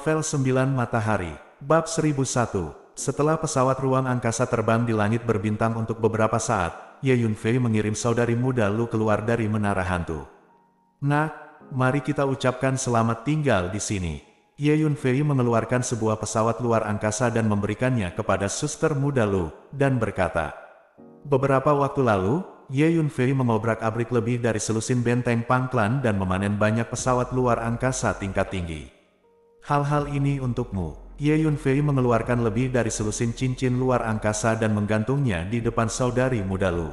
Novel 9 Matahari, Bab 1001, setelah pesawat ruang angkasa terbang di langit berbintang untuk beberapa saat, Ye Yunfei mengirim saudari muda Lu keluar dari menara hantu. Nah, mari kita ucapkan selamat tinggal di sini. Ye Yunfei mengeluarkan sebuah pesawat luar angkasa dan memberikannya kepada suster muda Lu, dan berkata, Beberapa waktu lalu, Ye Yunfei mengobrak-abrik lebih dari selusin benteng Pangklan dan memanen banyak pesawat luar angkasa tingkat tinggi. Hal-hal ini untukmu. Ye Yunfei mengeluarkan lebih dari selusin cincin luar angkasa dan menggantungnya di depan saudari muda Lu.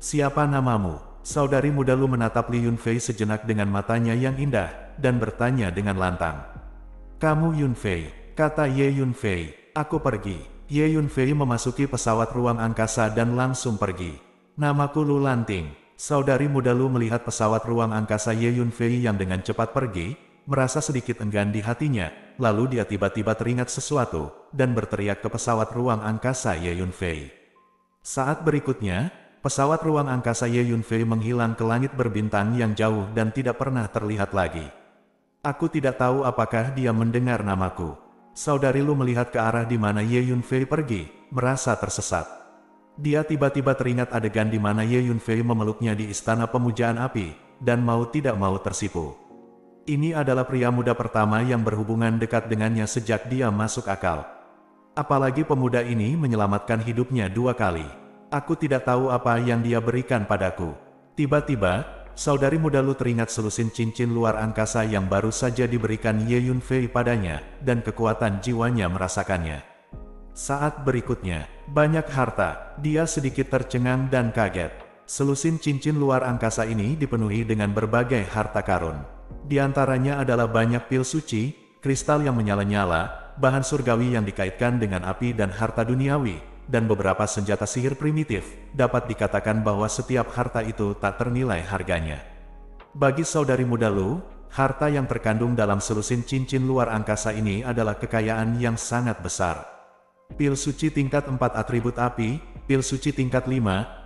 Siapa namamu? Saudari muda Lu menatap Li Yunfei sejenak dengan matanya yang indah, dan bertanya dengan lantang. Kamu Yunfei, kata Ye Yunfei, aku pergi. Ye Yunfei memasuki pesawat ruang angkasa dan langsung pergi. Namaku Lu Lanting. Saudari muda Lu melihat pesawat ruang angkasa Ye Yunfei yang dengan cepat pergi, merasa sedikit enggan di hatinya, lalu dia tiba-tiba teringat sesuatu, dan berteriak ke pesawat ruang angkasa Ye Yunfei. Saat berikutnya, pesawat ruang angkasa Ye Yunfei menghilang ke langit berbintang yang jauh dan tidak pernah terlihat lagi. Aku tidak tahu apakah dia mendengar namaku. Saudari Lu melihat ke arah di mana Ye Yunfei pergi, merasa tersesat. Dia tiba-tiba teringat adegan di mana Ye Yunfei memeluknya di istana pemujaan api, dan mau tidak mau tersipu. Ini adalah pria muda pertama yang berhubungan dekat dengannya sejak dia masuk akal. Apalagi pemuda ini menyelamatkan hidupnya dua kali. Aku tidak tahu apa yang dia berikan padaku. Tiba-tiba, saudari muda Lu teringat selusin cincin luar angkasa yang baru saja diberikan Ye Yun Fei padanya, dan kekuatan jiwanya merasakannya. Saat berikutnya, banyak harta, dia sedikit tercengang dan kaget. Selusin cincin luar angkasa ini dipenuhi dengan berbagai harta karun. Di antaranya adalah banyak pil suci, kristal yang menyala-nyala, bahan surgawi yang dikaitkan dengan api dan harta duniawi, dan beberapa senjata sihir primitif, dapat dikatakan bahwa setiap harta itu tak ternilai harganya. Bagi saudari muda Lu, harta yang terkandung dalam selusin cincin luar angkasa ini adalah kekayaan yang sangat besar. Pil suci tingkat 4 atribut api, pil suci tingkat 5,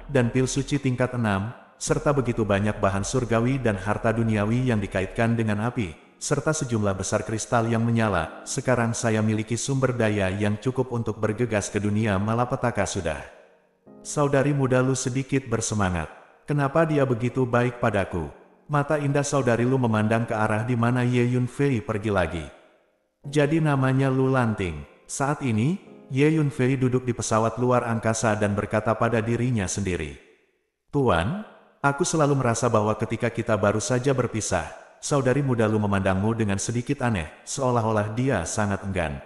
dan pil suci tingkat 6, serta begitu banyak bahan surgawi dan harta duniawi yang dikaitkan dengan api, serta sejumlah besar kristal yang menyala, sekarang saya miliki sumber daya yang cukup untuk bergegas ke dunia malapetaka sudah. Saudari muda lu sedikit bersemangat. Kenapa dia begitu baik padaku? Mata indah saudari lu memandang ke arah di mana Ye Yun Fei pergi lagi. Jadi namanya Lu Lanting. Saat ini, Ye Yun Fei duduk di pesawat luar angkasa dan berkata pada dirinya sendiri, Tuan, Aku selalu merasa bahwa ketika kita baru saja berpisah, saudari muda Lu memandangmu dengan sedikit aneh, seolah-olah dia sangat enggan.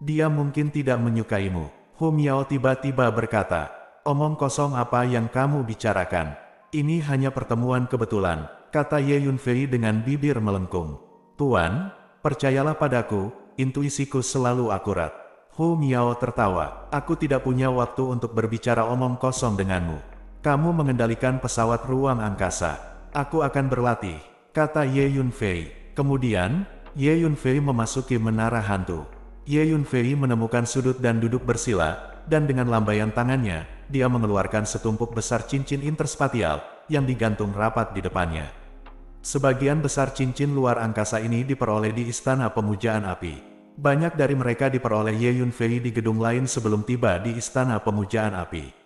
Dia mungkin tidak menyukaimu. Hu Miao tiba-tiba berkata, Omong kosong apa yang kamu bicarakan? Ini hanya pertemuan kebetulan, kata Ye Yunfei dengan bibir melengkung. Tuan, percayalah padaku, intuisiku selalu akurat. Hu Miao tertawa, aku tidak punya waktu untuk berbicara omong kosong denganmu. Kamu mengendalikan pesawat ruang angkasa. Aku akan berlatih, kata Ye Yunfei. Kemudian, Ye Yunfei memasuki menara hantu. Ye Yunfei menemukan sudut dan duduk bersila, dan dengan lambaian tangannya, dia mengeluarkan setumpuk besar cincin interspatial, yang digantung rapat di depannya. Sebagian besar cincin luar angkasa ini diperoleh di Istana Pemujaan Api. Banyak dari mereka diperoleh Ye Yunfei di gedung lain sebelum tiba di Istana Pemujaan Api.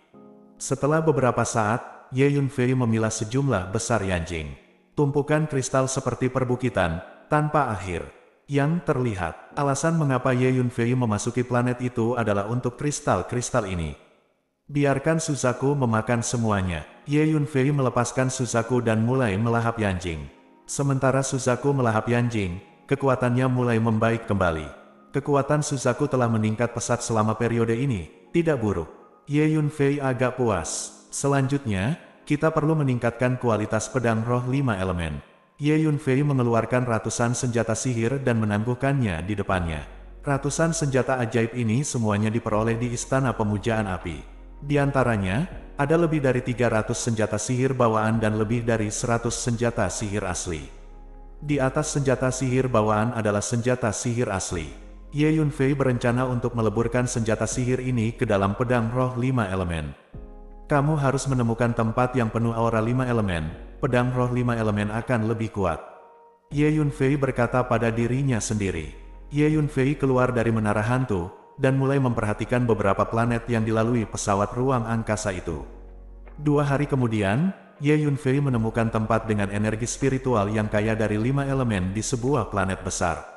Setelah beberapa saat, Ye Yunfei memilah sejumlah besar yanjing. Tumpukan kristal seperti perbukitan, tanpa akhir. Yang terlihat, alasan mengapa Ye Yunfei memasuki planet itu adalah untuk kristal-kristal ini. Biarkan Suzaku memakan semuanya. Ye Yunfei melepaskan Suzaku dan mulai melahap yanjing. Sementara Suzaku melahap yanjing, kekuatannya mulai membaik kembali. Kekuatan Suzaku telah meningkat pesat selama periode ini, tidak buruk. Ye Yun Fei agak puas. Selanjutnya, kita perlu meningkatkan kualitas pedang roh lima elemen. Ye Yun Fei mengeluarkan ratusan senjata sihir dan menangguhkannya di depannya. Ratusan senjata ajaib ini semuanya diperoleh di Istana Pemujaan Api. Di antaranya, ada lebih dari 300 senjata sihir bawaan dan lebih dari 100 senjata sihir asli. Di atas senjata sihir bawaan adalah senjata sihir asli. Ye Yunfei berencana untuk meleburkan senjata sihir ini ke dalam pedang roh lima elemen. Kamu harus menemukan tempat yang penuh aura lima elemen, pedang roh lima elemen akan lebih kuat. Ye Yunfei berkata pada dirinya sendiri. Ye Yunfei keluar dari menara hantu, dan mulai memperhatikan beberapa planet yang dilalui pesawat ruang angkasa itu. Dua hari kemudian, Ye Yunfei menemukan tempat dengan energi spiritual yang kaya dari lima elemen di sebuah planet besar.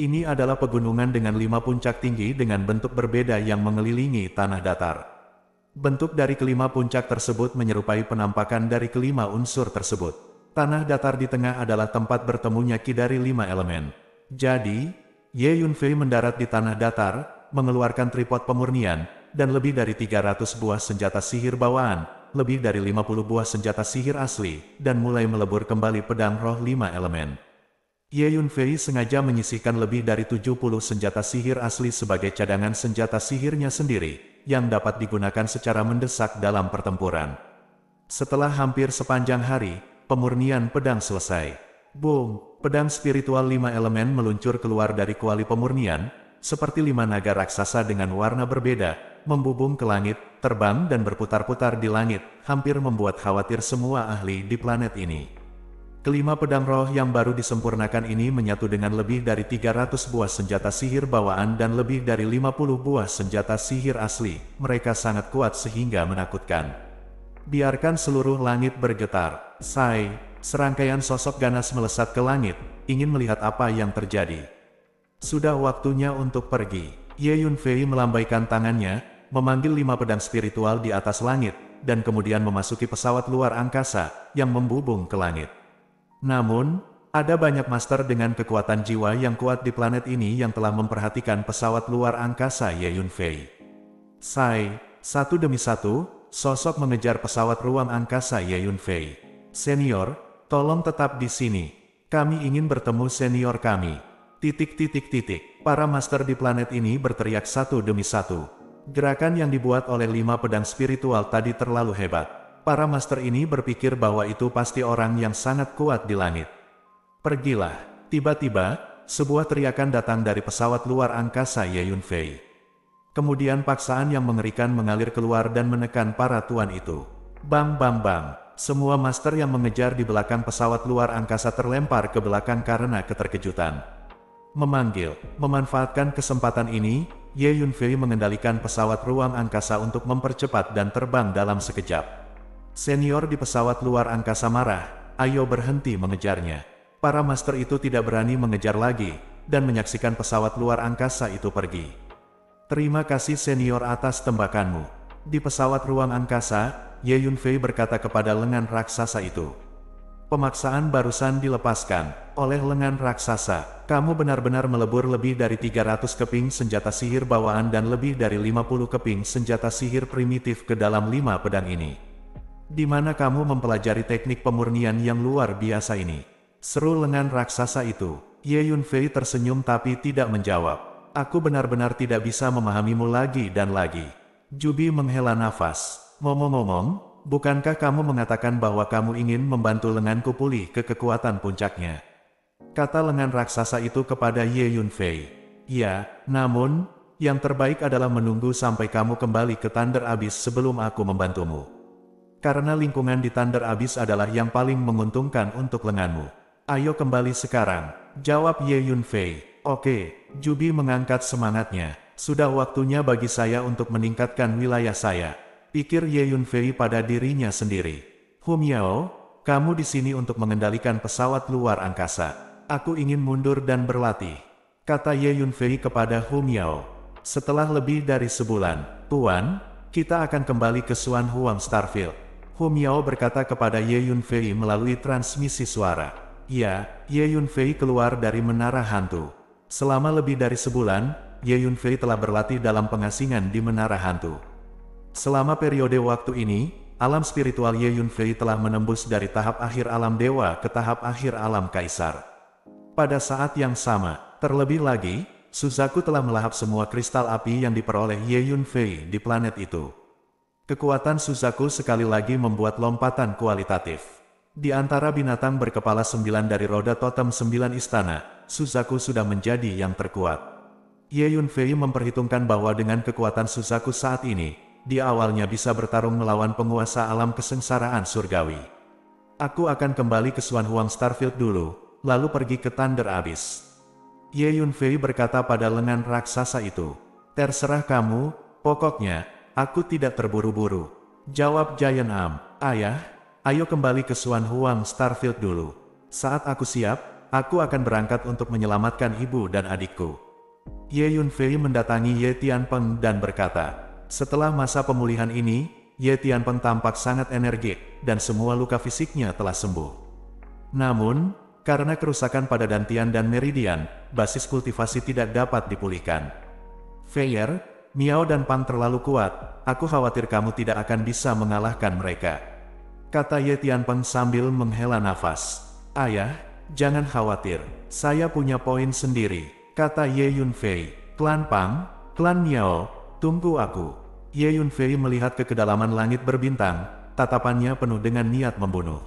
Ini adalah pegunungan dengan lima puncak tinggi dengan bentuk berbeda yang mengelilingi tanah datar. Bentuk dari kelima puncak tersebut menyerupai penampakan dari kelima unsur tersebut. Tanah datar di tengah adalah tempat bertemunya ki dari lima elemen. Jadi, Ye Yunfei mendarat di tanah datar, mengeluarkan tripod pemurnian, dan lebih dari 300 buah senjata sihir bawaan, lebih dari 50 buah senjata sihir asli, dan mulai melebur kembali pedang roh lima elemen. Ye Yunfei sengaja menyisihkan lebih dari 70 senjata sihir asli sebagai cadangan senjata sihirnya sendiri, yang dapat digunakan secara mendesak dalam pertempuran. Setelah hampir sepanjang hari, pemurnian pedang selesai. Boom! Pedang spiritual lima elemen meluncur keluar dari kuali pemurnian, seperti lima naga raksasa dengan warna berbeda, membubung ke langit, terbang dan berputar-putar di langit, hampir membuat khawatir semua ahli di planet ini. Kelima pedang roh yang baru disempurnakan ini menyatu dengan lebih dari 300 buah senjata sihir bawaan dan lebih dari 50 buah senjata sihir asli. Mereka sangat kuat sehingga menakutkan. Biarkan seluruh langit bergetar. Sai, serangkaian sosok ganas melesat ke langit, ingin melihat apa yang terjadi. Sudah waktunya untuk pergi. Ye Yunfei melambaikan tangannya, memanggil lima pedang spiritual di atas langit, dan kemudian memasuki pesawat luar angkasa, yang membubung ke langit. Namun, ada banyak master dengan kekuatan jiwa yang kuat di planet ini yang telah memperhatikan pesawat luar angkasa Ye Yunfei. Sai, satu demi satu, sosok mengejar pesawat ruang angkasa Ye Yunfei. Senior, tolong tetap di sini. Kami ingin bertemu senior kami. Titik titik titik. Para master di planet ini berteriak satu demi satu. Gerakan yang dibuat oleh lima pedang spiritual tadi terlalu hebat para master ini berpikir bahwa itu pasti orang yang sangat kuat di langit. Pergilah, tiba-tiba, sebuah teriakan datang dari pesawat luar angkasa Ye Yunfei. Kemudian paksaan yang mengerikan mengalir keluar dan menekan para tuan itu. Bang bang bang, semua master yang mengejar di belakang pesawat luar angkasa terlempar ke belakang karena keterkejutan. Memanggil, memanfaatkan kesempatan ini, Ye Yunfei mengendalikan pesawat ruang angkasa untuk mempercepat dan terbang dalam sekejap. Senior di pesawat luar angkasa marah, ayo berhenti mengejarnya. Para master itu tidak berani mengejar lagi, dan menyaksikan pesawat luar angkasa itu pergi. Terima kasih senior atas tembakanmu. Di pesawat ruang angkasa, Ye Yunfei berkata kepada lengan raksasa itu. Pemaksaan barusan dilepaskan oleh lengan raksasa. Kamu benar-benar melebur lebih dari 300 keping senjata sihir bawaan dan lebih dari 50 keping senjata sihir primitif ke dalam lima pedang ini. Di mana kamu mempelajari teknik pemurnian yang luar biasa ini? Seru lengan raksasa itu. Ye Yunfei tersenyum tapi tidak menjawab. Aku benar-benar tidak bisa memahamimu lagi dan lagi. Jubi menghela nafas. Ngomong-ngomong, bukankah kamu mengatakan bahwa kamu ingin membantu lenganku pulih ke kekuatan puncaknya? Kata lengan raksasa itu kepada Ye Yunfei. Ya, namun, yang terbaik adalah menunggu sampai kamu kembali ke Thunder Abyss sebelum aku membantumu. Karena lingkungan di Thunder Abyss adalah yang paling menguntungkan untuk lenganmu. Ayo kembali sekarang, jawab Ye Yunfei. Oke, Jubi mengangkat semangatnya. Sudah waktunya bagi saya untuk meningkatkan wilayah saya. Pikir Ye Yunfei pada dirinya sendiri. Hum Yao, kamu di sini untuk mengendalikan pesawat luar angkasa. Aku ingin mundur dan berlatih. Kata Ye Yunfei kepada Hum Yao. Setelah lebih dari sebulan, Tuan, kita akan kembali ke Suan Huang Starfield. Hu Miao berkata kepada Ye Yunfei melalui transmisi suara. Ya, Ye Yunfei keluar dari menara hantu. Selama lebih dari sebulan, Ye Yunfei telah berlatih dalam pengasingan di menara hantu. Selama periode waktu ini, alam spiritual Ye Yunfei telah menembus dari tahap akhir alam dewa ke tahap akhir alam kaisar. Pada saat yang sama, terlebih lagi, Suzaku telah melahap semua kristal api yang diperoleh Ye Yunfei di planet itu. Kekuatan Suzaku sekali lagi membuat lompatan kualitatif. Di antara binatang berkepala sembilan dari roda totem sembilan istana, Suzaku sudah menjadi yang terkuat. Ye Yunfei memperhitungkan bahwa dengan kekuatan Suzaku saat ini, di awalnya bisa bertarung melawan penguasa alam kesengsaraan surgawi. Aku akan kembali ke Suan Huang Starfield dulu, lalu pergi ke Thunder Abyss. Ye Yunfei berkata pada lengan raksasa itu, Terserah kamu, pokoknya, aku tidak terburu-buru. Jawab Giant Am, ayah, ayo kembali ke Suan Huang Starfield dulu. Saat aku siap, aku akan berangkat untuk menyelamatkan ibu dan adikku. Ye Fei mendatangi Ye Peng dan berkata, setelah masa pemulihan ini, Ye Peng tampak sangat energik, dan semua luka fisiknya telah sembuh. Namun, karena kerusakan pada dantian dan meridian, basis kultivasi tidak dapat dipulihkan. Feier." Miao dan Pan terlalu kuat, aku khawatir kamu tidak akan bisa mengalahkan mereka. Kata Ye Tianpeng sambil menghela nafas. Ayah, jangan khawatir, saya punya poin sendiri. Kata Ye Yunfei, klan Pang, klan Miao, tunggu aku. Ye Yunfei melihat ke kedalaman langit berbintang, tatapannya penuh dengan niat membunuh.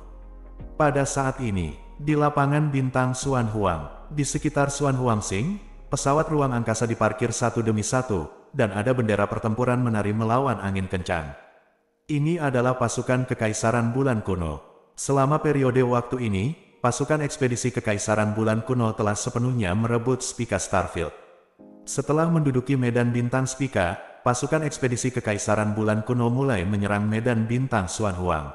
Pada saat ini, di lapangan bintang Suan Huang, di sekitar Suan Huang Sing, pesawat ruang angkasa diparkir satu demi satu, dan ada bendera pertempuran menari melawan angin kencang. Ini adalah pasukan Kekaisaran Bulan Kuno. Selama periode waktu ini, pasukan ekspedisi Kekaisaran Bulan Kuno telah sepenuhnya merebut Spica Starfield. Setelah menduduki medan bintang Spica, pasukan ekspedisi Kekaisaran Bulan Kuno mulai menyerang medan bintang Suan Huang.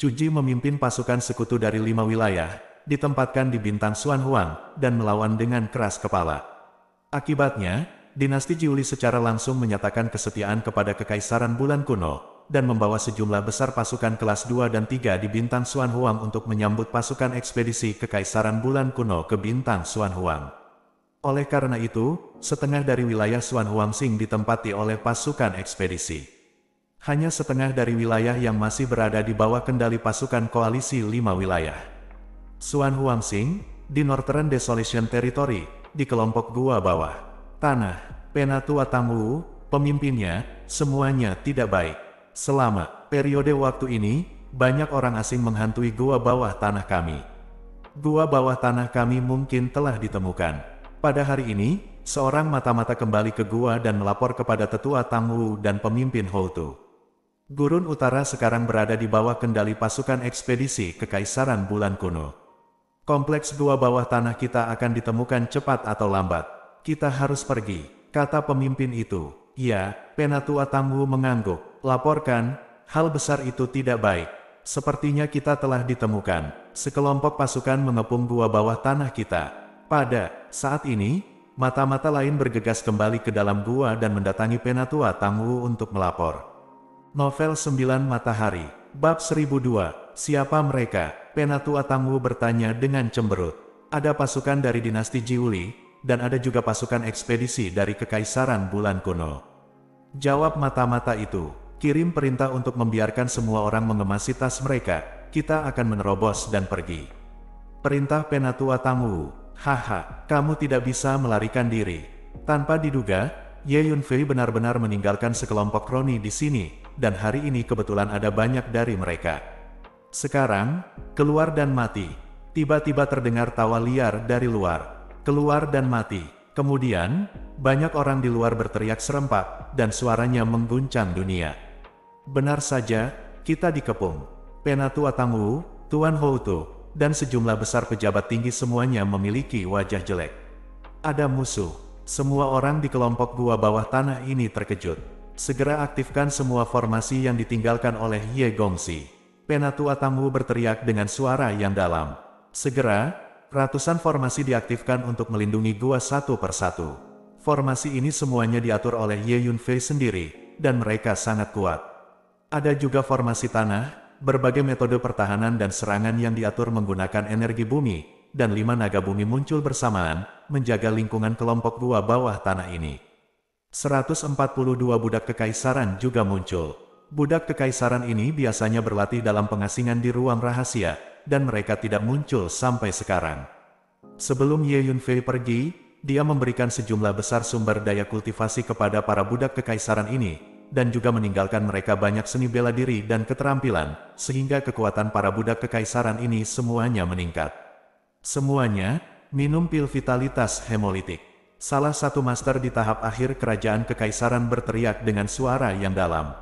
Cuji memimpin pasukan sekutu dari lima wilayah, ditempatkan di bintang Suan Huang, dan melawan dengan keras kepala. Akibatnya, dinasti Jiuli secara langsung menyatakan kesetiaan kepada kekaisaran bulan kuno, dan membawa sejumlah besar pasukan kelas 2 dan 3 di Bintang Xuan Huang untuk menyambut pasukan ekspedisi kekaisaran bulan kuno ke Bintang Xuan Huang. Oleh karena itu, setengah dari wilayah Xuan Huang Xing ditempati oleh pasukan ekspedisi. Hanya setengah dari wilayah yang masih berada di bawah kendali pasukan koalisi lima wilayah. Xuan Huang Xing, di Northern Desolation Territory, di kelompok gua bawah tanah, Penatua tamu, pemimpinnya, semuanya tidak baik. Selama periode waktu ini, banyak orang asing menghantui gua bawah tanah kami. Gua bawah tanah kami mungkin telah ditemukan. Pada hari ini, seorang mata-mata kembali ke gua dan melapor kepada tetua tamu dan pemimpin Holtu. Gurun Utara sekarang berada di bawah kendali pasukan ekspedisi Kekaisaran Bulan Kuno. Kompleks gua bawah tanah kita akan ditemukan cepat atau lambat kita harus pergi, kata pemimpin itu. Ya, Penatua Tanggu mengangguk, laporkan, hal besar itu tidak baik. Sepertinya kita telah ditemukan, sekelompok pasukan mengepung gua bawah tanah kita. Pada saat ini, mata-mata lain bergegas kembali ke dalam gua dan mendatangi Penatua Tanggu untuk melapor. Novel 9 Matahari, Bab 1002, Siapa mereka? Penatua Tanggu bertanya dengan cemberut. Ada pasukan dari dinasti Jiuli, dan ada juga pasukan ekspedisi dari Kekaisaran Bulan Kuno. Jawab mata-mata itu, kirim perintah untuk membiarkan semua orang mengemasi tas mereka, kita akan menerobos dan pergi. Perintah Penatua Tangwu, haha, kamu tidak bisa melarikan diri. Tanpa diduga, Ye Yunfei benar-benar meninggalkan sekelompok kroni di sini, dan hari ini kebetulan ada banyak dari mereka. Sekarang, keluar dan mati. Tiba-tiba terdengar tawa liar dari luar keluar dan mati. Kemudian, banyak orang di luar berteriak serempak, dan suaranya mengguncang dunia. Benar saja, kita dikepung. Penatua Tangwu, Tuan Houtu, dan sejumlah besar pejabat tinggi semuanya memiliki wajah jelek. Ada musuh. Semua orang di kelompok gua bawah tanah ini terkejut. Segera aktifkan semua formasi yang ditinggalkan oleh Ye Gongsi. Penatua Tangwu berteriak dengan suara yang dalam. Segera, Ratusan formasi diaktifkan untuk melindungi gua satu persatu. Formasi ini semuanya diatur oleh Ye Yunfei sendiri, dan mereka sangat kuat. Ada juga formasi tanah, berbagai metode pertahanan dan serangan yang diatur menggunakan energi bumi, dan lima naga bumi muncul bersamaan, menjaga lingkungan kelompok gua bawah tanah ini. 142 budak kekaisaran juga muncul. Budak kekaisaran ini biasanya berlatih dalam pengasingan di ruang rahasia, dan mereka tidak muncul sampai sekarang. Sebelum Ye Yunfei pergi, dia memberikan sejumlah besar sumber daya kultivasi kepada para budak kekaisaran ini, dan juga meninggalkan mereka banyak seni bela diri dan keterampilan, sehingga kekuatan para budak kekaisaran ini semuanya meningkat. Semuanya, minum pil vitalitas hemolitik. Salah satu master di tahap akhir kerajaan kekaisaran berteriak dengan suara yang dalam.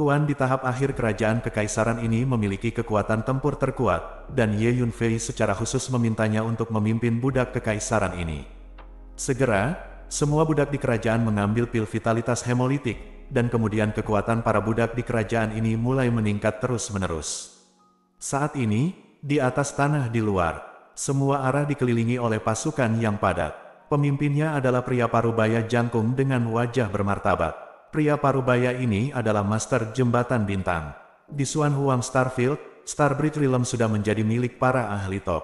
Tuan di tahap akhir kerajaan kekaisaran ini memiliki kekuatan tempur terkuat, dan Ye Yunfei secara khusus memintanya untuk memimpin budak kekaisaran ini. Segera, semua budak di kerajaan mengambil pil vitalitas hemolitik, dan kemudian kekuatan para budak di kerajaan ini mulai meningkat terus-menerus. Saat ini, di atas tanah di luar, semua arah dikelilingi oleh pasukan yang padat. Pemimpinnya adalah pria parubaya jangkung dengan wajah bermartabat. Pria parubaya ini adalah master jembatan bintang. Di Suan Huang Starfield, Starbridge Realm sudah menjadi milik para ahli top.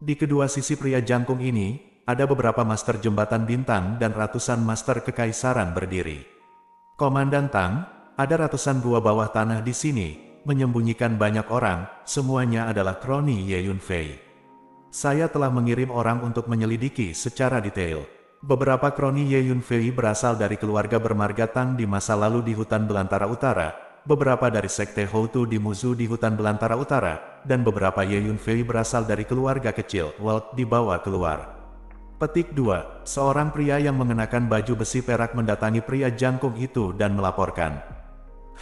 Di kedua sisi pria jangkung ini, ada beberapa master jembatan bintang dan ratusan master kekaisaran berdiri. Komandan Tang, ada ratusan gua bawah tanah di sini, menyembunyikan banyak orang, semuanya adalah kroni Ye Yun Saya telah mengirim orang untuk menyelidiki secara detail beberapa kroni Ye Yunfei berasal dari keluarga bermarga Tang di masa lalu di hutan belantara utara, beberapa dari sekte Houtu di Muzu di hutan belantara utara, dan beberapa Ye Yunfei berasal dari keluarga kecil Walt dibawa keluar. Petik 2, seorang pria yang mengenakan baju besi perak mendatangi pria jangkung itu dan melaporkan.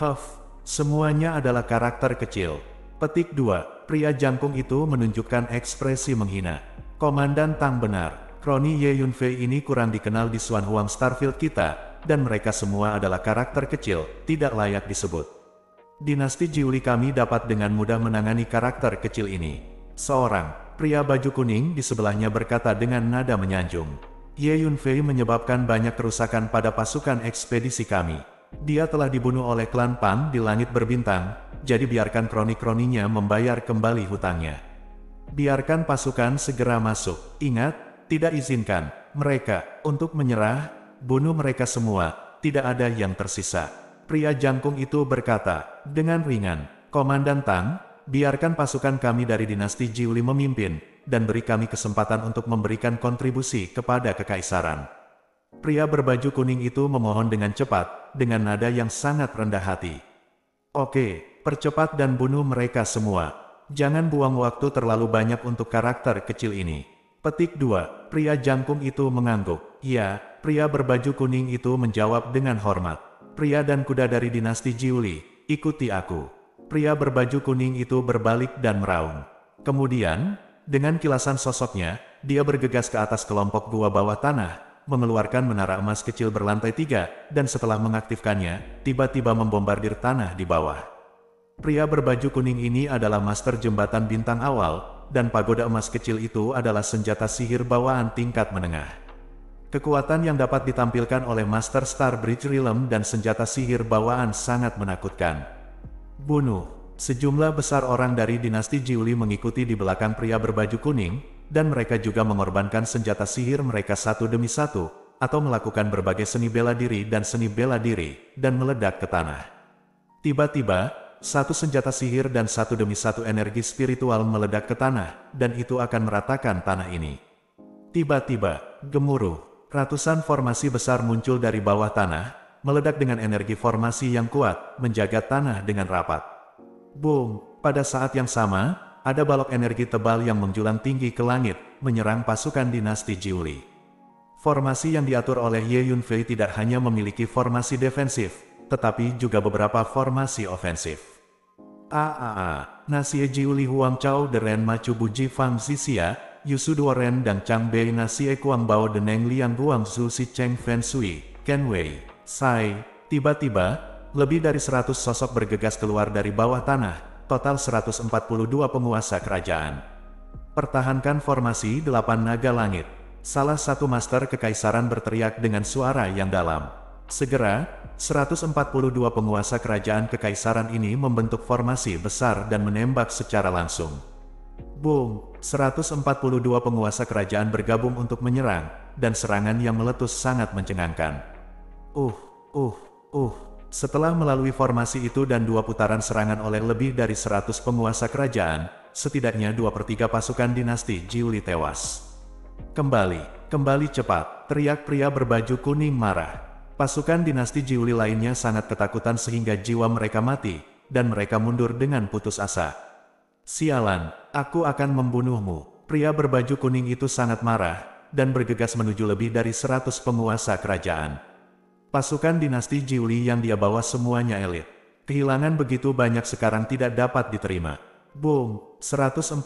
Huff, semuanya adalah karakter kecil. Petik 2, pria jangkung itu menunjukkan ekspresi menghina. Komandan Tang benar. Roni Ye Yun ini kurang dikenal di Suan Huang Starfield kita, dan mereka semua adalah karakter kecil, tidak layak disebut. Dinasti Jiuli kami dapat dengan mudah menangani karakter kecil ini. Seorang, pria baju kuning di sebelahnya berkata dengan nada menyanjung. Ye Yun menyebabkan banyak kerusakan pada pasukan ekspedisi kami. Dia telah dibunuh oleh klan Pan di langit berbintang, jadi biarkan kroni-kroninya membayar kembali hutangnya. Biarkan pasukan segera masuk. Ingat, tidak izinkan mereka untuk menyerah, bunuh mereka semua, tidak ada yang tersisa. Pria jangkung itu berkata, dengan ringan, Komandan Tang, biarkan pasukan kami dari dinasti Jiuli memimpin, dan beri kami kesempatan untuk memberikan kontribusi kepada kekaisaran. Pria berbaju kuning itu memohon dengan cepat, dengan nada yang sangat rendah hati. Oke, percepat dan bunuh mereka semua. Jangan buang waktu terlalu banyak untuk karakter kecil ini. Petik 2. Pria jangkung itu mengangguk. Ya, pria berbaju kuning itu menjawab dengan hormat. Pria dan kuda dari dinasti Jiuli, ikuti aku. Pria berbaju kuning itu berbalik dan meraung. Kemudian, dengan kilasan sosoknya, dia bergegas ke atas kelompok gua bawah tanah, mengeluarkan menara emas kecil berlantai tiga, dan setelah mengaktifkannya, tiba-tiba membombardir tanah di bawah. Pria berbaju kuning ini adalah master jembatan bintang awal, dan pagoda emas kecil itu adalah senjata sihir bawaan tingkat menengah. Kekuatan yang dapat ditampilkan oleh Master Star Bridge Realm dan senjata sihir bawaan sangat menakutkan. Bunuh, sejumlah besar orang dari dinasti Jiuli mengikuti di belakang pria berbaju kuning, dan mereka juga mengorbankan senjata sihir mereka satu demi satu, atau melakukan berbagai seni bela diri dan seni bela diri, dan meledak ke tanah. Tiba-tiba, satu senjata sihir dan satu demi satu energi spiritual meledak ke tanah, dan itu akan meratakan tanah ini. Tiba-tiba, gemuruh, ratusan formasi besar muncul dari bawah tanah, meledak dengan energi formasi yang kuat, menjaga tanah dengan rapat. Boom! Pada saat yang sama, ada balok energi tebal yang menjulang tinggi ke langit, menyerang pasukan dinasti Jiuli. Formasi yang diatur oleh Ye Yunfei tidak hanya memiliki formasi defensif, tetapi juga beberapa formasi ofensif. AAA, nasie xie jiu li huang chao deren ren ma chu bu ji fang si xia, yu su duo ren dang chang bei nasie kuang bao deneng liang buang zu si cheng fen sui, ken wei, sai, tiba-tiba, lebih dari 100 sosok bergegas keluar dari bawah tanah, total 142 penguasa kerajaan. Pertahankan formasi delapan naga langit. Salah satu master kekaisaran berteriak dengan suara yang dalam. Segera, 142 penguasa kerajaan kekaisaran ini membentuk formasi besar dan menembak secara langsung. Boom! 142 penguasa kerajaan bergabung untuk menyerang, dan serangan yang meletus sangat mencengangkan. Uh, uh, uh. Setelah melalui formasi itu dan dua putaran serangan oleh lebih dari 100 penguasa kerajaan, setidaknya dua per 3 pasukan dinasti Jiuli tewas. Kembali, kembali cepat, teriak pria berbaju kuning marah. Pasukan dinasti Jiuli lainnya sangat ketakutan sehingga jiwa mereka mati, dan mereka mundur dengan putus asa. Sialan, aku akan membunuhmu. Pria berbaju kuning itu sangat marah, dan bergegas menuju lebih dari seratus penguasa kerajaan. Pasukan dinasti Jiuli yang dia bawa semuanya elit. Kehilangan begitu banyak sekarang tidak dapat diterima. Boom! 142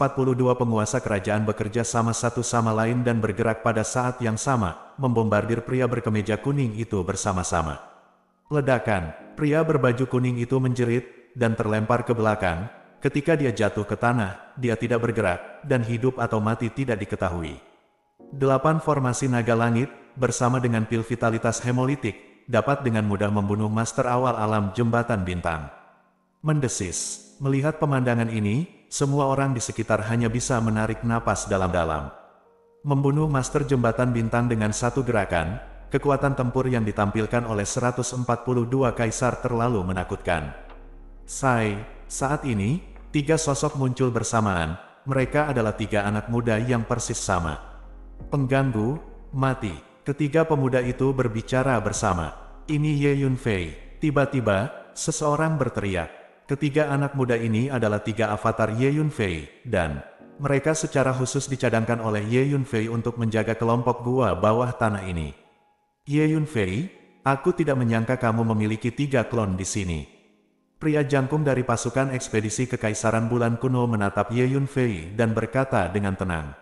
penguasa kerajaan bekerja sama satu sama lain dan bergerak pada saat yang sama, membombardir pria berkemeja kuning itu bersama-sama. Ledakan, pria berbaju kuning itu menjerit, dan terlempar ke belakang, ketika dia jatuh ke tanah, dia tidak bergerak, dan hidup atau mati tidak diketahui. Delapan formasi naga langit, bersama dengan pil vitalitas hemolitik, dapat dengan mudah membunuh master awal alam jembatan bintang. Mendesis, melihat pemandangan ini, semua orang di sekitar hanya bisa menarik napas dalam-dalam. Membunuh Master Jembatan Bintang dengan satu gerakan, kekuatan tempur yang ditampilkan oleh 142 kaisar terlalu menakutkan. Sai, saat ini, tiga sosok muncul bersamaan, mereka adalah tiga anak muda yang persis sama. Pengganggu, mati. Ketiga pemuda itu berbicara bersama. Ini Ye Yun Tiba-tiba, seseorang berteriak. Ketiga anak muda ini adalah tiga avatar Ye Yunfei, dan mereka secara khusus dicadangkan oleh Ye Yunfei untuk menjaga kelompok gua bawah tanah ini. Ye Yunfei, aku tidak menyangka kamu memiliki tiga klon di sini. Pria jangkung dari pasukan ekspedisi Kekaisaran Bulan Kuno menatap Ye Yunfei dan berkata dengan tenang.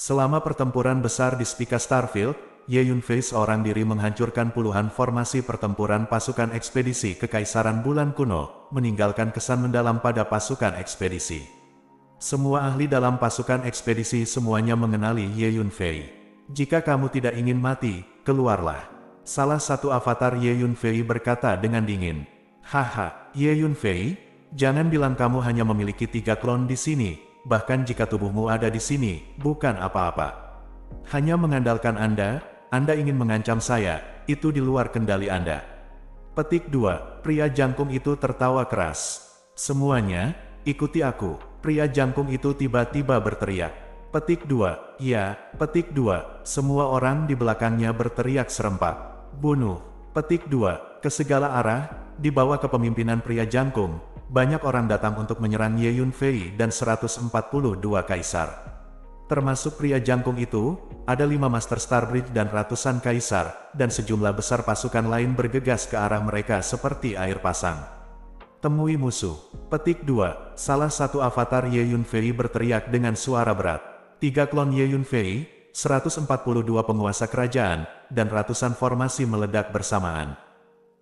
Selama pertempuran besar di Spica Starfield, Ye Yunfei seorang diri menghancurkan puluhan formasi pertempuran pasukan ekspedisi Kekaisaran Bulan Kuno, meninggalkan kesan mendalam pada pasukan ekspedisi. Semua ahli dalam pasukan ekspedisi semuanya mengenali Ye Yunfei. Jika kamu tidak ingin mati, keluarlah. Salah satu avatar Ye Yunfei berkata dengan dingin. Haha, Ye Yunfei, jangan bilang kamu hanya memiliki tiga klon di sini, bahkan jika tubuhmu ada di sini, bukan apa-apa. Hanya mengandalkan Anda, anda ingin mengancam saya, itu di luar kendali Anda. Petik 2, pria jangkung itu tertawa keras. Semuanya, ikuti aku. Pria jangkung itu tiba-tiba berteriak. Petik 2, ya, petik 2, semua orang di belakangnya berteriak serempak. Bunuh. Petik 2, ke segala arah, di bawah kepemimpinan pria jangkung, banyak orang datang untuk menyerang Ye Yun Fei dan 142 kaisar termasuk pria jangkung itu, ada lima Master Starbridge dan ratusan kaisar, dan sejumlah besar pasukan lain bergegas ke arah mereka seperti air pasang. Temui musuh. Petik 2, salah satu avatar Ye Yunfei berteriak dengan suara berat. Tiga klon Ye Yunfei, 142 penguasa kerajaan, dan ratusan formasi meledak bersamaan.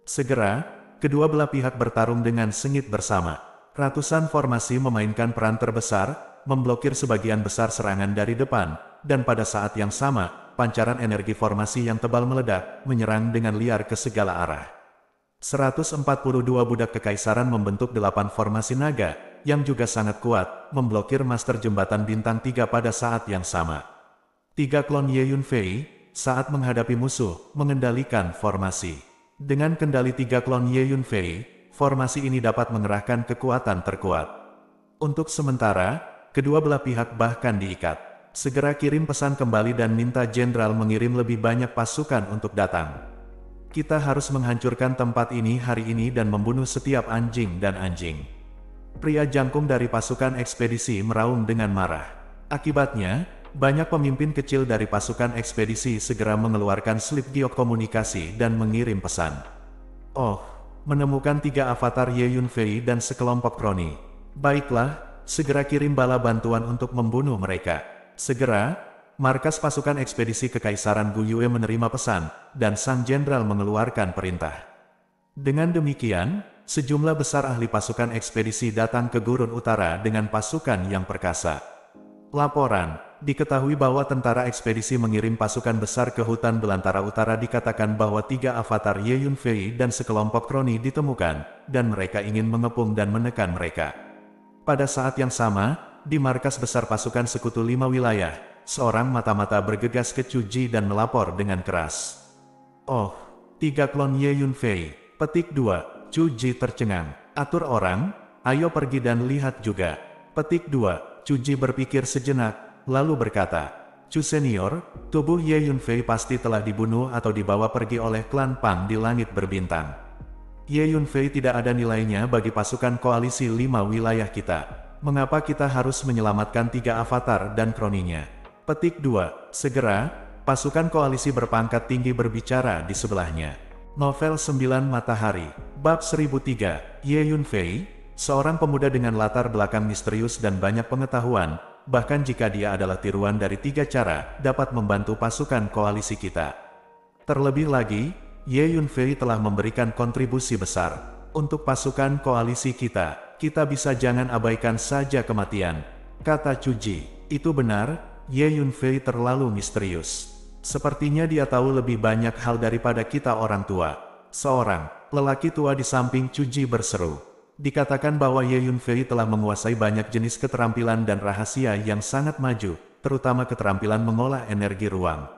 Segera, kedua belah pihak bertarung dengan sengit bersama. Ratusan formasi memainkan peran terbesar, memblokir sebagian besar serangan dari depan, dan pada saat yang sama, pancaran energi formasi yang tebal meledak, menyerang dengan liar ke segala arah. 142 budak kekaisaran membentuk delapan formasi naga, yang juga sangat kuat, memblokir Master Jembatan Bintang 3 pada saat yang sama. Tiga klon Ye Yun Fei, saat menghadapi musuh, mengendalikan formasi. Dengan kendali tiga klon Ye Yun Fei, formasi ini dapat mengerahkan kekuatan terkuat. Untuk sementara, kedua belah pihak bahkan diikat. Segera kirim pesan kembali dan minta jenderal mengirim lebih banyak pasukan untuk datang. Kita harus menghancurkan tempat ini hari ini dan membunuh setiap anjing dan anjing. Pria jangkung dari pasukan ekspedisi meraung dengan marah. Akibatnya, banyak pemimpin kecil dari pasukan ekspedisi segera mengeluarkan slip giok komunikasi dan mengirim pesan. Oh, menemukan tiga avatar Ye Yunfei dan sekelompok kroni. Baiklah, segera kirim bala bantuan untuk membunuh mereka. Segera, markas pasukan ekspedisi Kekaisaran Guyue menerima pesan, dan sang jenderal mengeluarkan perintah. Dengan demikian, sejumlah besar ahli pasukan ekspedisi datang ke Gurun Utara dengan pasukan yang perkasa. Laporan, diketahui bahwa tentara ekspedisi mengirim pasukan besar ke hutan belantara utara dikatakan bahwa tiga avatar Ye Yunfei dan sekelompok kroni ditemukan, dan mereka ingin mengepung dan menekan mereka. Pada saat yang sama, di markas besar pasukan sekutu lima wilayah, seorang mata-mata bergegas ke Cuji dan melapor dengan keras. Oh, tiga klon Ye Yun Fei, petik dua, Cuji tercengang, atur orang, ayo pergi dan lihat juga. Petik dua, Cuji berpikir sejenak, lalu berkata, Cu senior, tubuh Ye Yunfei pasti telah dibunuh atau dibawa pergi oleh klan Pang di langit berbintang. Ye Yunfei tidak ada nilainya bagi pasukan koalisi lima wilayah kita. Mengapa kita harus menyelamatkan tiga avatar dan kroninya? Petik 2. Segera, pasukan koalisi berpangkat tinggi berbicara di sebelahnya. Novel 9 Matahari, Bab 1003, Ye Yunfei, seorang pemuda dengan latar belakang misterius dan banyak pengetahuan, bahkan jika dia adalah tiruan dari tiga cara, dapat membantu pasukan koalisi kita. Terlebih lagi, Ye Yunfei telah memberikan kontribusi besar. Untuk pasukan koalisi kita, kita bisa jangan abaikan saja kematian. Kata Cuji, itu benar, Ye Yunfei terlalu misterius. Sepertinya dia tahu lebih banyak hal daripada kita orang tua. Seorang, lelaki tua di samping Cuji berseru. Dikatakan bahwa Ye Yunfei telah menguasai banyak jenis keterampilan dan rahasia yang sangat maju, terutama keterampilan mengolah energi ruang.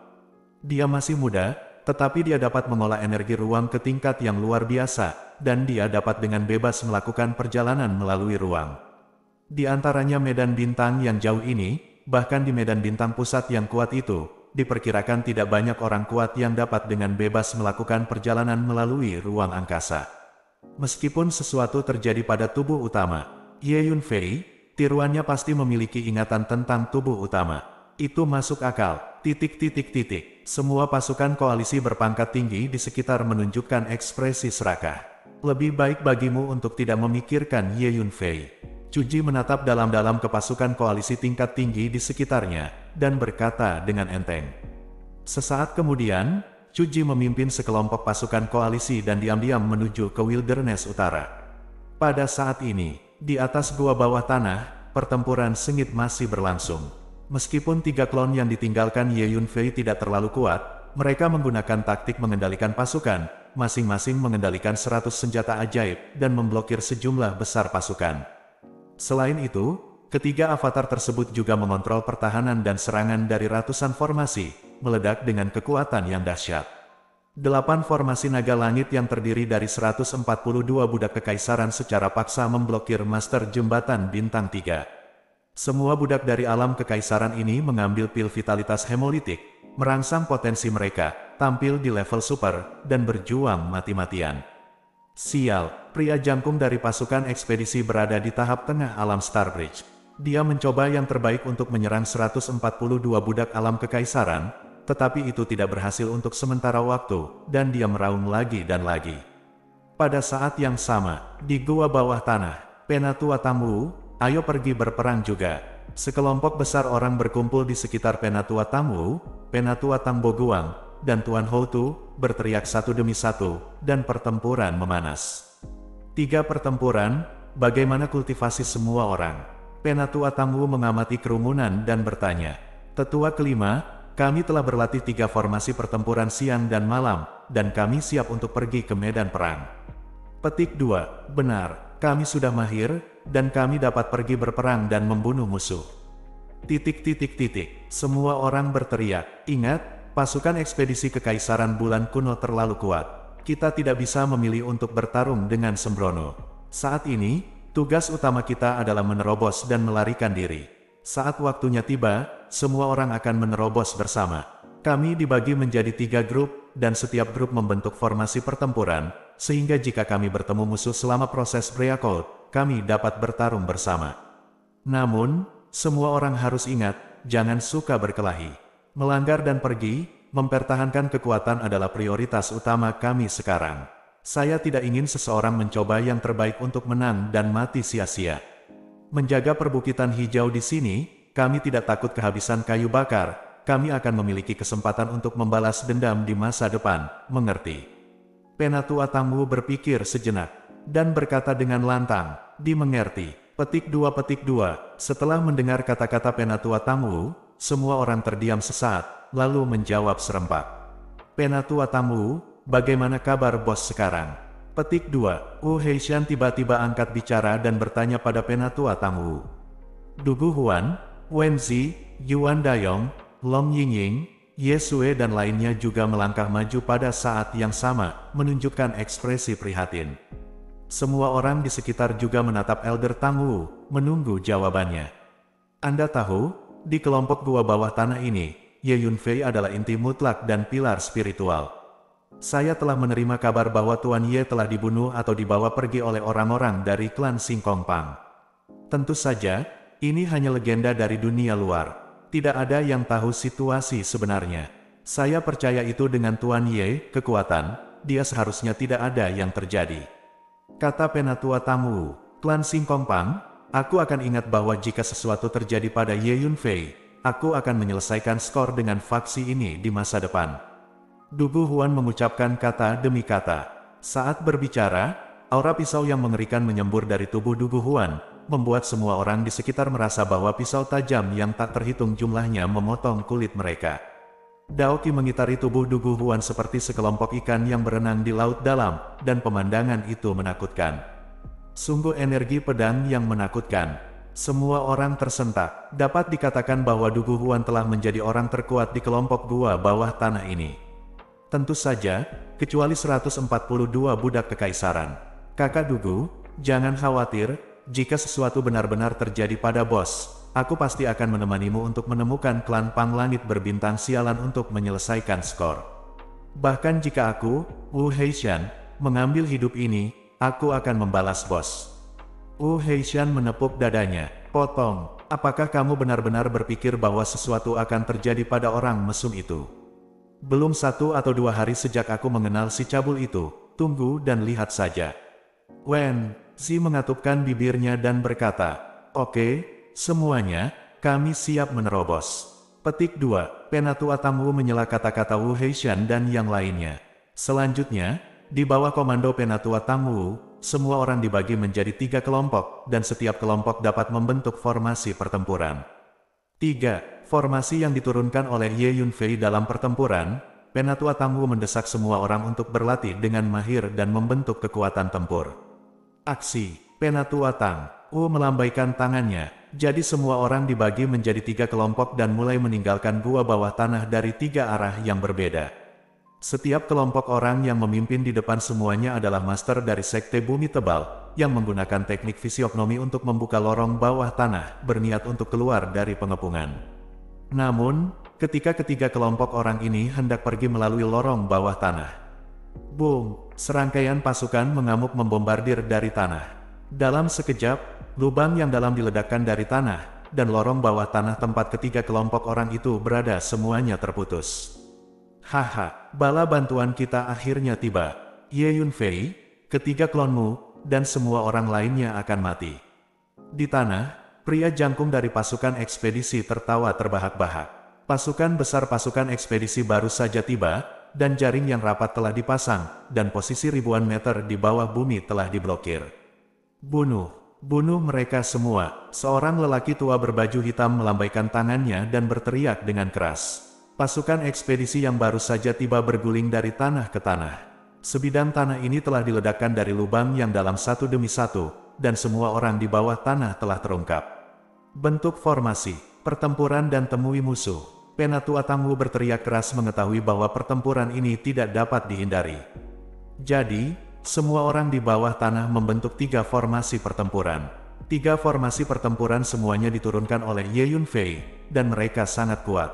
Dia masih muda, tetapi dia dapat mengolah energi ruang ke tingkat yang luar biasa, dan dia dapat dengan bebas melakukan perjalanan melalui ruang. Di antaranya medan bintang yang jauh ini, bahkan di medan bintang pusat yang kuat itu, diperkirakan tidak banyak orang kuat yang dapat dengan bebas melakukan perjalanan melalui ruang angkasa. Meskipun sesuatu terjadi pada tubuh utama, Ye Yun Fei, tiruannya pasti memiliki ingatan tentang tubuh utama. Itu masuk akal, titik titik titik. Semua pasukan koalisi berpangkat tinggi di sekitar menunjukkan ekspresi serakah. Lebih baik bagimu untuk tidak memikirkan Ye Yunfei. Cuji menatap dalam-dalam ke pasukan koalisi tingkat tinggi di sekitarnya, dan berkata dengan enteng. Sesaat kemudian, Cuji memimpin sekelompok pasukan koalisi dan diam-diam menuju ke Wilderness Utara. Pada saat ini, di atas gua bawah tanah, pertempuran sengit masih berlangsung. Meskipun tiga klon yang ditinggalkan Ye Yunfei tidak terlalu kuat, mereka menggunakan taktik mengendalikan pasukan, masing-masing mengendalikan 100 senjata ajaib dan memblokir sejumlah besar pasukan. Selain itu, ketiga avatar tersebut juga mengontrol pertahanan dan serangan dari ratusan formasi, meledak dengan kekuatan yang dahsyat. Delapan formasi naga langit yang terdiri dari 142 budak kekaisaran secara paksa memblokir master jembatan bintang 3. Semua budak dari alam kekaisaran ini mengambil pil vitalitas hemolitik, merangsang potensi mereka, tampil di level super, dan berjuang mati-matian. Sial, pria jangkung dari pasukan ekspedisi berada di tahap tengah alam Starbridge. Dia mencoba yang terbaik untuk menyerang 142 budak alam kekaisaran, tetapi itu tidak berhasil untuk sementara waktu, dan dia meraung lagi dan lagi. Pada saat yang sama, di gua bawah tanah, Penatua Tamu, ayo pergi berperang juga. Sekelompok besar orang berkumpul di sekitar Penatua Tamu, Penatua Tamboguang, dan Tuan Houtu, berteriak satu demi satu, dan pertempuran memanas. Tiga pertempuran, bagaimana kultivasi semua orang? Penatua Tamu mengamati kerumunan dan bertanya, Tetua kelima, kami telah berlatih tiga formasi pertempuran siang dan malam, dan kami siap untuk pergi ke medan perang. Petik 2. Benar, kami sudah mahir, dan kami dapat pergi berperang dan membunuh musuh. Titik titik titik, semua orang berteriak, ingat, pasukan ekspedisi kekaisaran bulan kuno terlalu kuat. Kita tidak bisa memilih untuk bertarung dengan sembrono. Saat ini, tugas utama kita adalah menerobos dan melarikan diri. Saat waktunya tiba, semua orang akan menerobos bersama. Kami dibagi menjadi tiga grup, dan setiap grup membentuk formasi pertempuran, sehingga jika kami bertemu musuh selama proses breakout, kami dapat bertarung bersama. Namun, semua orang harus ingat, jangan suka berkelahi. Melanggar dan pergi, mempertahankan kekuatan adalah prioritas utama kami sekarang. Saya tidak ingin seseorang mencoba yang terbaik untuk menang dan mati sia-sia. Menjaga perbukitan hijau di sini, kami tidak takut kehabisan kayu bakar, kami akan memiliki kesempatan untuk membalas dendam di masa depan, mengerti. Penatua Tamu berpikir sejenak dan berkata dengan lantang, dimengerti. Petik dua petik dua, setelah mendengar kata-kata Penatua Tamu, semua orang terdiam sesaat, lalu menjawab serempak. Penatua Tamu, bagaimana kabar bos sekarang? Petik dua, Wu oh, Heishan tiba-tiba angkat bicara dan bertanya pada Penatua Tamu. Dugu Huan, Wenzi, Yuan Dayong, Long Yingying, Yesue dan lainnya juga melangkah maju pada saat yang sama, menunjukkan ekspresi prihatin. Semua orang di sekitar juga menatap Elder Tang Wu, menunggu jawabannya. Anda tahu, di kelompok gua bawah tanah ini, Ye Yunfei adalah inti mutlak dan pilar spiritual. Saya telah menerima kabar bahwa Tuan Ye telah dibunuh atau dibawa pergi oleh orang-orang dari klan Singkong Pang. Tentu saja, ini hanya legenda dari dunia luar. Tidak ada yang tahu situasi sebenarnya. Saya percaya itu dengan Tuan Ye, kekuatan, dia seharusnya tidak ada yang terjadi. Kata penatua tamu, Tuan Singkong Pang, aku akan ingat bahwa jika sesuatu terjadi pada Ye Yun Fei, aku akan menyelesaikan skor dengan faksi ini di masa depan. Dubu Huan mengucapkan kata demi kata. Saat berbicara, aura pisau yang mengerikan menyembur dari tubuh Dubu Huan, membuat semua orang di sekitar merasa bahwa pisau tajam yang tak terhitung jumlahnya memotong kulit mereka. Daoki mengitari tubuh Dugu Huan seperti sekelompok ikan yang berenang di laut dalam, dan pemandangan itu menakutkan. Sungguh energi pedang yang menakutkan. Semua orang tersentak, dapat dikatakan bahwa Dugu Huan telah menjadi orang terkuat di kelompok gua bawah tanah ini. Tentu saja, kecuali 142 budak kekaisaran. Kakak Dugu, jangan khawatir, jika sesuatu benar-benar terjadi pada bos, aku pasti akan menemanimu untuk menemukan klan Pang Langit berbintang sialan untuk menyelesaikan skor. Bahkan jika aku, Wu Heishan, mengambil hidup ini, aku akan membalas bos. Wu Heishan menepuk dadanya. Potong, apakah kamu benar-benar berpikir bahwa sesuatu akan terjadi pada orang mesum itu? Belum satu atau dua hari sejak aku mengenal si cabul itu, tunggu dan lihat saja. Wen, si mengatupkan bibirnya dan berkata, Oke, okay, Semuanya, kami siap menerobos. Petik 2, Penatu tamu menyela kata-kata Wu Heishan dan yang lainnya. Selanjutnya, di bawah komando penatua tamu semua orang dibagi menjadi tiga kelompok, dan setiap kelompok dapat membentuk formasi pertempuran. 3. Formasi yang diturunkan oleh Ye Yunfei dalam pertempuran, penatua tamu mendesak semua orang untuk berlatih dengan mahir dan membentuk kekuatan tempur. Aksi, penatua Atang, Wu melambaikan tangannya, jadi semua orang dibagi menjadi tiga kelompok dan mulai meninggalkan gua bawah tanah dari tiga arah yang berbeda. Setiap kelompok orang yang memimpin di depan semuanya adalah master dari sekte bumi tebal, yang menggunakan teknik fisiognomi untuk membuka lorong bawah tanah, berniat untuk keluar dari pengepungan. Namun, ketika ketiga kelompok orang ini hendak pergi melalui lorong bawah tanah, boom, serangkaian pasukan mengamuk membombardir dari tanah. Dalam sekejap, lubang yang dalam diledakkan dari tanah, dan lorong bawah tanah tempat ketiga kelompok orang itu berada semuanya terputus. Haha, bala bantuan kita akhirnya tiba. Ye Yunfei, ketiga klonmu, dan semua orang lainnya akan mati. Di tanah, pria jangkung dari pasukan ekspedisi tertawa terbahak-bahak. Pasukan besar pasukan ekspedisi baru saja tiba, dan jaring yang rapat telah dipasang, dan posisi ribuan meter di bawah bumi telah diblokir. Bunuh! Bunuh mereka semua. Seorang lelaki tua berbaju hitam melambaikan tangannya dan berteriak dengan keras. Pasukan ekspedisi yang baru saja tiba berguling dari tanah ke tanah. Sebidang tanah ini telah diledakkan dari lubang yang dalam satu demi satu, dan semua orang di bawah tanah telah terungkap. Bentuk formasi, pertempuran dan temui musuh. Penatua Tangwu berteriak keras mengetahui bahwa pertempuran ini tidak dapat dihindari. Jadi, semua orang di bawah tanah membentuk tiga formasi pertempuran. Tiga formasi pertempuran semuanya diturunkan oleh Ye Yunfei, dan mereka sangat kuat.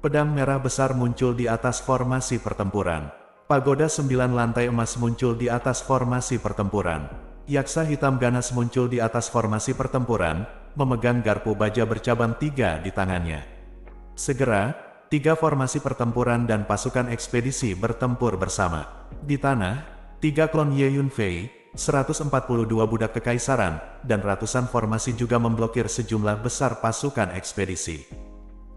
Pedang merah besar muncul di atas formasi pertempuran. Pagoda sembilan lantai emas muncul di atas formasi pertempuran. Yaksa hitam ganas muncul di atas formasi pertempuran, memegang garpu baja bercabang tiga di tangannya. Segera, tiga formasi pertempuran dan pasukan ekspedisi bertempur bersama. Di tanah, Tiga klon Ye Yunfei, 142 budak kekaisaran, dan ratusan formasi juga memblokir sejumlah besar pasukan ekspedisi.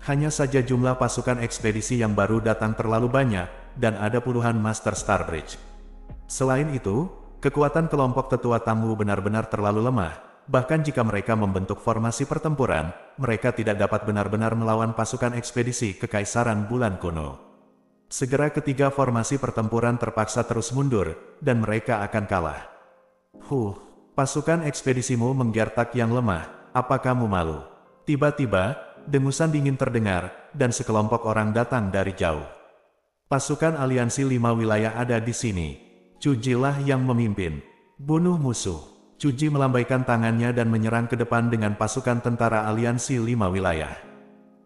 Hanya saja jumlah pasukan ekspedisi yang baru datang terlalu banyak, dan ada puluhan Master Starbridge. Selain itu, kekuatan kelompok tetua tamu benar-benar terlalu lemah, bahkan jika mereka membentuk formasi pertempuran, mereka tidak dapat benar-benar melawan pasukan ekspedisi Kekaisaran Bulan Kuno. Segera ketiga formasi pertempuran terpaksa terus mundur, dan mereka akan kalah. Huh, pasukan ekspedisimu menggertak yang lemah, apa kamu malu? Tiba-tiba, dengusan dingin terdengar, dan sekelompok orang datang dari jauh. Pasukan aliansi lima wilayah ada di sini. Cujilah yang memimpin. Bunuh musuh. Cuji melambaikan tangannya dan menyerang ke depan dengan pasukan tentara aliansi lima wilayah.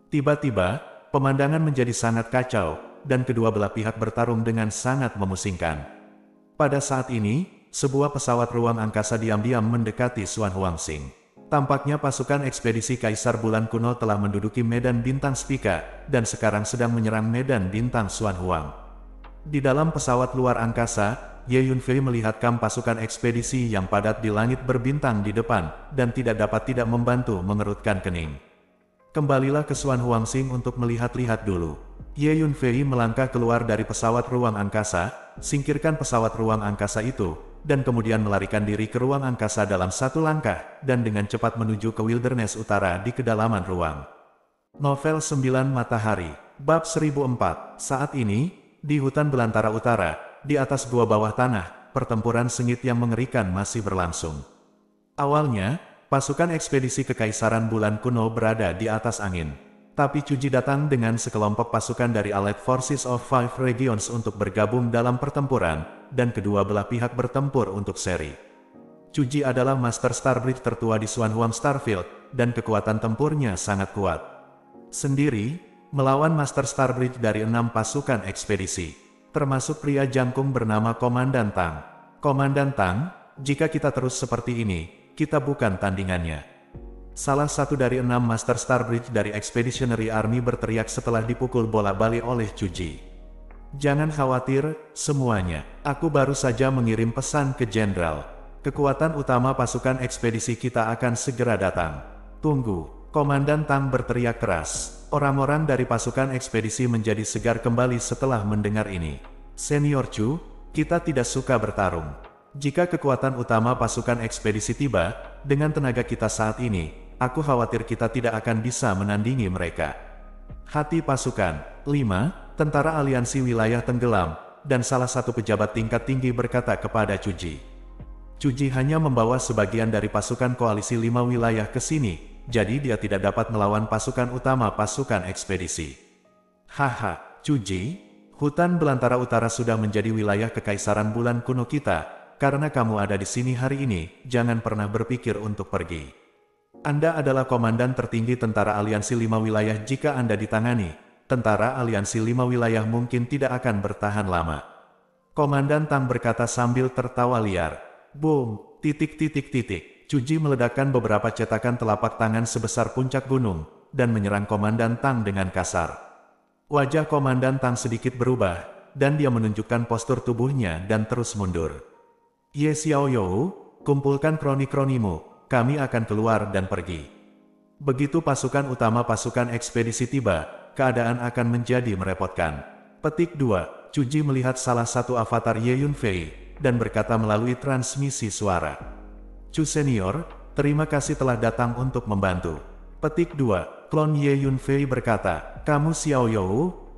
Tiba-tiba, pemandangan menjadi sangat kacau, dan kedua belah pihak bertarung dengan sangat memusingkan. Pada saat ini, sebuah pesawat ruang angkasa diam-diam mendekati Suan Huangsing. Tampaknya pasukan ekspedisi Kaisar Bulan Kuno telah menduduki Medan Bintang Spika, dan sekarang sedang menyerang Medan Bintang Suan Huang. Di dalam pesawat luar angkasa, Ye Yunfei kam pasukan ekspedisi yang padat di langit berbintang di depan, dan tidak dapat tidak membantu mengerutkan kening. Kembalilah ke Suan Huangsing untuk melihat-lihat dulu. Ye Yunfei melangkah keluar dari pesawat ruang angkasa, singkirkan pesawat ruang angkasa itu, dan kemudian melarikan diri ke ruang angkasa dalam satu langkah, dan dengan cepat menuju ke wilderness utara di kedalaman ruang. Novel 9 Matahari, Bab 1004, saat ini, di hutan belantara utara, di atas gua bawah tanah, pertempuran sengit yang mengerikan masih berlangsung. Awalnya, pasukan ekspedisi kekaisaran bulan kuno berada di atas angin tapi Cuji datang dengan sekelompok pasukan dari Allied Forces of Five Regions untuk bergabung dalam pertempuran, dan kedua belah pihak bertempur untuk seri. Cuji adalah Master Starbreed tertua di Swanhuang Starfield, dan kekuatan tempurnya sangat kuat. Sendiri, melawan Master Starbreed dari enam pasukan ekspedisi, termasuk pria jangkung bernama Komandan Tang. Komandan Tang, jika kita terus seperti ini, kita bukan tandingannya. Salah satu dari enam Master Starbridge dari Expeditionary Army berteriak setelah dipukul bola balik oleh Cuji. Jangan khawatir, semuanya. Aku baru saja mengirim pesan ke Jenderal. Kekuatan utama pasukan ekspedisi kita akan segera datang. Tunggu, Komandan Tang berteriak keras. Orang-orang dari pasukan ekspedisi menjadi segar kembali setelah mendengar ini. Senior Chu, kita tidak suka bertarung. Jika kekuatan utama pasukan ekspedisi tiba, dengan tenaga kita saat ini, aku khawatir kita tidak akan bisa menandingi mereka. Hati pasukan, 5, tentara aliansi wilayah tenggelam, dan salah satu pejabat tingkat tinggi berkata kepada Cuji. Cuji hanya membawa sebagian dari pasukan koalisi lima wilayah ke sini, jadi dia tidak dapat melawan pasukan utama pasukan ekspedisi. Haha, Cuji, hutan belantara utara sudah menjadi wilayah kekaisaran bulan kuno kita, karena kamu ada di sini hari ini, jangan pernah berpikir untuk pergi. Anda adalah komandan tertinggi tentara aliansi lima wilayah jika Anda ditangani. Tentara aliansi lima wilayah mungkin tidak akan bertahan lama. Komandan Tang berkata sambil tertawa liar. Boom, titik titik titik. Cuji meledakkan beberapa cetakan telapak tangan sebesar puncak gunung, dan menyerang Komandan Tang dengan kasar. Wajah Komandan Tang sedikit berubah, dan dia menunjukkan postur tubuhnya dan terus mundur. Ye Xiaoyou, kumpulkan kroni-kronimu, kami akan keluar dan pergi. Begitu pasukan utama pasukan ekspedisi tiba, keadaan akan menjadi merepotkan. Petik 2, Cuji melihat salah satu avatar Ye Yun Fei, dan berkata melalui transmisi suara. Chu Senior, terima kasih telah datang untuk membantu. Petik 2, klon Ye Yun Fei berkata, Kamu Xiao You,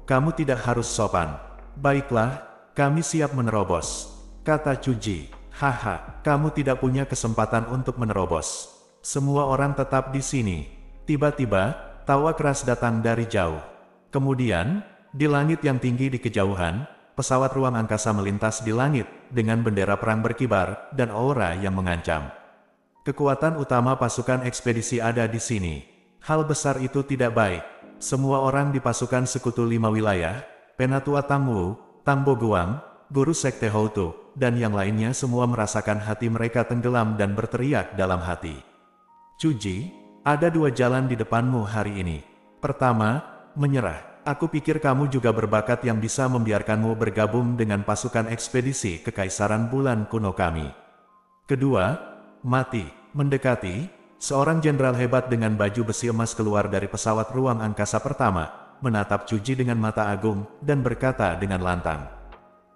kamu tidak harus sopan. Baiklah, kami siap menerobos. Kata Cuji, haha, kamu tidak punya kesempatan untuk menerobos. Semua orang tetap di sini. Tiba-tiba, tawa keras datang dari jauh. Kemudian, di langit yang tinggi di kejauhan, pesawat ruang angkasa melintas di langit, dengan bendera perang berkibar, dan aura yang mengancam. Kekuatan utama pasukan ekspedisi ada di sini. Hal besar itu tidak baik. Semua orang di pasukan sekutu lima wilayah, Penatua Tangwu, Tamboguang, Guru Sekte Houtu, dan yang lainnya semua merasakan hati mereka tenggelam dan berteriak dalam hati. Cuji, ada dua jalan di depanmu hari ini. Pertama, menyerah. Aku pikir kamu juga berbakat yang bisa membiarkanmu bergabung dengan pasukan ekspedisi kekaisaran bulan kuno kami. Kedua, mati. Mendekati, seorang jenderal hebat dengan baju besi emas keluar dari pesawat ruang angkasa pertama, menatap Cuji dengan mata agung, dan berkata dengan lantang,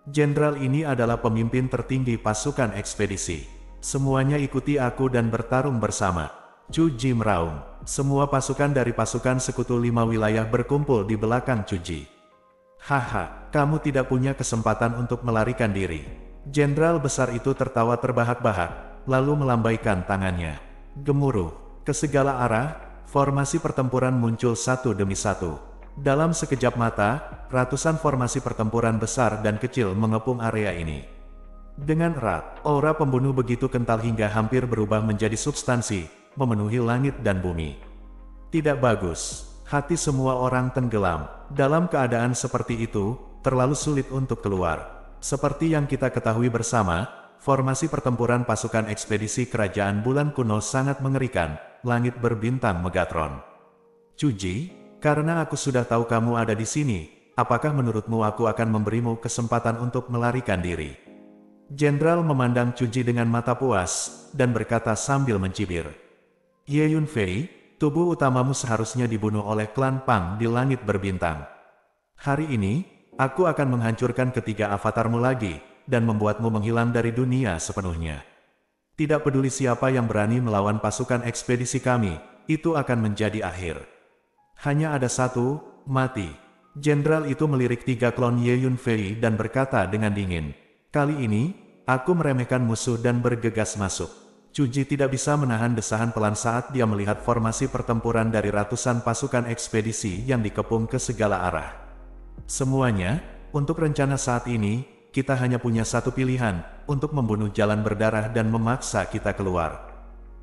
Jenderal ini adalah pemimpin tertinggi pasukan ekspedisi. Semuanya ikuti aku dan bertarung bersama. Chu Ji Raung. Semua pasukan dari pasukan sekutu lima wilayah berkumpul di belakang Ji. Haha, kamu tidak punya kesempatan untuk melarikan diri. Jenderal besar itu tertawa terbahak-bahak, lalu melambaikan tangannya. Gemuruh, ke segala arah, formasi pertempuran muncul satu demi satu. Dalam sekejap mata, ratusan formasi pertempuran besar dan kecil mengepung area ini. Dengan erat, aura pembunuh begitu kental hingga hampir berubah menjadi substansi, memenuhi langit dan bumi. Tidak bagus. Hati semua orang tenggelam. Dalam keadaan seperti itu, terlalu sulit untuk keluar. Seperti yang kita ketahui bersama, formasi pertempuran pasukan ekspedisi kerajaan bulan kuno sangat mengerikan, langit berbintang Megatron. Cuji, karena aku sudah tahu kamu ada di sini, apakah menurutmu aku akan memberimu kesempatan untuk melarikan diri? Jenderal memandang Cuji dengan mata puas, dan berkata sambil mencibir. Ye Yunfei, tubuh utamamu seharusnya dibunuh oleh klan Pang di langit berbintang. Hari ini, aku akan menghancurkan ketiga avatarmu lagi, dan membuatmu menghilang dari dunia sepenuhnya. Tidak peduli siapa yang berani melawan pasukan ekspedisi kami, itu akan menjadi akhir. Hanya ada satu, mati. Jenderal itu melirik tiga klon Ye Yun Fei dan berkata dengan dingin, Kali ini, aku meremehkan musuh dan bergegas masuk. Cuji tidak bisa menahan desahan pelan saat dia melihat formasi pertempuran dari ratusan pasukan ekspedisi yang dikepung ke segala arah. Semuanya, untuk rencana saat ini, kita hanya punya satu pilihan, untuk membunuh jalan berdarah dan memaksa kita keluar.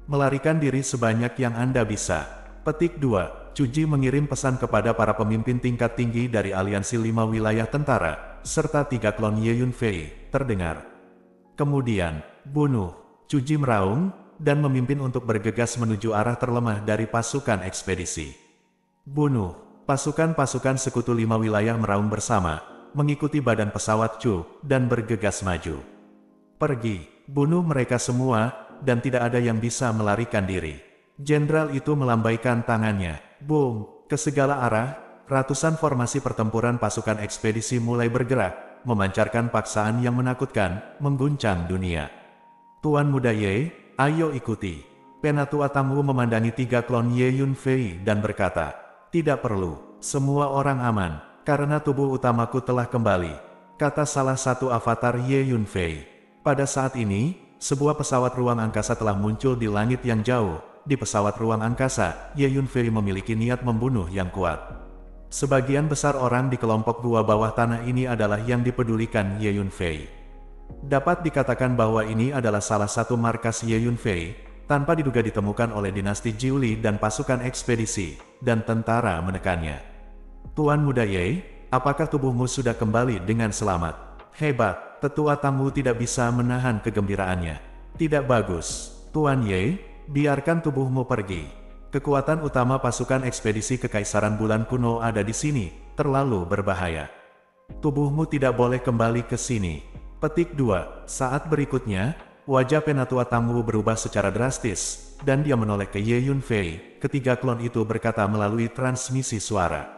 Melarikan diri sebanyak yang Anda bisa. Petik 2. Cuji mengirim pesan kepada para pemimpin tingkat tinggi dari aliansi lima wilayah tentara, serta tiga klon Yun Fei, terdengar. Kemudian, bunuh, Cuji meraung, dan memimpin untuk bergegas menuju arah terlemah dari pasukan ekspedisi. Bunuh, pasukan-pasukan sekutu lima wilayah meraung bersama, mengikuti badan pesawat Chu, dan bergegas maju. Pergi, bunuh mereka semua, dan tidak ada yang bisa melarikan diri. Jenderal itu melambaikan tangannya, Boom! Ke segala arah, ratusan formasi pertempuran pasukan ekspedisi mulai bergerak, memancarkan paksaan yang menakutkan, mengguncang dunia. Tuan muda Ye, ayo ikuti. Penatua tamu memandangi tiga klon Ye Yun Fei dan berkata, Tidak perlu, semua orang aman, karena tubuh utamaku telah kembali, kata salah satu avatar Ye Yunfei. Pada saat ini, sebuah pesawat ruang angkasa telah muncul di langit yang jauh, di pesawat ruang angkasa, Ye Yunfei memiliki niat membunuh yang kuat. Sebagian besar orang di kelompok gua bawah tanah ini adalah yang dipedulikan Ye Yunfei. Dapat dikatakan bahwa ini adalah salah satu markas Ye Yunfei, tanpa diduga ditemukan oleh dinasti Jiuli dan pasukan ekspedisi, dan tentara menekannya. Tuan Muda Ye, apakah tubuhmu sudah kembali dengan selamat? Hebat, tetua tamu tidak bisa menahan kegembiraannya. Tidak bagus, Tuan Ye, biarkan tubuhmu pergi. Kekuatan utama pasukan ekspedisi kekaisaran bulan kuno ada di sini, terlalu berbahaya. Tubuhmu tidak boleh kembali ke sini. Petik 2. Saat berikutnya, wajah Penatua Tangwu berubah secara drastis, dan dia menoleh ke Ye Yun Fei. Ketiga klon itu berkata melalui transmisi suara.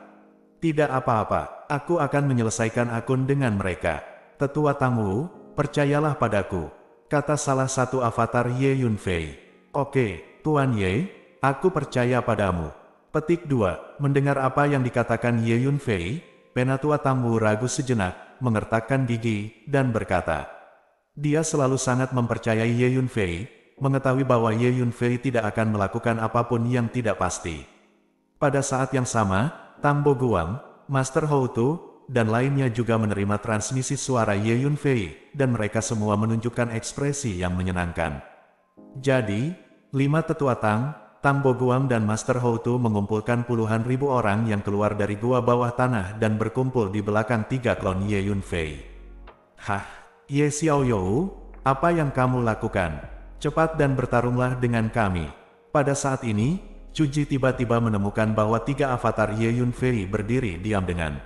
Tidak apa-apa, aku akan menyelesaikan akun dengan mereka. Tetua Tangwu, percayalah padaku, kata salah satu avatar Ye Yun Fei. Oke, Tuan Ye, aku percaya padamu. Petik 2. Mendengar apa yang dikatakan Ye Yun Fei, Penatua Tamu ragu sejenak, mengertakkan gigi, dan berkata. Dia selalu sangat mempercayai Ye Yun Fei, mengetahui bahwa Ye Yun Fei tidak akan melakukan apapun yang tidak pasti. Pada saat yang sama, Tambo Guang, Master Hou Tu, dan lainnya juga menerima transmisi suara Ye Yun Fei, dan mereka semua menunjukkan ekspresi yang menyenangkan. Jadi, lima tetua Tang, Tang Boguang dan Master Houtu mengumpulkan puluhan ribu orang yang keluar dari gua bawah tanah dan berkumpul di belakang tiga klon Ye Yunfei. Hah, Ye Xiaoyou, apa yang kamu lakukan? Cepat dan bertarunglah dengan kami. Pada saat ini, Cuji tiba-tiba menemukan bahwa tiga avatar Ye Yunfei berdiri diam dengan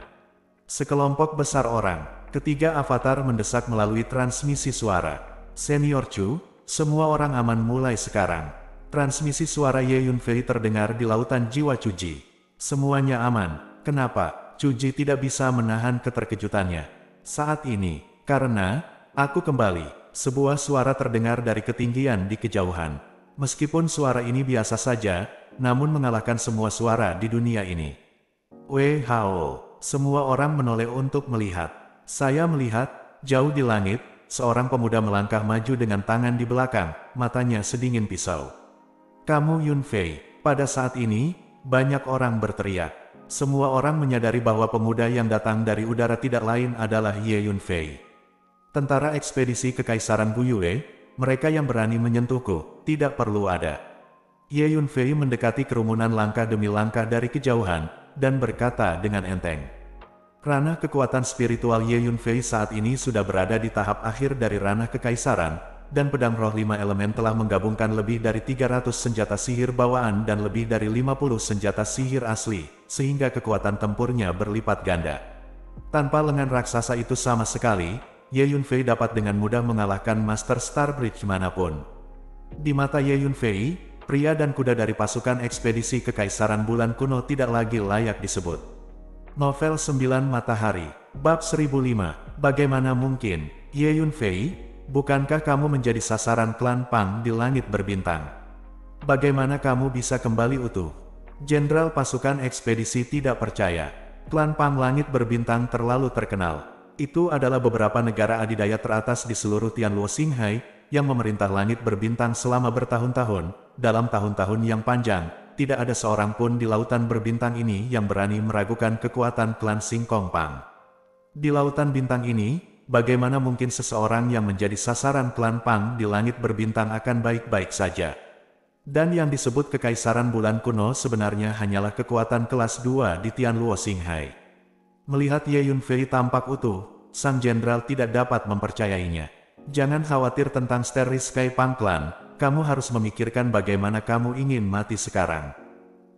sekelompok besar orang. Ketiga avatar mendesak melalui transmisi suara. Senior Chu, semua orang aman mulai sekarang. Transmisi suara Ye Yunfei terdengar di lautan jiwa Cuji. Semuanya aman. Kenapa? Cuji tidak bisa menahan keterkejutannya. Saat ini, karena, aku kembali. Sebuah suara terdengar dari ketinggian di kejauhan. Meskipun suara ini biasa saja, namun mengalahkan semua suara di dunia ini. Wei Hao, semua orang menoleh untuk melihat. Saya melihat, jauh di langit, seorang pemuda melangkah maju dengan tangan di belakang, matanya sedingin pisau. Kamu Yun Fei, pada saat ini, banyak orang berteriak. Semua orang menyadari bahwa pemuda yang datang dari udara tidak lain adalah Ye Yun Fei. Tentara ekspedisi Kekaisaran Buyue, mereka yang berani menyentuhku, tidak perlu ada. Ye Yun Fei mendekati kerumunan langkah demi langkah dari kejauhan, dan berkata dengan enteng. Ranah kekuatan spiritual Ye Yunfei saat ini sudah berada di tahap akhir dari ranah kekaisaran, dan pedang roh lima elemen telah menggabungkan lebih dari 300 senjata sihir bawaan dan lebih dari 50 senjata sihir asli, sehingga kekuatan tempurnya berlipat ganda. Tanpa lengan raksasa itu sama sekali, Ye Yunfei dapat dengan mudah mengalahkan Master Star Bridge manapun. Di mata Ye Yunfei, pria dan kuda dari pasukan ekspedisi kekaisaran bulan kuno tidak lagi layak disebut. Novel 9 Matahari, Bab 1005, Bagaimana mungkin, Ye Yun Fei, bukankah kamu menjadi sasaran klan Pang di langit berbintang? Bagaimana kamu bisa kembali utuh? Jenderal pasukan ekspedisi tidak percaya. Klan Pang langit berbintang terlalu terkenal. Itu adalah beberapa negara adidaya teratas di seluruh Tianluo Xinghai, yang memerintah langit berbintang selama bertahun-tahun, dalam tahun-tahun yang panjang, tidak ada seorang pun di lautan berbintang ini yang berani meragukan kekuatan klan Singkong Pang. Di lautan bintang ini, bagaimana mungkin seseorang yang menjadi sasaran klan Pang di langit berbintang akan baik-baik saja? Dan yang disebut kekaisaran bulan kuno sebenarnya hanyalah kekuatan kelas 2 di Tianluo Singhai. Melihat Ye Yunfei tampak utuh, sang jenderal tidak dapat mempercayainya. Jangan khawatir tentang Steris Sky Pang Clan, kamu harus memikirkan bagaimana kamu ingin mati sekarang.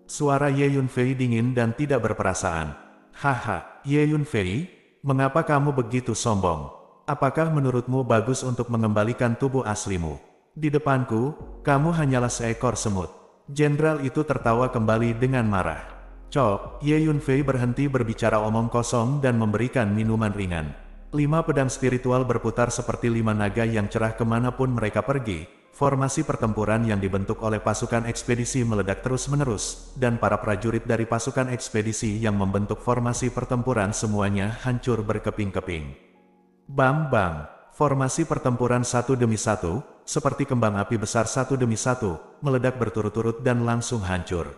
Suara Ye Yunfei dingin dan tidak berperasaan. Haha, Ye Yunfei, mengapa kamu begitu sombong? Apakah menurutmu bagus untuk mengembalikan tubuh aslimu? Di depanku, kamu hanyalah seekor semut. Jenderal itu tertawa kembali dengan marah. Cok, Ye Yunfei berhenti berbicara omong kosong dan memberikan minuman ringan. Lima pedang spiritual berputar seperti lima naga yang cerah kemanapun mereka pergi, Formasi pertempuran yang dibentuk oleh pasukan ekspedisi meledak terus-menerus, dan para prajurit dari pasukan ekspedisi yang membentuk formasi pertempuran semuanya hancur berkeping-keping. Bam-bam, formasi pertempuran satu demi satu, seperti kembang api besar satu demi satu, meledak berturut-turut dan langsung hancur.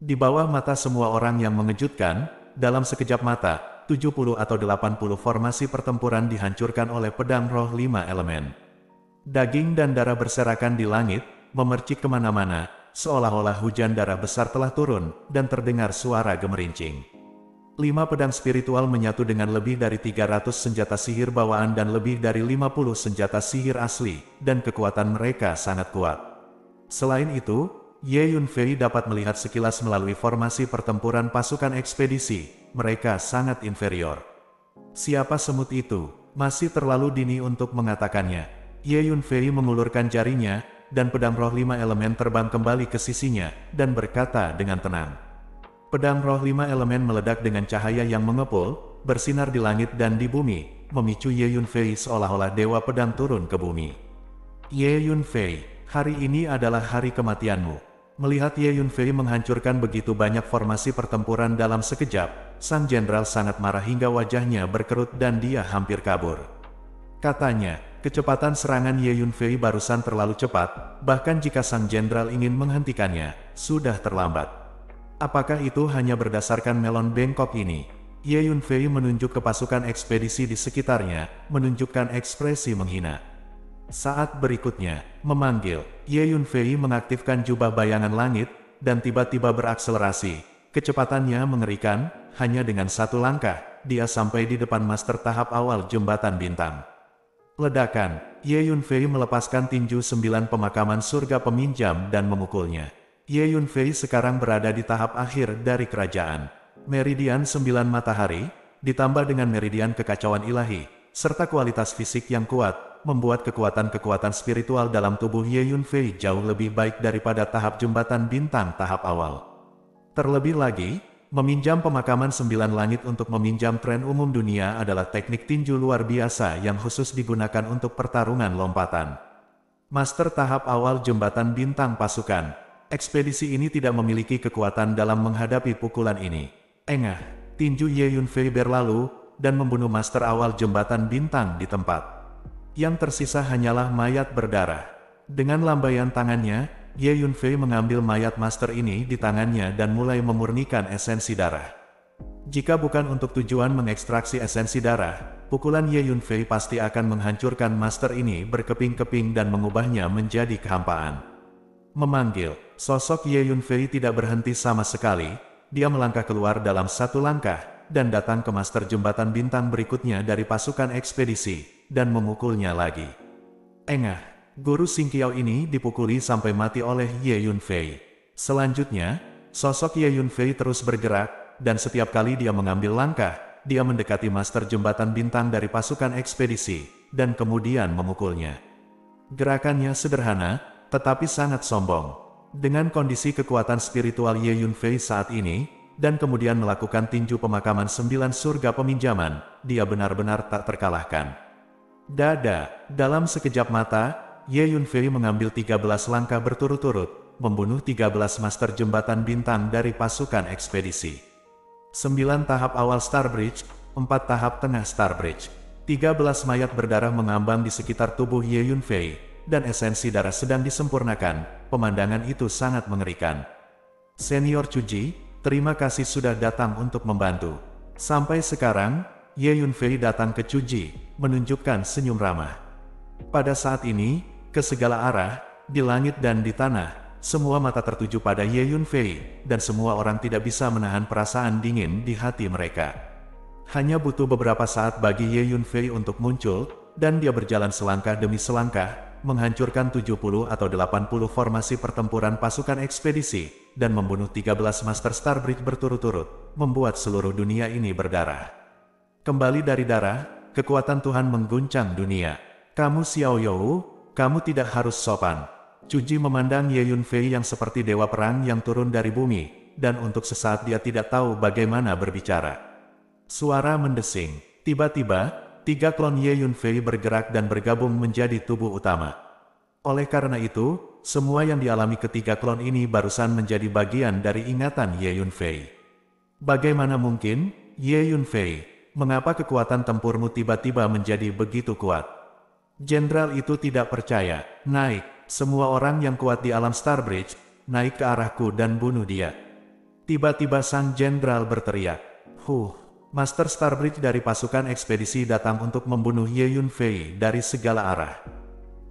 Di bawah mata semua orang yang mengejutkan, dalam sekejap mata, 70 atau 80 formasi pertempuran dihancurkan oleh pedang roh lima elemen. Daging dan darah berserakan di langit, memercik kemana-mana, seolah-olah hujan darah besar telah turun, dan terdengar suara gemerincing. Lima pedang spiritual menyatu dengan lebih dari 300 senjata sihir bawaan dan lebih dari 50 senjata sihir asli, dan kekuatan mereka sangat kuat. Selain itu, Ye Yunfei dapat melihat sekilas melalui formasi pertempuran pasukan ekspedisi, mereka sangat inferior. Siapa semut itu? Masih terlalu dini untuk mengatakannya, Ye Yunfei mengulurkan jarinya, dan pedang roh lima elemen terbang kembali ke sisinya, dan berkata dengan tenang. Pedang roh lima elemen meledak dengan cahaya yang mengepul, bersinar di langit dan di bumi, memicu Ye Yunfei seolah-olah dewa pedang turun ke bumi. Ye Yunfei, hari ini adalah hari kematianmu. Melihat Ye Yunfei menghancurkan begitu banyak formasi pertempuran dalam sekejap, sang jenderal sangat marah hingga wajahnya berkerut dan dia hampir kabur. Katanya, kecepatan serangan Ye Yunfei barusan terlalu cepat, bahkan jika sang jenderal ingin menghentikannya, sudah terlambat. Apakah itu hanya berdasarkan melon bengkok ini? Ye Yunfei menunjuk ke pasukan ekspedisi di sekitarnya, menunjukkan ekspresi menghina. Saat berikutnya, memanggil, Ye Yunfei mengaktifkan jubah bayangan langit, dan tiba-tiba berakselerasi. Kecepatannya mengerikan, hanya dengan satu langkah, dia sampai di depan master tahap awal jembatan bintang. Ledakan, Ye Yunfei melepaskan tinju sembilan pemakaman surga peminjam dan memukulnya. Ye Yunfei sekarang berada di tahap akhir dari kerajaan. Meridian sembilan matahari, ditambah dengan meridian kekacauan ilahi, serta kualitas fisik yang kuat, membuat kekuatan-kekuatan spiritual dalam tubuh Ye Yunfei jauh lebih baik daripada tahap jembatan bintang tahap awal. Terlebih lagi, Meminjam pemakaman sembilan langit untuk meminjam tren umum dunia adalah teknik tinju luar biasa yang khusus digunakan untuk pertarungan lompatan. Master tahap awal jembatan bintang pasukan. Ekspedisi ini tidak memiliki kekuatan dalam menghadapi pukulan ini. Engah, tinju Ye Yunfei berlalu, dan membunuh master awal jembatan bintang di tempat. Yang tersisa hanyalah mayat berdarah. Dengan lambaian tangannya, Ye Yunfei mengambil mayat master ini di tangannya dan mulai memurnikan esensi darah. Jika bukan untuk tujuan mengekstraksi esensi darah, pukulan Ye Yunfei pasti akan menghancurkan master ini berkeping-keping dan mengubahnya menjadi kehampaan. Memanggil, sosok Ye Yunfei tidak berhenti sama sekali, dia melangkah keluar dalam satu langkah, dan datang ke master jembatan bintang berikutnya dari pasukan ekspedisi, dan memukulnya lagi. Engah, Guru Singkiao ini dipukuli sampai mati oleh Ye Yunfei. Selanjutnya, sosok Ye Yunfei terus bergerak, dan setiap kali dia mengambil langkah, dia mendekati Master Jembatan Bintang dari pasukan ekspedisi, dan kemudian memukulnya. Gerakannya sederhana, tetapi sangat sombong. Dengan kondisi kekuatan spiritual Ye Yunfei saat ini, dan kemudian melakukan tinju pemakaman sembilan surga peminjaman, dia benar-benar tak terkalahkan. Dada, dalam sekejap mata, Ye Yunfei mengambil 13 langkah berturut-turut, membunuh 13 master jembatan bintang dari pasukan ekspedisi. 9 tahap awal Starbridge, 4 tahap tengah Starbridge. 13 mayat berdarah mengambang di sekitar tubuh Ye Yunfei, dan esensi darah sedang disempurnakan, pemandangan itu sangat mengerikan. Senior Cuji, terima kasih sudah datang untuk membantu. Sampai sekarang, Ye Yunfei datang ke Cuji, menunjukkan senyum ramah. Pada saat ini, ke segala arah, di langit dan di tanah, semua mata tertuju pada Ye Yunfei dan semua orang tidak bisa menahan perasaan dingin di hati mereka. Hanya butuh beberapa saat bagi Ye Yunfei untuk muncul, dan dia berjalan selangkah demi selangkah, menghancurkan 70 atau 80 formasi pertempuran pasukan ekspedisi, dan membunuh 13 Master Star Bridge berturut-turut, membuat seluruh dunia ini berdarah. Kembali dari darah, kekuatan Tuhan mengguncang dunia. Kamu Xiao Yao, kamu tidak harus sopan. Cuji memandang Ye Yunfei yang seperti dewa perang yang turun dari bumi, dan untuk sesaat dia tidak tahu bagaimana berbicara. Suara mendesing. Tiba-tiba, tiga klon Ye Yunfei bergerak dan bergabung menjadi tubuh utama. Oleh karena itu, semua yang dialami ketiga klon ini barusan menjadi bagian dari ingatan Ye Yunfei. Bagaimana mungkin, Ye Yunfei? mengapa kekuatan tempurmu tiba-tiba menjadi begitu kuat? Jenderal itu tidak percaya. Naik, semua orang yang kuat di alam Starbridge, naik ke arahku dan bunuh dia. Tiba-tiba sang jenderal berteriak. Huh, Master Starbridge dari pasukan ekspedisi datang untuk membunuh Ye Yun Fei dari segala arah.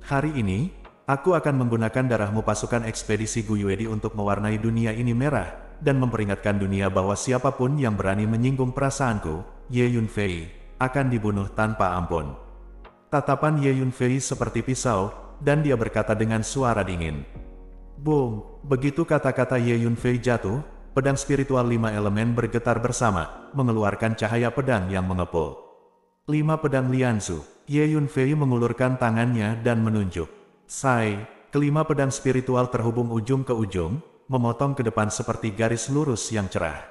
Hari ini, aku akan menggunakan darahmu pasukan ekspedisi Guyuedi untuk mewarnai dunia ini merah, dan memperingatkan dunia bahwa siapapun yang berani menyinggung perasaanku, Ye Yun Fei, akan dibunuh tanpa ampun. Tatapan Ye Yunfei seperti pisau, dan dia berkata dengan suara dingin. Boom! Begitu kata-kata Ye Yunfei jatuh, pedang spiritual lima elemen bergetar bersama, mengeluarkan cahaya pedang yang mengepul. Lima pedang Lianzu, Ye Yunfei mengulurkan tangannya dan menunjuk. Sai, kelima pedang spiritual terhubung ujung ke ujung, memotong ke depan seperti garis lurus yang cerah.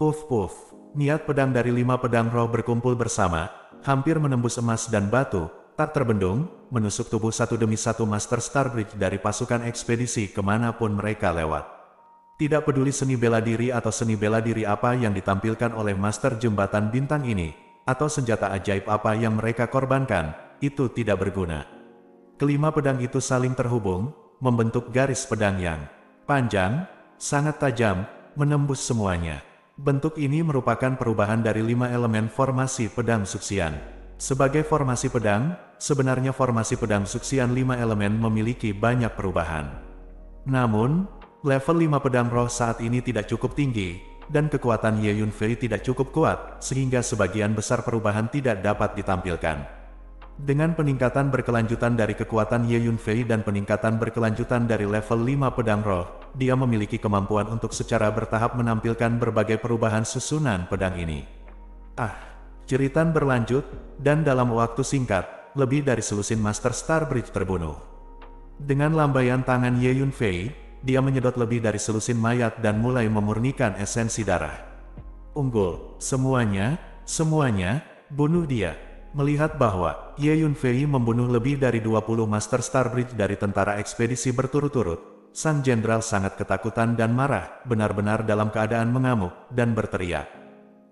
Puff puff, niat pedang dari lima pedang roh berkumpul bersama, hampir menembus emas dan batu, tak terbendung, menusuk tubuh satu demi satu Master Starbridge dari pasukan ekspedisi kemanapun mereka lewat. Tidak peduli seni bela diri atau seni bela diri apa yang ditampilkan oleh Master Jembatan Bintang ini, atau senjata ajaib apa yang mereka korbankan, itu tidak berguna. Kelima pedang itu saling terhubung, membentuk garis pedang yang panjang, sangat tajam, menembus semuanya. Bentuk ini merupakan perubahan dari lima elemen formasi pedang suksian. Sebagai formasi pedang, sebenarnya formasi pedang suksian lima elemen memiliki banyak perubahan. Namun, level lima pedang roh saat ini tidak cukup tinggi, dan kekuatan Ye Yun tidak cukup kuat, sehingga sebagian besar perubahan tidak dapat ditampilkan. Dengan peningkatan berkelanjutan dari kekuatan Ye Yunfei dan peningkatan berkelanjutan dari level 5 pedang roh, dia memiliki kemampuan untuk secara bertahap menampilkan berbagai perubahan susunan pedang ini. Ah, cerita berlanjut, dan dalam waktu singkat, lebih dari selusin Master Star Bridge terbunuh. Dengan lambaian tangan Ye Yunfei, dia menyedot lebih dari selusin mayat dan mulai memurnikan esensi darah. Unggul, semuanya, semuanya, bunuh dia, melihat bahwa Ye Yunfei membunuh lebih dari 20 Master Starbridge dari tentara ekspedisi berturut-turut, sang jenderal sangat ketakutan dan marah, benar-benar dalam keadaan mengamuk, dan berteriak.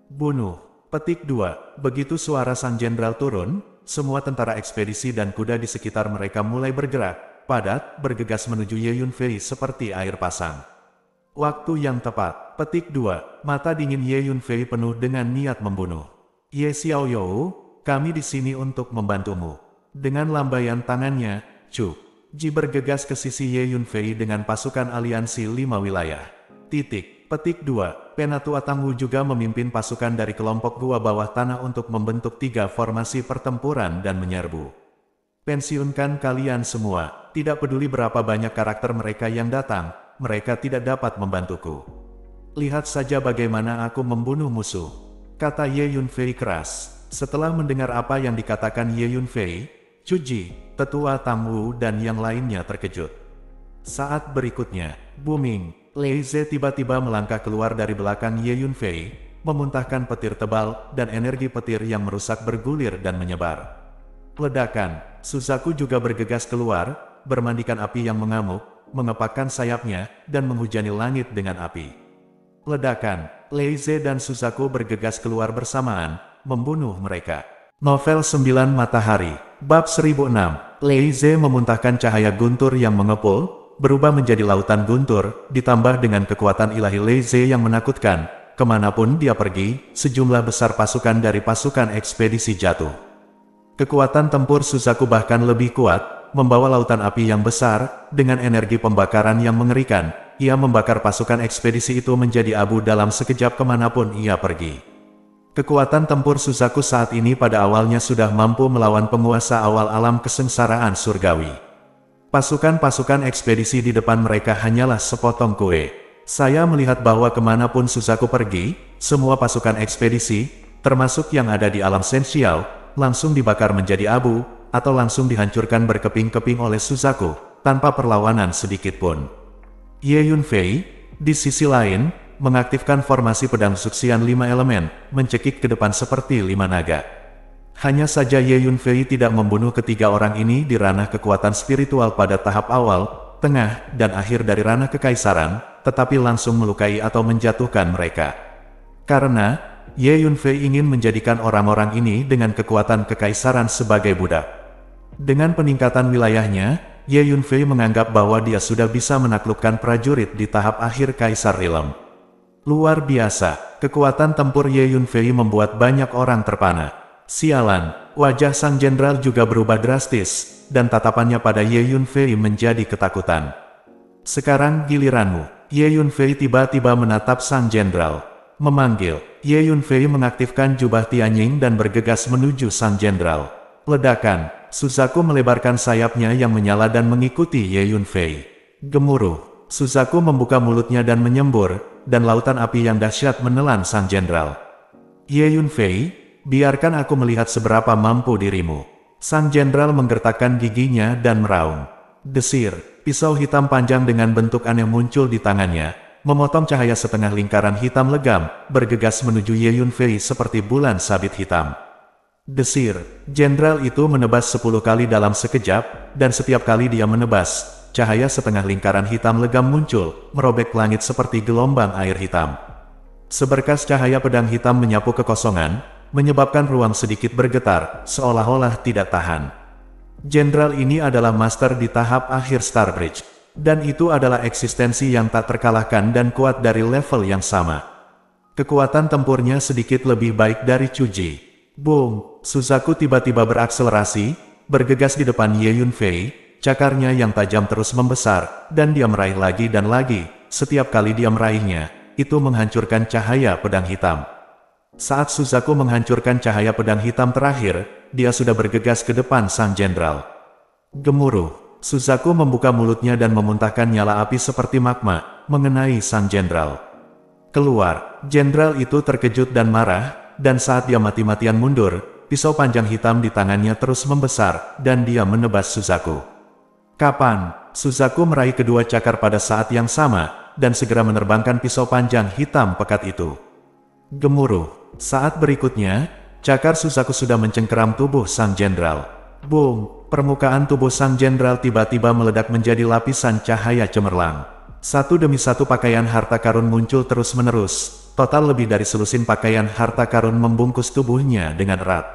Bunuh! Petik 2. Begitu suara sang jenderal turun, semua tentara ekspedisi dan kuda di sekitar mereka mulai bergerak, padat, bergegas menuju Ye Yunfei seperti air pasang. Waktu yang tepat. Petik 2. Mata dingin Ye Yunfei penuh dengan niat membunuh. Ye Xiaoyou, kami di sini untuk membantumu. Dengan lambaian tangannya, Chu, Ji bergegas ke sisi Ye Yunfei dengan pasukan aliansi lima wilayah. Titik, petik 2, Penatua Tanghu juga memimpin pasukan dari kelompok gua bawah tanah untuk membentuk tiga formasi pertempuran dan menyerbu. Pensiunkan kalian semua, tidak peduli berapa banyak karakter mereka yang datang, mereka tidak dapat membantuku. Lihat saja bagaimana aku membunuh musuh, kata Ye Yunfei keras. Setelah mendengar apa yang dikatakan Ye Yunfei, Chu Cuji, tetua Wu dan yang lainnya terkejut. Saat berikutnya, booming, Lei Ze tiba-tiba melangkah keluar dari belakang Ye Yunfei, memuntahkan petir tebal dan energi petir yang merusak bergulir dan menyebar. Ledakan, Suzaku juga bergegas keluar, bermandikan api yang mengamuk, mengepakkan sayapnya, dan menghujani langit dengan api. Ledakan, Lei Ze dan Suzaku bergegas keluar bersamaan, membunuh mereka. Novel 9 Matahari, Bab 1006, Leize memuntahkan cahaya guntur yang mengepul, berubah menjadi lautan guntur, ditambah dengan kekuatan ilahi Leize yang menakutkan, kemanapun dia pergi, sejumlah besar pasukan dari pasukan ekspedisi jatuh. Kekuatan tempur Suzaku bahkan lebih kuat, membawa lautan api yang besar, dengan energi pembakaran yang mengerikan, ia membakar pasukan ekspedisi itu menjadi abu dalam sekejap kemanapun ia pergi. Kekuatan tempur Suzaku saat ini pada awalnya sudah mampu melawan penguasa awal alam kesengsaraan surgawi. Pasukan-pasukan ekspedisi di depan mereka hanyalah sepotong kue. Saya melihat bahwa kemanapun Suzaku pergi, semua pasukan ekspedisi, termasuk yang ada di alam sensial, langsung dibakar menjadi abu, atau langsung dihancurkan berkeping-keping oleh Suzaku, tanpa perlawanan sedikitpun. Ye Yunfei, di sisi lain, mengaktifkan formasi pedang suksian lima elemen, mencekik ke depan seperti lima naga. Hanya saja Ye Yunfei tidak membunuh ketiga orang ini di ranah kekuatan spiritual pada tahap awal, tengah, dan akhir dari ranah kekaisaran, tetapi langsung melukai atau menjatuhkan mereka. Karena, Ye Yunfei ingin menjadikan orang-orang ini dengan kekuatan kekaisaran sebagai budak. Dengan peningkatan wilayahnya, Ye Yunfei menganggap bahwa dia sudah bisa menaklukkan prajurit di tahap akhir Kaisar Rilem. Luar biasa, kekuatan tempur Ye Yunfei membuat banyak orang terpana. Sialan, wajah sang jenderal juga berubah drastis, dan tatapannya pada Ye Yunfei menjadi ketakutan. Sekarang giliranmu. Ye Yunfei tiba-tiba menatap sang jenderal. Memanggil, Ye Yunfei mengaktifkan jubah Tianying dan bergegas menuju sang jenderal. Ledakan, Suzaku melebarkan sayapnya yang menyala dan mengikuti Ye Yunfei. Gemuruh, Suzaku membuka mulutnya dan menyembur, dan lautan api yang dahsyat menelan sang jenderal. Ye Yunfei, biarkan aku melihat seberapa mampu dirimu. Sang jenderal menggertakkan giginya dan meraung. Desir, pisau hitam panjang dengan bentuk aneh muncul di tangannya, memotong cahaya setengah lingkaran hitam legam, bergegas menuju Ye Yunfei seperti bulan sabit hitam. Desir, jenderal itu menebas sepuluh kali dalam sekejap, dan setiap kali dia menebas, cahaya setengah lingkaran hitam legam muncul, merobek langit seperti gelombang air hitam. Seberkas cahaya pedang hitam menyapu kekosongan, menyebabkan ruang sedikit bergetar, seolah-olah tidak tahan. Jenderal ini adalah master di tahap akhir Starbridge, dan itu adalah eksistensi yang tak terkalahkan dan kuat dari level yang sama. Kekuatan tempurnya sedikit lebih baik dari Chuji. Boom! Suzaku tiba-tiba berakselerasi, bergegas di depan Ye Yunfei. Cakarnya yang tajam terus membesar, dan dia meraih lagi dan lagi. Setiap kali dia meraihnya, itu menghancurkan cahaya pedang hitam. Saat Suzaku menghancurkan cahaya pedang hitam terakhir, dia sudah bergegas ke depan sang jenderal. Gemuruh, Suzaku membuka mulutnya dan memuntahkan nyala api seperti magma, mengenai sang jenderal. Keluar, jenderal itu terkejut dan marah, dan saat dia mati-matian mundur, pisau panjang hitam di tangannya terus membesar, dan dia menebas Suzaku. Kapan, Suzaku meraih kedua cakar pada saat yang sama, dan segera menerbangkan pisau panjang hitam pekat itu. Gemuruh, saat berikutnya, cakar Suzaku sudah mencengkeram tubuh sang jenderal. Boom, permukaan tubuh sang jenderal tiba-tiba meledak menjadi lapisan cahaya cemerlang. Satu demi satu pakaian harta karun muncul terus-menerus, total lebih dari selusin pakaian harta karun membungkus tubuhnya dengan erat.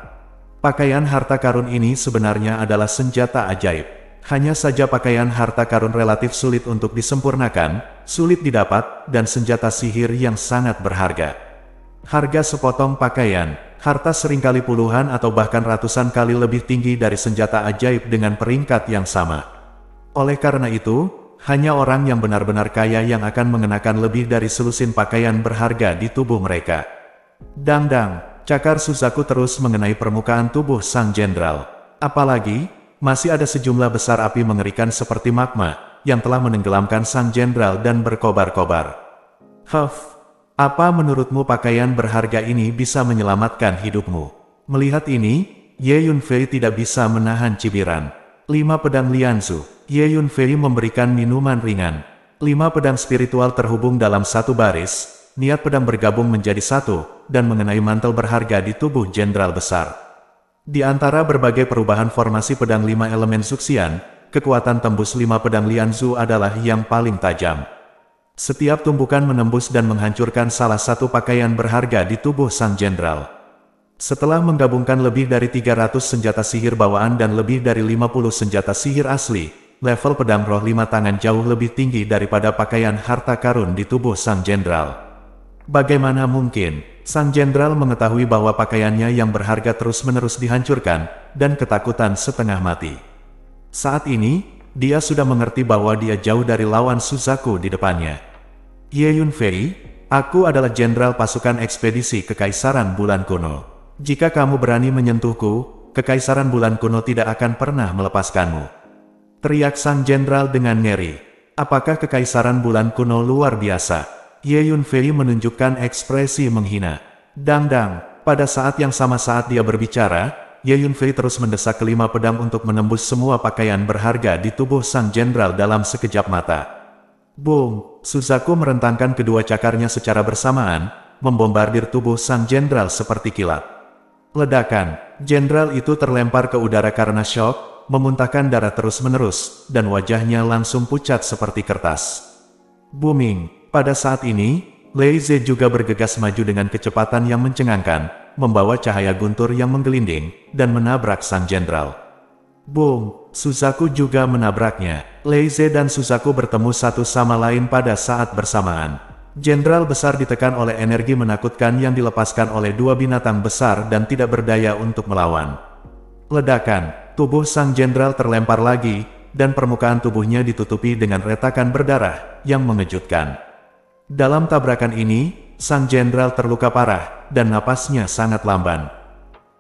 Pakaian harta karun ini sebenarnya adalah senjata ajaib. Hanya saja pakaian harta karun relatif sulit untuk disempurnakan, sulit didapat, dan senjata sihir yang sangat berharga. Harga sepotong pakaian, harta seringkali puluhan atau bahkan ratusan kali lebih tinggi dari senjata ajaib dengan peringkat yang sama. Oleh karena itu, hanya orang yang benar-benar kaya yang akan mengenakan lebih dari selusin pakaian berharga di tubuh mereka. Dang-dang, cakar Suzaku terus mengenai permukaan tubuh sang jenderal. Apalagi, masih ada sejumlah besar api mengerikan seperti magma, yang telah menenggelamkan sang jenderal dan berkobar-kobar. Huff, apa menurutmu pakaian berharga ini bisa menyelamatkan hidupmu? Melihat ini, Ye Yunfei tidak bisa menahan cibiran. Lima pedang Lianzu, Ye Yunfei memberikan minuman ringan. Lima pedang spiritual terhubung dalam satu baris, niat pedang bergabung menjadi satu, dan mengenai mantel berharga di tubuh jenderal besar. Di antara berbagai perubahan formasi pedang lima elemen Suxian, kekuatan tembus lima pedang Lianzu adalah yang paling tajam. Setiap tumbukan menembus dan menghancurkan salah satu pakaian berharga di tubuh sang jenderal. Setelah menggabungkan lebih dari 300 senjata sihir bawaan dan lebih dari 50 senjata sihir asli, level pedang roh lima tangan jauh lebih tinggi daripada pakaian harta karun di tubuh sang jenderal. Bagaimana mungkin, Sang jenderal mengetahui bahwa pakaiannya yang berharga terus-menerus dihancurkan, dan ketakutan setengah mati. Saat ini, dia sudah mengerti bahwa dia jauh dari lawan Suzaku di depannya. Ye Yun aku adalah jenderal pasukan ekspedisi Kekaisaran Bulan Kuno. Jika kamu berani menyentuhku, Kekaisaran Bulan Kuno tidak akan pernah melepaskanmu. Teriak sang jenderal dengan ngeri. Apakah Kekaisaran Bulan Kuno luar biasa? Ye Yun Fei menunjukkan ekspresi menghina. Dang-dang, pada saat yang sama saat dia berbicara, Ye Yun Fei terus mendesak kelima pedang untuk menembus semua pakaian berharga di tubuh sang jenderal dalam sekejap mata. Boom! Suzaku merentangkan kedua cakarnya secara bersamaan, membombardir tubuh sang jenderal seperti kilat. Ledakan, jenderal itu terlempar ke udara karena shock, memuntahkan darah terus-menerus, dan wajahnya langsung pucat seperti kertas. Booming, pada saat ini, Lei Ze juga bergegas maju dengan kecepatan yang mencengangkan, membawa cahaya guntur yang menggelinding, dan menabrak sang jenderal. Boom! Suzaku juga menabraknya. Lei Ze dan Suzaku bertemu satu sama lain pada saat bersamaan. Jenderal besar ditekan oleh energi menakutkan yang dilepaskan oleh dua binatang besar dan tidak berdaya untuk melawan. Ledakan, tubuh sang jenderal terlempar lagi, dan permukaan tubuhnya ditutupi dengan retakan berdarah yang mengejutkan. Dalam tabrakan ini, sang jenderal terluka parah, dan napasnya sangat lamban.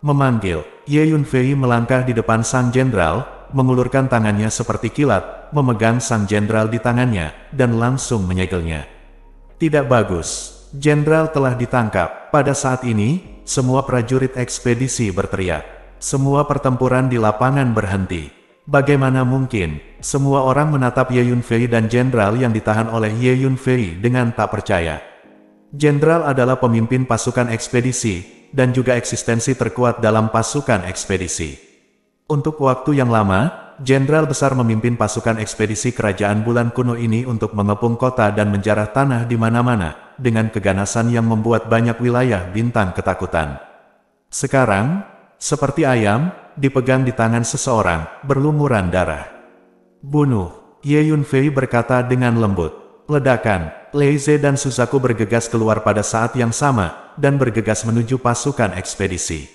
Memanggil, Ye Yunfei melangkah di depan sang jenderal, mengulurkan tangannya seperti kilat, memegang sang jenderal di tangannya, dan langsung menyegelnya. Tidak bagus, jenderal telah ditangkap. Pada saat ini, semua prajurit ekspedisi berteriak. Semua pertempuran di lapangan berhenti. Bagaimana mungkin, semua orang menatap Ye Yunfei dan jenderal yang ditahan oleh Ye Yunfei dengan tak percaya. Jenderal adalah pemimpin pasukan ekspedisi, dan juga eksistensi terkuat dalam pasukan ekspedisi. Untuk waktu yang lama, Jenderal besar memimpin pasukan ekspedisi kerajaan bulan kuno ini untuk mengepung kota dan menjarah tanah di mana-mana, dengan keganasan yang membuat banyak wilayah bintang ketakutan. Sekarang, seperti ayam, dipegang di tangan seseorang, berlumuran darah. Bunuh, Ye Yunfei berkata dengan lembut. Ledakan, Lei Leize dan Suzaku bergegas keluar pada saat yang sama, dan bergegas menuju pasukan ekspedisi.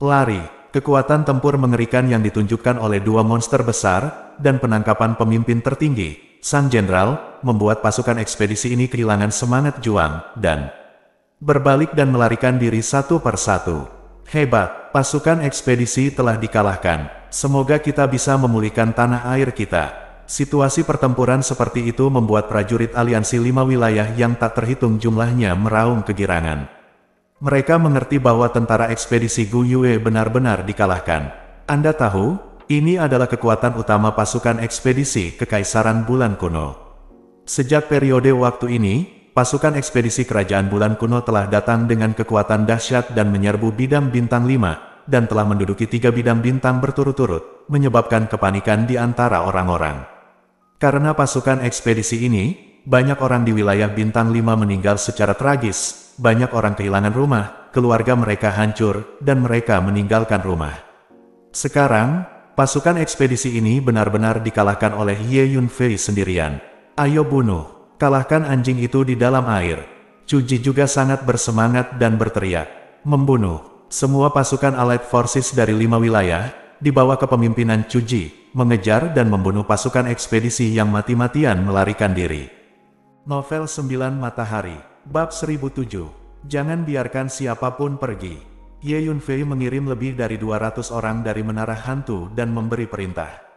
Lari, kekuatan tempur mengerikan yang ditunjukkan oleh dua monster besar, dan penangkapan pemimpin tertinggi, sang jenderal, membuat pasukan ekspedisi ini kehilangan semangat juang, dan berbalik dan melarikan diri satu per satu. Hebat, pasukan ekspedisi telah dikalahkan. Semoga kita bisa memulihkan tanah air kita. Situasi pertempuran seperti itu membuat prajurit aliansi lima wilayah yang tak terhitung jumlahnya meraung kegirangan. Mereka mengerti bahwa tentara ekspedisi Yue benar-benar dikalahkan. Anda tahu, ini adalah kekuatan utama pasukan ekspedisi Kekaisaran Bulan Kuno. Sejak periode waktu ini, pasukan ekspedisi kerajaan bulan kuno telah datang dengan kekuatan dahsyat dan menyerbu bidang bintang lima, dan telah menduduki tiga bidang bintang berturut-turut, menyebabkan kepanikan di antara orang-orang. Karena pasukan ekspedisi ini, banyak orang di wilayah bintang lima meninggal secara tragis, banyak orang kehilangan rumah, keluarga mereka hancur, dan mereka meninggalkan rumah. Sekarang, pasukan ekspedisi ini benar-benar dikalahkan oleh Ye Yunfei sendirian. Ayo bunuh! kalahkan anjing itu di dalam air. Cuji juga sangat bersemangat dan berteriak, membunuh semua pasukan Allied Forces dari lima wilayah, di bawah kepemimpinan Cuji, mengejar dan membunuh pasukan ekspedisi yang mati-matian melarikan diri. Novel 9 Matahari, Bab 1007, Jangan biarkan siapapun pergi. Ye Yunfei mengirim lebih dari 200 orang dari Menara Hantu dan memberi perintah.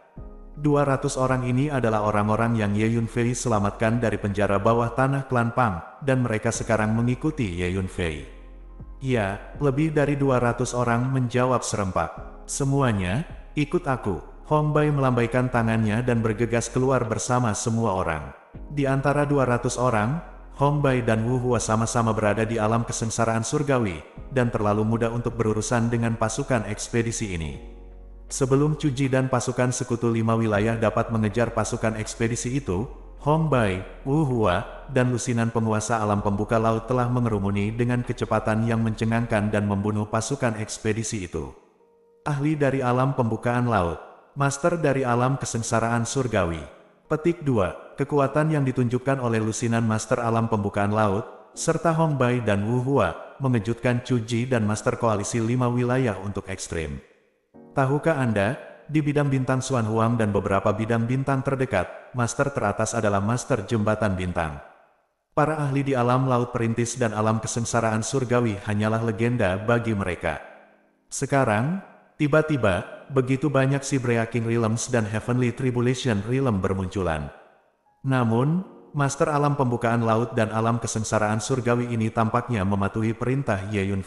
200 orang ini adalah orang-orang yang Ye Yunfei selamatkan dari penjara bawah tanah klan Pang, dan mereka sekarang mengikuti Ye Yunfei. Ya, lebih dari 200 orang menjawab serempak. Semuanya, ikut aku. Hong Bai melambaikan tangannya dan bergegas keluar bersama semua orang. Di antara 200 orang, Hong Bai dan Wu Hua sama-sama berada di alam kesengsaraan surgawi, dan terlalu mudah untuk berurusan dengan pasukan ekspedisi ini. Sebelum Cuji dan pasukan sekutu lima wilayah dapat mengejar pasukan ekspedisi itu, Hongbai, Wuhua, dan lusinan penguasa alam pembuka laut telah mengerumuni dengan kecepatan yang mencengangkan dan membunuh pasukan ekspedisi itu. Ahli dari alam pembukaan laut, master dari alam kesengsaraan surgawi. Petik 2, kekuatan yang ditunjukkan oleh lusinan master alam pembukaan laut, serta Hongbai dan Wuhua, mengejutkan Cuji dan Master Koalisi lima wilayah untuk ekstrim. Tahukah Anda, di bidang bintang Suan Huang dan beberapa bidang bintang terdekat, master teratas adalah master jembatan bintang. Para ahli di alam laut perintis dan alam kesengsaraan surgawi hanyalah legenda bagi mereka. Sekarang, tiba-tiba, begitu banyak si King Realms dan Heavenly Tribulation Realm bermunculan. Namun, Master Alam Pembukaan Laut dan Alam Kesengsaraan Surgawi ini tampaknya mematuhi perintah Ye Yun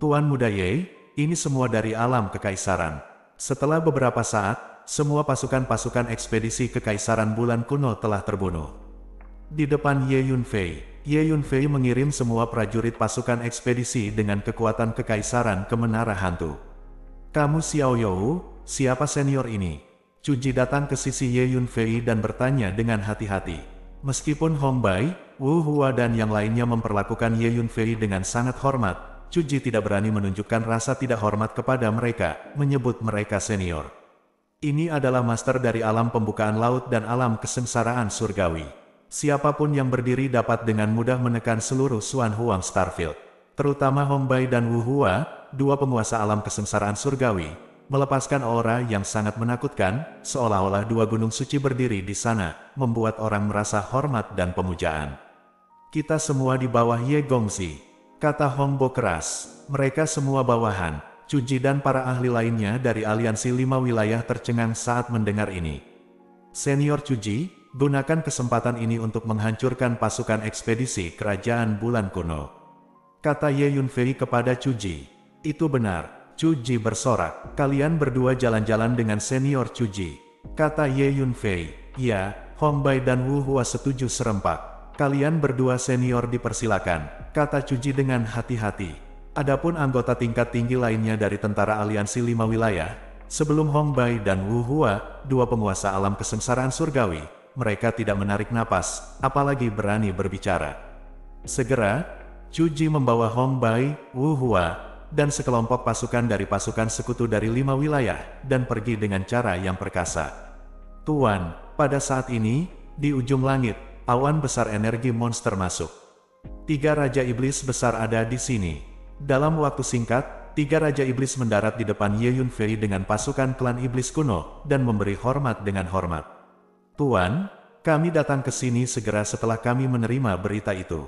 Tuan Muda Ye, ini semua dari alam kekaisaran. Setelah beberapa saat, semua pasukan-pasukan ekspedisi kekaisaran bulan kuno telah terbunuh. Di depan Ye Yunfei, Ye Yunfei mengirim semua prajurit pasukan ekspedisi dengan kekuatan kekaisaran ke Menara Hantu. Kamu Xiao Yu, siapa senior ini? Cuji datang ke sisi Ye Yunfei dan bertanya dengan hati-hati. Meskipun Hong Bai, Wu Hua dan yang lainnya memperlakukan Ye Yunfei dengan sangat hormat, Cuji tidak berani menunjukkan rasa tidak hormat kepada mereka, menyebut mereka senior. Ini adalah master dari alam pembukaan laut dan alam kesengsaraan surgawi. Siapapun yang berdiri dapat dengan mudah menekan seluruh Suan Huang Starfield. Terutama Hongbai dan Wu Hua, dua penguasa alam kesengsaraan surgawi, melepaskan aura yang sangat menakutkan, seolah-olah dua gunung suci berdiri di sana, membuat orang merasa hormat dan pemujaan. Kita semua di bawah Ye Gongzi. Kata Hongbo keras, mereka semua bawahan, Cuji dan para ahli lainnya dari aliansi lima wilayah tercengang saat mendengar ini. Senior Cuji, gunakan kesempatan ini untuk menghancurkan pasukan ekspedisi kerajaan bulan kuno. Kata Ye Yunfei kepada Cuji. Itu benar, Cuji bersorak, kalian berdua jalan-jalan dengan senior Cuji. Kata Ye Yunfei, ya, Hongbai dan Wu Hua setuju serempak. Kalian berdua senior dipersilakan, kata Cuji dengan hati-hati. Adapun anggota tingkat tinggi lainnya dari tentara aliansi lima wilayah, sebelum Hong Bai dan Wu Hua, dua penguasa alam kesengsaraan surgawi, mereka tidak menarik napas, apalagi berani berbicara. Segera, Cuji membawa Hong Bai, Wu Hua, dan sekelompok pasukan dari pasukan sekutu dari lima wilayah, dan pergi dengan cara yang perkasa. Tuan, pada saat ini, di ujung langit, awan besar energi monster masuk. Tiga Raja Iblis besar ada di sini. Dalam waktu singkat, tiga Raja Iblis mendarat di depan Ye Yunfei dengan pasukan klan Iblis kuno, dan memberi hormat dengan hormat. Tuan, kami datang ke sini segera setelah kami menerima berita itu.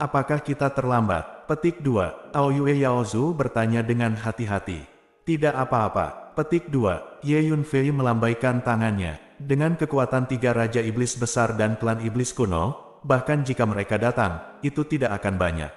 Apakah kita terlambat? Petik 2, Ao Yue Yaozu bertanya dengan hati-hati. Tidak apa-apa. Petik 2, Ye Yunfei melambaikan tangannya dengan kekuatan tiga raja iblis besar dan klan iblis kuno, bahkan jika mereka datang, itu tidak akan banyak.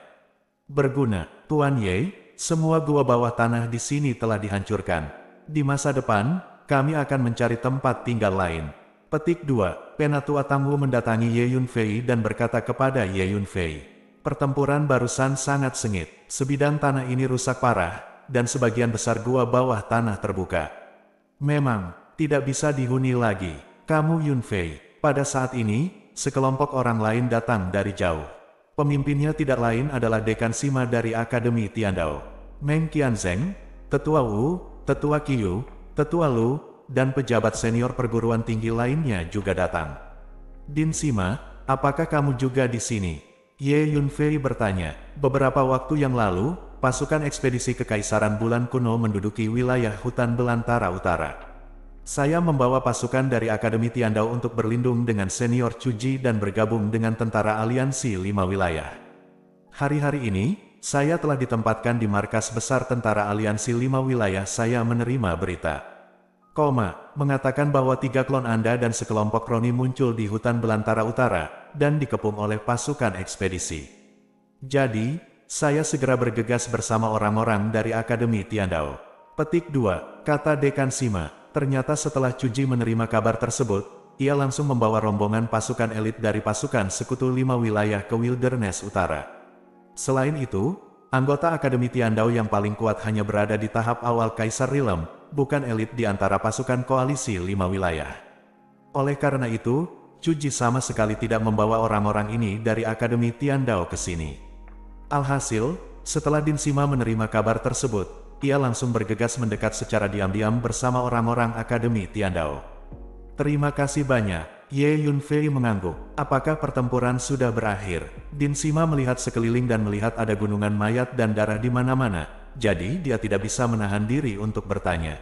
Berguna, Tuan Ye, semua gua bawah tanah di sini telah dihancurkan. Di masa depan, kami akan mencari tempat tinggal lain. Petik 2, Penatua Tangwu mendatangi Ye Yunfei dan berkata kepada Ye Yunfei, Pertempuran barusan sangat sengit, sebidang tanah ini rusak parah, dan sebagian besar gua bawah tanah terbuka. Memang, tidak bisa dihuni lagi. Kamu Yunfei. Pada saat ini, sekelompok orang lain datang dari jauh. Pemimpinnya tidak lain adalah Dekan Sima dari Akademi Tiandao. Meng Qianzeng, Tetua Wu, Tetua Qiu, Tetua Lu, dan pejabat senior perguruan tinggi lainnya juga datang. Din Sima, apakah kamu juga di sini? Ye Yunfei bertanya. Beberapa waktu yang lalu, pasukan ekspedisi Kekaisaran Bulan Kuno menduduki wilayah hutan belantara utara. Saya membawa pasukan dari Akademi Tiandao untuk berlindung dengan senior Cuji dan bergabung dengan tentara aliansi lima wilayah. Hari-hari ini, saya telah ditempatkan di markas besar tentara aliansi lima wilayah saya menerima berita. Koma, mengatakan bahwa tiga klon Anda dan sekelompok kroni muncul di hutan belantara utara, dan dikepung oleh pasukan ekspedisi. Jadi, saya segera bergegas bersama orang-orang dari Akademi Tiandao. Petik 2, kata Dekan Sima, Ternyata setelah Cuji menerima kabar tersebut, ia langsung membawa rombongan pasukan elit dari pasukan sekutu lima wilayah ke Wilderness Utara. Selain itu, anggota Akademi Tiandao yang paling kuat hanya berada di tahap awal Kaisar Rilem, bukan elit di antara pasukan koalisi lima wilayah. Oleh karena itu, Cuji sama sekali tidak membawa orang-orang ini dari Akademi Tiandao ke sini. Alhasil, setelah Dinsima menerima kabar tersebut, ia langsung bergegas mendekat secara diam-diam bersama orang-orang Akademi Tiandao. Terima kasih banyak, Ye Yunfei mengangguk. Apakah pertempuran sudah berakhir? Din Sima melihat sekeliling dan melihat ada gunungan mayat dan darah di mana-mana, jadi dia tidak bisa menahan diri untuk bertanya.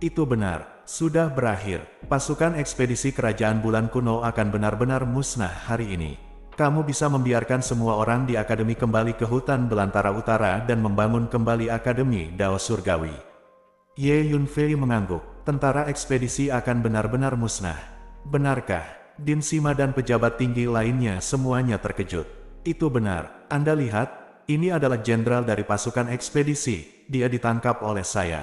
Itu benar, sudah berakhir. Pasukan ekspedisi kerajaan bulan kuno akan benar-benar musnah hari ini kamu bisa membiarkan semua orang di akademi kembali ke hutan belantara utara dan membangun kembali akademi Dao Surgawi. Ye Yunfei mengangguk, tentara ekspedisi akan benar-benar musnah. Benarkah? Din Sima dan pejabat tinggi lainnya semuanya terkejut. Itu benar, Anda lihat, ini adalah jenderal dari pasukan ekspedisi, dia ditangkap oleh saya.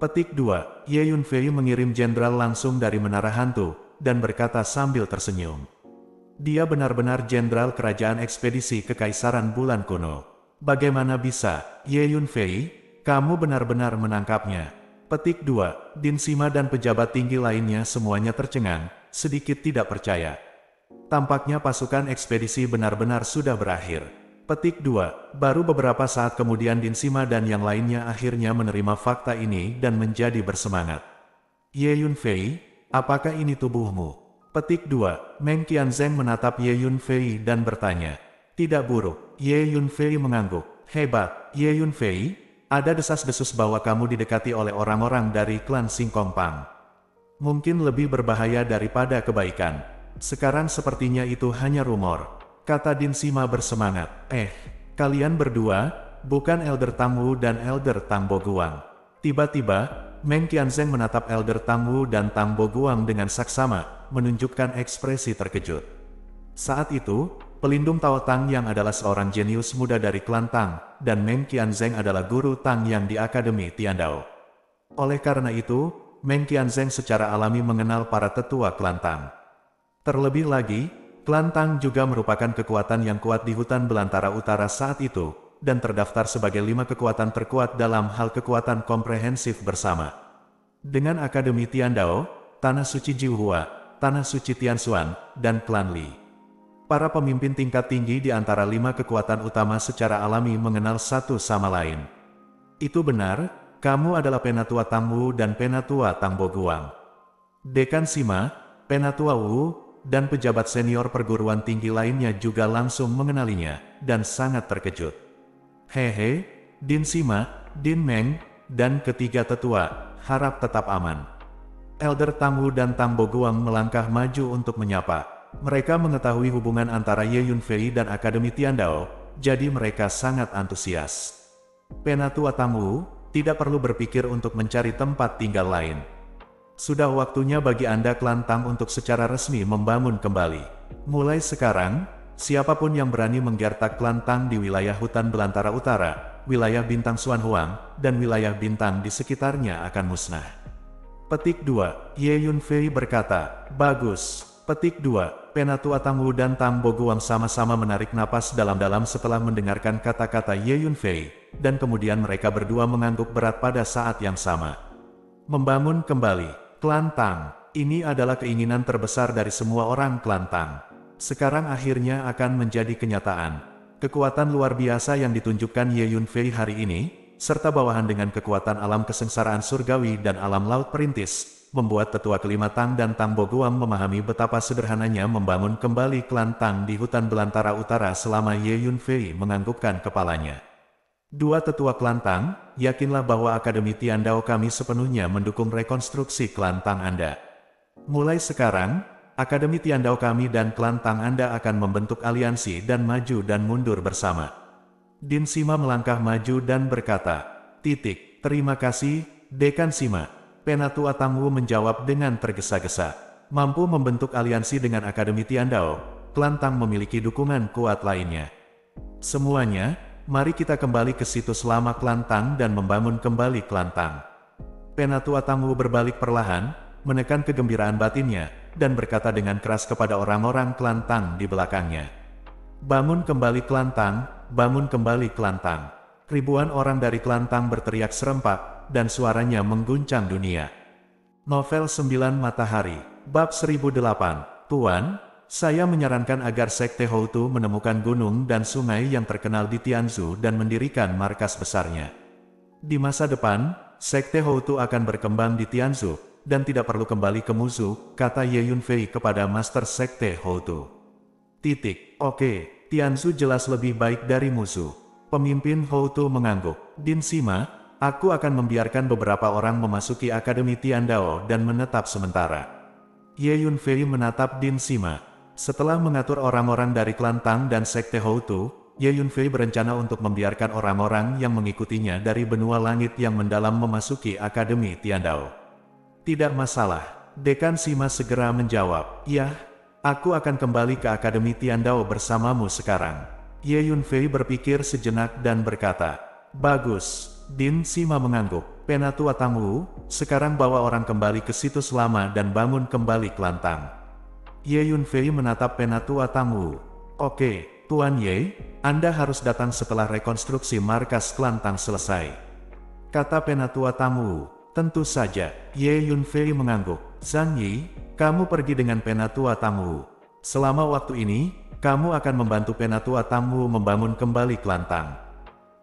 Petik 2, Ye Yunfei mengirim jenderal langsung dari Menara Hantu, dan berkata sambil tersenyum. Dia benar-benar jenderal kerajaan ekspedisi kekaisaran bulan kuno. Bagaimana bisa, Ye Yunfei? Kamu benar-benar menangkapnya. Petik 2, Din Sima dan pejabat tinggi lainnya semuanya tercengang, sedikit tidak percaya. Tampaknya pasukan ekspedisi benar-benar sudah berakhir. Petik 2, baru beberapa saat kemudian Din Sima dan yang lainnya akhirnya menerima fakta ini dan menjadi bersemangat. Ye Yunfei, apakah ini tubuhmu? Petik 2, Meng Qianzeng menatap Ye Yunfei dan bertanya. Tidak buruk, Ye Yunfei mengangguk. Hebat, Ye Yunfei, ada desas-desus bahwa kamu didekati oleh orang-orang dari klan Singkong Pang. Mungkin lebih berbahaya daripada kebaikan. Sekarang sepertinya itu hanya rumor. Kata Din Sima bersemangat. Eh, kalian berdua, bukan Elder Tamu dan Elder Tambo Guang. Tiba-tiba, Meng Tianzeng menatap Elder Tang Wu dan Tang Guang dengan saksama, menunjukkan ekspresi terkejut. Saat itu, pelindung Tao Tang yang adalah seorang jenius muda dari klan Tang, dan Meng Tianzeng adalah guru Tang yang di Akademi Tiandao. Oleh karena itu, Meng Tianzeng secara alami mengenal para tetua klan Tang. Terlebih lagi, klan Tang juga merupakan kekuatan yang kuat di hutan belantara utara saat itu, dan terdaftar sebagai lima kekuatan terkuat dalam hal kekuatan komprehensif bersama. Dengan Akademi Tian Dao, Tanah Suci Jiuhua, Tanah Suci Tianxuan, dan Klan Li. Para pemimpin tingkat tinggi di antara lima kekuatan utama secara alami mengenal satu sama lain. Itu benar, kamu adalah Penatua Tangwu dan Penatua Tangbo Guang. Dekan Sima, Penatua Wu, dan pejabat senior perguruan tinggi lainnya juga langsung mengenalinya, dan sangat terkejut. Hehe, Din Sima, Din Meng, dan ketiga tetua, harap tetap aman. Elder Tamu dan Tambo Guang melangkah maju untuk menyapa. Mereka mengetahui hubungan antara Ye Yunfei dan Akademi Tiandao, jadi mereka sangat antusias. Penatua Tamu, tidak perlu berpikir untuk mencari tempat tinggal lain. Sudah waktunya bagi Anda Klan Tang untuk secara resmi membangun kembali. Mulai sekarang, Siapapun yang berani menggertak lantang di wilayah hutan belantara utara, wilayah bintang Huang, dan wilayah bintang di sekitarnya akan musnah. Petik 2, Ye Yun Fei berkata, Bagus. Petik 2, Penatua Wu dan Tang Boguang sama-sama menarik napas dalam-dalam setelah mendengarkan kata-kata Ye Yun Fei, dan kemudian mereka berdua mengangguk berat pada saat yang sama. Membangun kembali, Kelantang, ini adalah keinginan terbesar dari semua orang Kelantang sekarang akhirnya akan menjadi kenyataan. Kekuatan luar biasa yang ditunjukkan Ye Fei hari ini, serta bawahan dengan kekuatan alam kesengsaraan surgawi dan alam laut perintis, membuat tetua kelima Tang dan Tang Boguam memahami betapa sederhananya membangun kembali klan Tang di hutan belantara utara selama Ye Fei menganggukkan kepalanya. Dua tetua klan Tang, yakinlah bahwa Akademi Tian Dao kami sepenuhnya mendukung rekonstruksi klan Tang Anda. Mulai sekarang, Akademi Tiandao kami dan klan Tang Anda akan membentuk aliansi dan maju dan mundur bersama. Din Sima melangkah maju dan berkata, titik, terima kasih, Dekan Sima. Penatua Tangwu menjawab dengan tergesa-gesa. Mampu membentuk aliansi dengan Akademi Tiandao, klan Tang memiliki dukungan kuat lainnya. Semuanya, mari kita kembali ke situs lama klan Tang dan membangun kembali klan Tang. Penatua Tangwu berbalik perlahan, menekan kegembiraan batinnya, dan berkata dengan keras kepada orang-orang Kelantang di belakangnya. Bangun kembali Kelantang, bangun kembali Kelantang. Ribuan orang dari Kelantang berteriak serempak, dan suaranya mengguncang dunia. Novel 9 Matahari, Bab 1008, Tuan, saya menyarankan agar Sekte Houtu menemukan gunung dan sungai yang terkenal di Tianzu dan mendirikan markas besarnya. Di masa depan, Sekte Houtu akan berkembang di Tianzu, dan tidak perlu kembali ke musuh, kata Ye Yunfei kepada Master Sekte Houtu. Titik, oke, okay, Tiansu jelas lebih baik dari musuh. Pemimpin Houtu mengangguk. Din Sima, aku akan membiarkan beberapa orang memasuki Akademi Tian Dao dan menetap sementara. Ye Yunfei menatap Din Sima. Setelah mengatur orang-orang dari klan Tang dan Sekte Houtu, Ye Yunfei berencana untuk membiarkan orang-orang yang mengikutinya dari benua langit yang mendalam memasuki Akademi Tian Dao. Tidak masalah, Dekan Sima segera menjawab, Ya, aku akan kembali ke Akademi Tiandao bersamamu sekarang. Ye Yunfei berpikir sejenak dan berkata, Bagus, Din Sima mengangguk. Penatua Wu, sekarang bawa orang kembali ke situs lama dan bangun kembali Kelantang. Ye Yunfei menatap Penatua Wu. Oke, Tuan Ye, Anda harus datang setelah rekonstruksi markas Kelantang selesai. Kata Penatua Wu, Tentu saja, Ye Yunfei mengangguk. Zhang Yi, kamu pergi dengan penatua tamu. Selama waktu ini, kamu akan membantu penatua tamu membangun kembali Kelantang.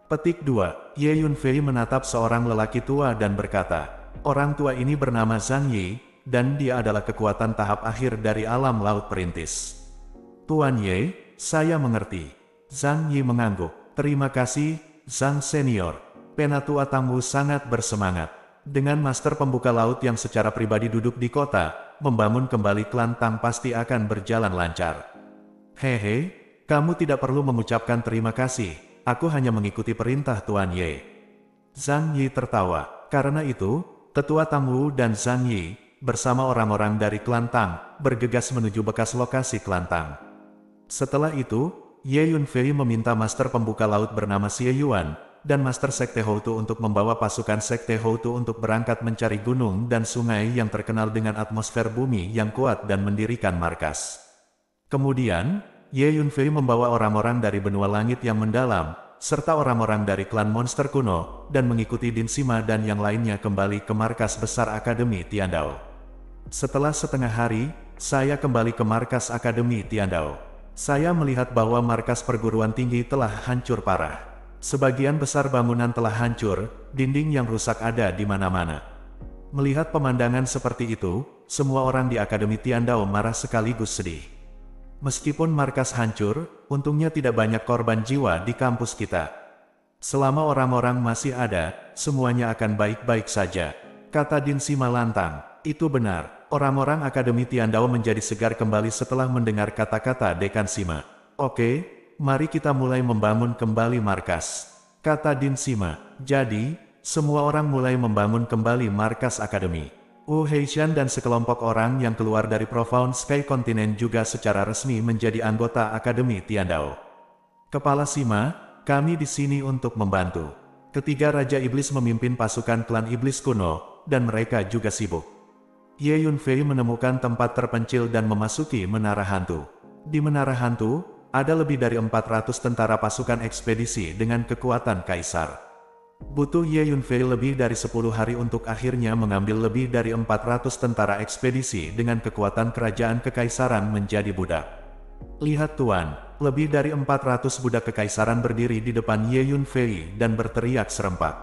Petik 2, Ye Yunfei menatap seorang lelaki tua dan berkata, Orang tua ini bernama Zhang Yi, dan dia adalah kekuatan tahap akhir dari alam laut perintis. Tuan Ye, saya mengerti. Zhang Yi mengangguk. Terima kasih, Zhang Senior. Penatua tamu sangat bersemangat dengan master pembuka laut yang secara pribadi duduk di kota, membangun kembali klan Tang pasti akan berjalan lancar. Hehe, kamu tidak perlu mengucapkan terima kasih, aku hanya mengikuti perintah Tuan Ye. Zhang Yi tertawa, karena itu, tetua Tang Wu dan Zhang Yi, bersama orang-orang dari klan Tang, bergegas menuju bekas lokasi klan Tang. Setelah itu, Ye Yunfei meminta master pembuka laut bernama Xie Yuan, dan Master Sekte Houtu untuk membawa pasukan Sekte Houtu untuk berangkat mencari gunung dan sungai yang terkenal dengan atmosfer bumi yang kuat dan mendirikan markas. Kemudian, Ye Yunfei membawa orang-orang dari benua langit yang mendalam, serta orang-orang dari klan monster kuno, dan mengikuti Din Sima dan yang lainnya kembali ke markas besar Akademi Tiandao. Setelah setengah hari, saya kembali ke markas Akademi Tiandao. Saya melihat bahwa markas perguruan tinggi telah hancur parah. Sebagian besar bangunan telah hancur, dinding yang rusak ada di mana-mana. Melihat pemandangan seperti itu, semua orang di Akademi Tiandao marah sekaligus sedih. Meskipun markas hancur, untungnya tidak banyak korban jiwa di kampus kita. Selama orang-orang masih ada, semuanya akan baik-baik saja. Kata Din Sima lantang, itu benar. Orang-orang Akademi Tiandao menjadi segar kembali setelah mendengar kata-kata Dekan Sima. Oke, mari kita mulai membangun kembali markas. Kata Din Sima, jadi, semua orang mulai membangun kembali markas akademi. Wu oh, Heishan dan sekelompok orang yang keluar dari Profound Sky Continent juga secara resmi menjadi anggota Akademi Tiandao. Kepala Sima, kami di sini untuk membantu. Ketiga Raja Iblis memimpin pasukan klan Iblis kuno, dan mereka juga sibuk. Ye Yunfei menemukan tempat terpencil dan memasuki menara hantu. Di menara hantu, ada lebih dari 400 tentara pasukan ekspedisi dengan kekuatan kaisar. Butuh Ye Yunfei lebih dari 10 hari untuk akhirnya mengambil lebih dari 400 tentara ekspedisi dengan kekuatan kerajaan kekaisaran menjadi budak. Lihat Tuan, lebih dari 400 budak kekaisaran berdiri di depan Ye Yunfei dan berteriak serempak.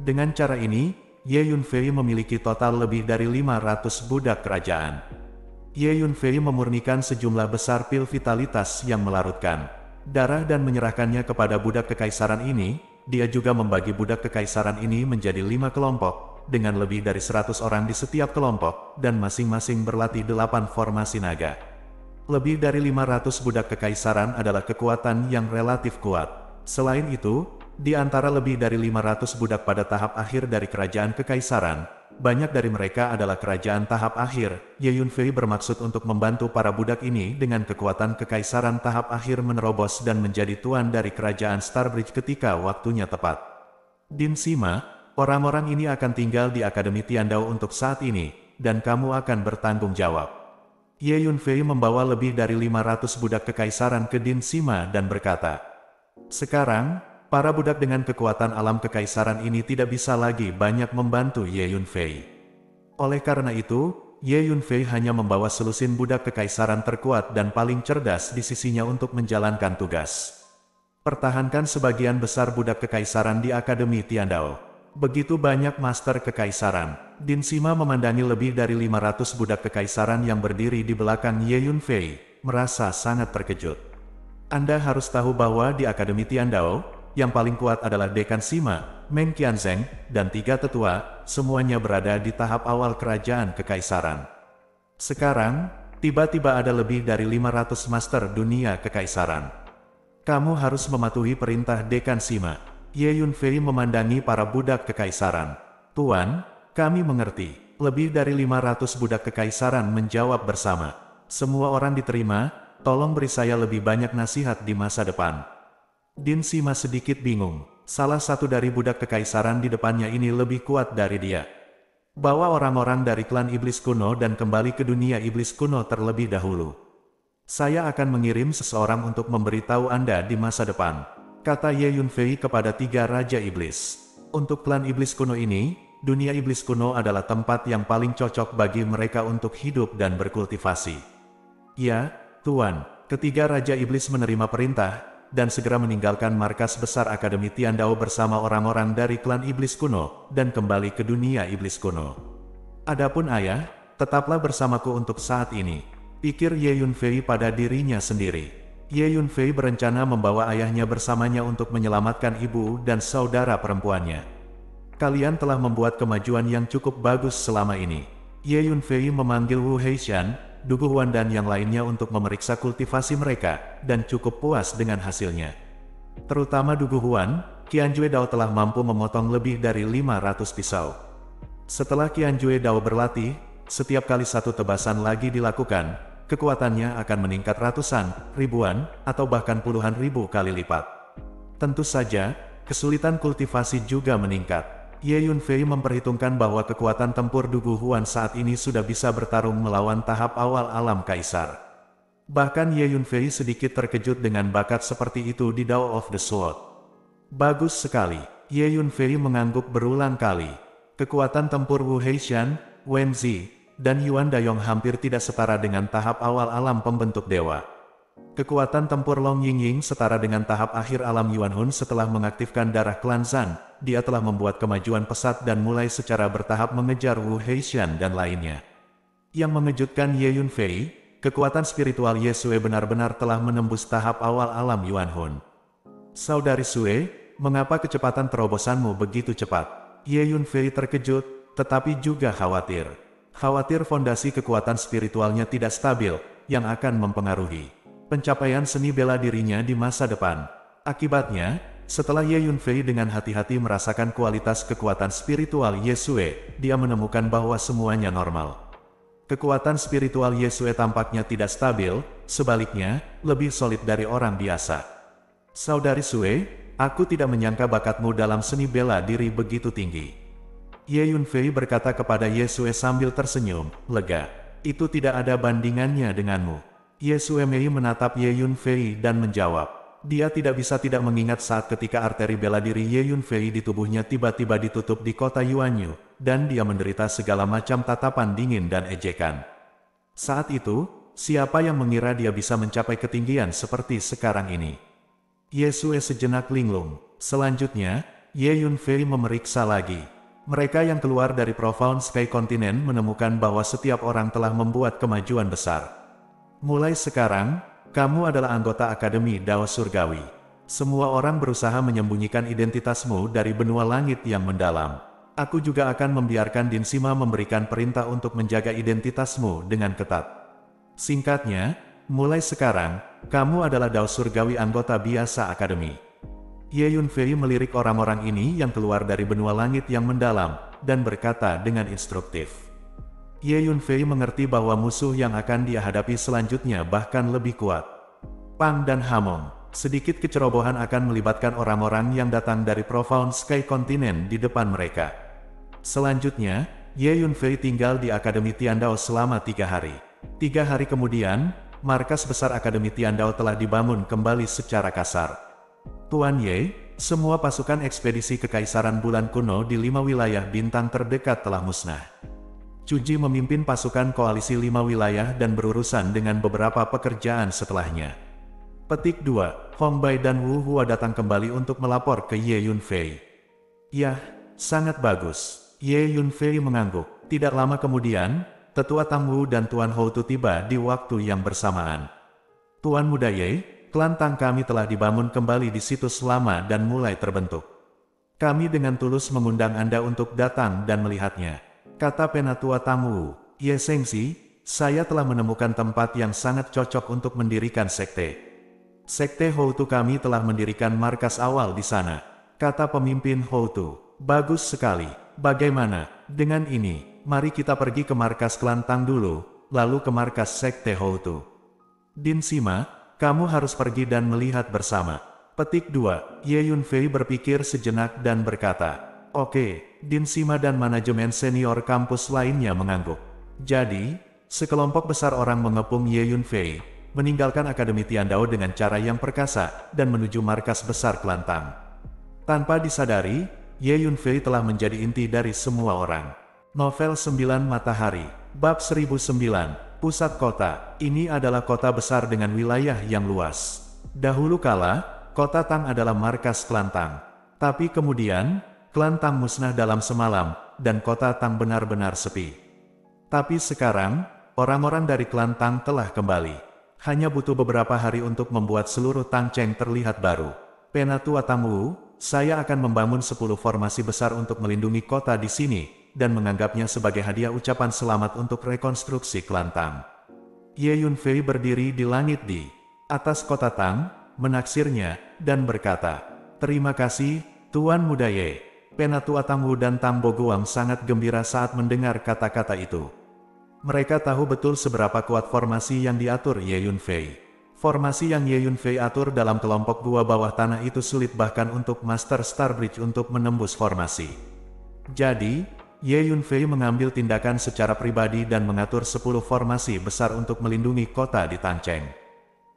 Dengan cara ini, Ye Yunfei memiliki total lebih dari 500 budak kerajaan. Ye Yunfei memurnikan sejumlah besar pil vitalitas yang melarutkan darah dan menyerahkannya kepada budak kekaisaran ini, dia juga membagi budak kekaisaran ini menjadi lima kelompok, dengan lebih dari seratus orang di setiap kelompok, dan masing-masing berlatih delapan formasi naga. Lebih dari lima ratus budak kekaisaran adalah kekuatan yang relatif kuat. Selain itu, di antara lebih dari lima ratus budak pada tahap akhir dari kerajaan kekaisaran, banyak dari mereka adalah kerajaan tahap akhir. Ye Yunfei bermaksud untuk membantu para budak ini dengan kekuatan kekaisaran tahap akhir menerobos dan menjadi tuan dari kerajaan Starbridge ketika waktunya tepat. Din Sima, orang-orang ini akan tinggal di Akademi Tiandao untuk saat ini, dan kamu akan bertanggung jawab. Ye Yunfei membawa lebih dari 500 budak kekaisaran ke Din Sima dan berkata, Sekarang, para budak dengan kekuatan alam kekaisaran ini tidak bisa lagi banyak membantu Ye Yunfei. Oleh karena itu, Ye Yunfei hanya membawa selusin budak kekaisaran terkuat dan paling cerdas di sisinya untuk menjalankan tugas. Pertahankan sebagian besar budak kekaisaran di Akademi Tiandao. Begitu banyak master kekaisaran, Din Sima memandangi lebih dari 500 budak kekaisaran yang berdiri di belakang Ye Yunfei, merasa sangat terkejut. Anda harus tahu bahwa di Akademi Tiandao, yang paling kuat adalah Dekan Sima, Meng Qianzeng, dan tiga tetua, semuanya berada di tahap awal kerajaan kekaisaran. Sekarang, tiba-tiba ada lebih dari 500 master dunia kekaisaran. Kamu harus mematuhi perintah Dekan Sima. Ye Yunfei memandangi para budak kekaisaran. Tuan, kami mengerti. Lebih dari 500 budak kekaisaran menjawab bersama. Semua orang diterima, tolong beri saya lebih banyak nasihat di masa depan. Din Sima sedikit bingung. Salah satu dari budak kekaisaran di depannya ini lebih kuat dari dia. Bawa orang-orang dari klan iblis kuno dan kembali ke dunia iblis kuno terlebih dahulu. Saya akan mengirim seseorang untuk memberitahu Anda di masa depan. Kata Ye Yunfei kepada tiga raja iblis. Untuk klan iblis kuno ini, dunia iblis kuno adalah tempat yang paling cocok bagi mereka untuk hidup dan berkultivasi. Ya, Tuan, ketiga raja iblis menerima perintah, dan segera meninggalkan markas besar Akademi Tiandao bersama orang-orang dari klan Iblis Kuno, dan kembali ke dunia Iblis Kuno. Adapun ayah, tetaplah bersamaku untuk saat ini, pikir Ye Yunfei pada dirinya sendiri. Ye Yunfei berencana membawa ayahnya bersamanya untuk menyelamatkan ibu dan saudara perempuannya. Kalian telah membuat kemajuan yang cukup bagus selama ini. Ye Yunfei memanggil Wu Heishan, Dugu Huan dan yang lainnya untuk memeriksa kultivasi mereka, dan cukup puas dengan hasilnya. Terutama Huan, Qian Jue Dao telah mampu memotong lebih dari 500 pisau. Setelah Qian Jue Dao berlatih, setiap kali satu tebasan lagi dilakukan, kekuatannya akan meningkat ratusan, ribuan, atau bahkan puluhan ribu kali lipat. Tentu saja, kesulitan kultivasi juga meningkat. Ye Yunfei memperhitungkan bahwa kekuatan tempur Dugu Huan saat ini sudah bisa bertarung melawan tahap awal alam kaisar. Bahkan Ye Yunfei sedikit terkejut dengan bakat seperti itu di Dao of the Sword. Bagus sekali, Ye Yunfei mengangguk berulang kali. Kekuatan tempur Wu Heishan, Wen Zi, dan Yuan Dayong hampir tidak setara dengan tahap awal alam pembentuk dewa. Kekuatan tempur Long Ying Ying setara dengan tahap akhir alam Yuan Hun setelah mengaktifkan darah klan Zan, dia telah membuat kemajuan pesat dan mulai secara bertahap mengejar Wu Heishan dan lainnya. Yang mengejutkan Ye Yun Fei, kekuatan spiritual Ye Sue benar-benar telah menembus tahap awal alam Yuan Hun. Saudari Sue, mengapa kecepatan terobosanmu begitu cepat? Ye Yun Fei terkejut, tetapi juga khawatir. Khawatir fondasi kekuatan spiritualnya tidak stabil, yang akan mempengaruhi pencapaian seni bela dirinya di masa depan. Akibatnya, setelah Ye Yunfei dengan hati-hati merasakan kualitas kekuatan spiritual Yesue, dia menemukan bahwa semuanya normal. Kekuatan spiritual Yesue tampaknya tidak stabil, sebaliknya, lebih solid dari orang biasa. Saudari Sue, aku tidak menyangka bakatmu dalam seni bela diri begitu tinggi. Ye Yunfei berkata kepada Yesue sambil tersenyum, lega. Itu tidak ada bandingannya denganmu. Ye Suemei menatap Ye Yunfei dan menjawab. Dia tidak bisa tidak mengingat saat ketika arteri bela diri Ye Yunfei di tubuhnya tiba-tiba ditutup di kota Yuanyu, dan dia menderita segala macam tatapan dingin dan ejekan. Saat itu, siapa yang mengira dia bisa mencapai ketinggian seperti sekarang ini? Yesue sejenak linglung. Selanjutnya, Ye Yunfei memeriksa lagi. Mereka yang keluar dari Profound Sky Continent menemukan bahwa setiap orang telah membuat kemajuan besar. Mulai sekarang, kamu adalah anggota Akademi Dao Surgawi. Semua orang berusaha menyembunyikan identitasmu dari benua langit yang mendalam. Aku juga akan membiarkan Dinsima memberikan perintah untuk menjaga identitasmu dengan ketat. Singkatnya, mulai sekarang, kamu adalah Dao Surgawi anggota biasa Akademi. Ye Yunfei melirik orang-orang ini yang keluar dari benua langit yang mendalam, dan berkata dengan instruktif. Ye Yunfei mengerti bahwa musuh yang akan dia hadapi selanjutnya bahkan lebih kuat. Pang dan Hamong, sedikit kecerobohan akan melibatkan orang-orang yang datang dari Profound Sky Continent di depan mereka. Selanjutnya, Ye Yunfei tinggal di Akademi Tiandao selama tiga hari. Tiga hari kemudian, markas besar Akademi Tiandao telah dibangun kembali secara kasar. Tuan Ye, semua pasukan ekspedisi kekaisaran bulan kuno di lima wilayah bintang terdekat telah musnah. Cuji memimpin pasukan koalisi lima wilayah dan berurusan dengan beberapa pekerjaan setelahnya. Petik 2, Hong Bai dan Wu Hua datang kembali untuk melapor ke Ye Yunfei. Yah, sangat bagus. Ye Yunfei mengangguk. Tidak lama kemudian, tetua Tang Wu dan Tuan Hou Tu tiba di waktu yang bersamaan. Tuan Muda Ye, klan Tang kami telah dibangun kembali di situs lama dan mulai terbentuk. Kami dengan tulus mengundang Anda untuk datang dan melihatnya kata penatua tamu, Yesengsi, saya telah menemukan tempat yang sangat cocok untuk mendirikan sekte. Sekte Houtu kami telah mendirikan markas awal di sana, kata pemimpin Houtu. Bagus sekali. Bagaimana? Dengan ini, mari kita pergi ke markas Kelantang dulu, lalu ke markas Sekte Houtu. Din Sima, kamu harus pergi dan melihat bersama. Petik 2, Ye Yunfei berpikir sejenak dan berkata, Oke, Sima dan manajemen senior kampus lainnya mengangguk. Jadi, sekelompok besar orang mengepung Ye Yunfei, meninggalkan Akademi Tiandao dengan cara yang perkasa dan menuju markas besar Kelantan. Tanpa disadari, Ye Yunfei telah menjadi inti dari semua orang. Novel 9 Matahari, Bab 1009, Pusat Kota, ini adalah kota besar dengan wilayah yang luas. Dahulu kala, kota Tang adalah markas Kelantan. Tapi kemudian, klan Tang musnah dalam semalam, dan kota Tang benar-benar sepi. Tapi sekarang, orang-orang dari klan Tang telah kembali. Hanya butuh beberapa hari untuk membuat seluruh Tang Cheng terlihat baru. Penatua Tang Wu, saya akan membangun 10 formasi besar untuk melindungi kota di sini, dan menganggapnya sebagai hadiah ucapan selamat untuk rekonstruksi klan Tang. Ye Yunfei berdiri di langit di atas kota Tang, menaksirnya, dan berkata, Terima kasih, Tuan Muda Ye. Penatua Tamhu dan Tambogoam sangat gembira saat mendengar kata-kata itu. Mereka tahu betul seberapa kuat formasi yang diatur Ye Yunfei. Formasi yang Ye Yunfei atur dalam kelompok gua bawah tanah itu sulit bahkan untuk Master Starbridge untuk menembus formasi. Jadi, Ye Yunfei mengambil tindakan secara pribadi dan mengatur 10 formasi besar untuk melindungi kota di Tangcheng.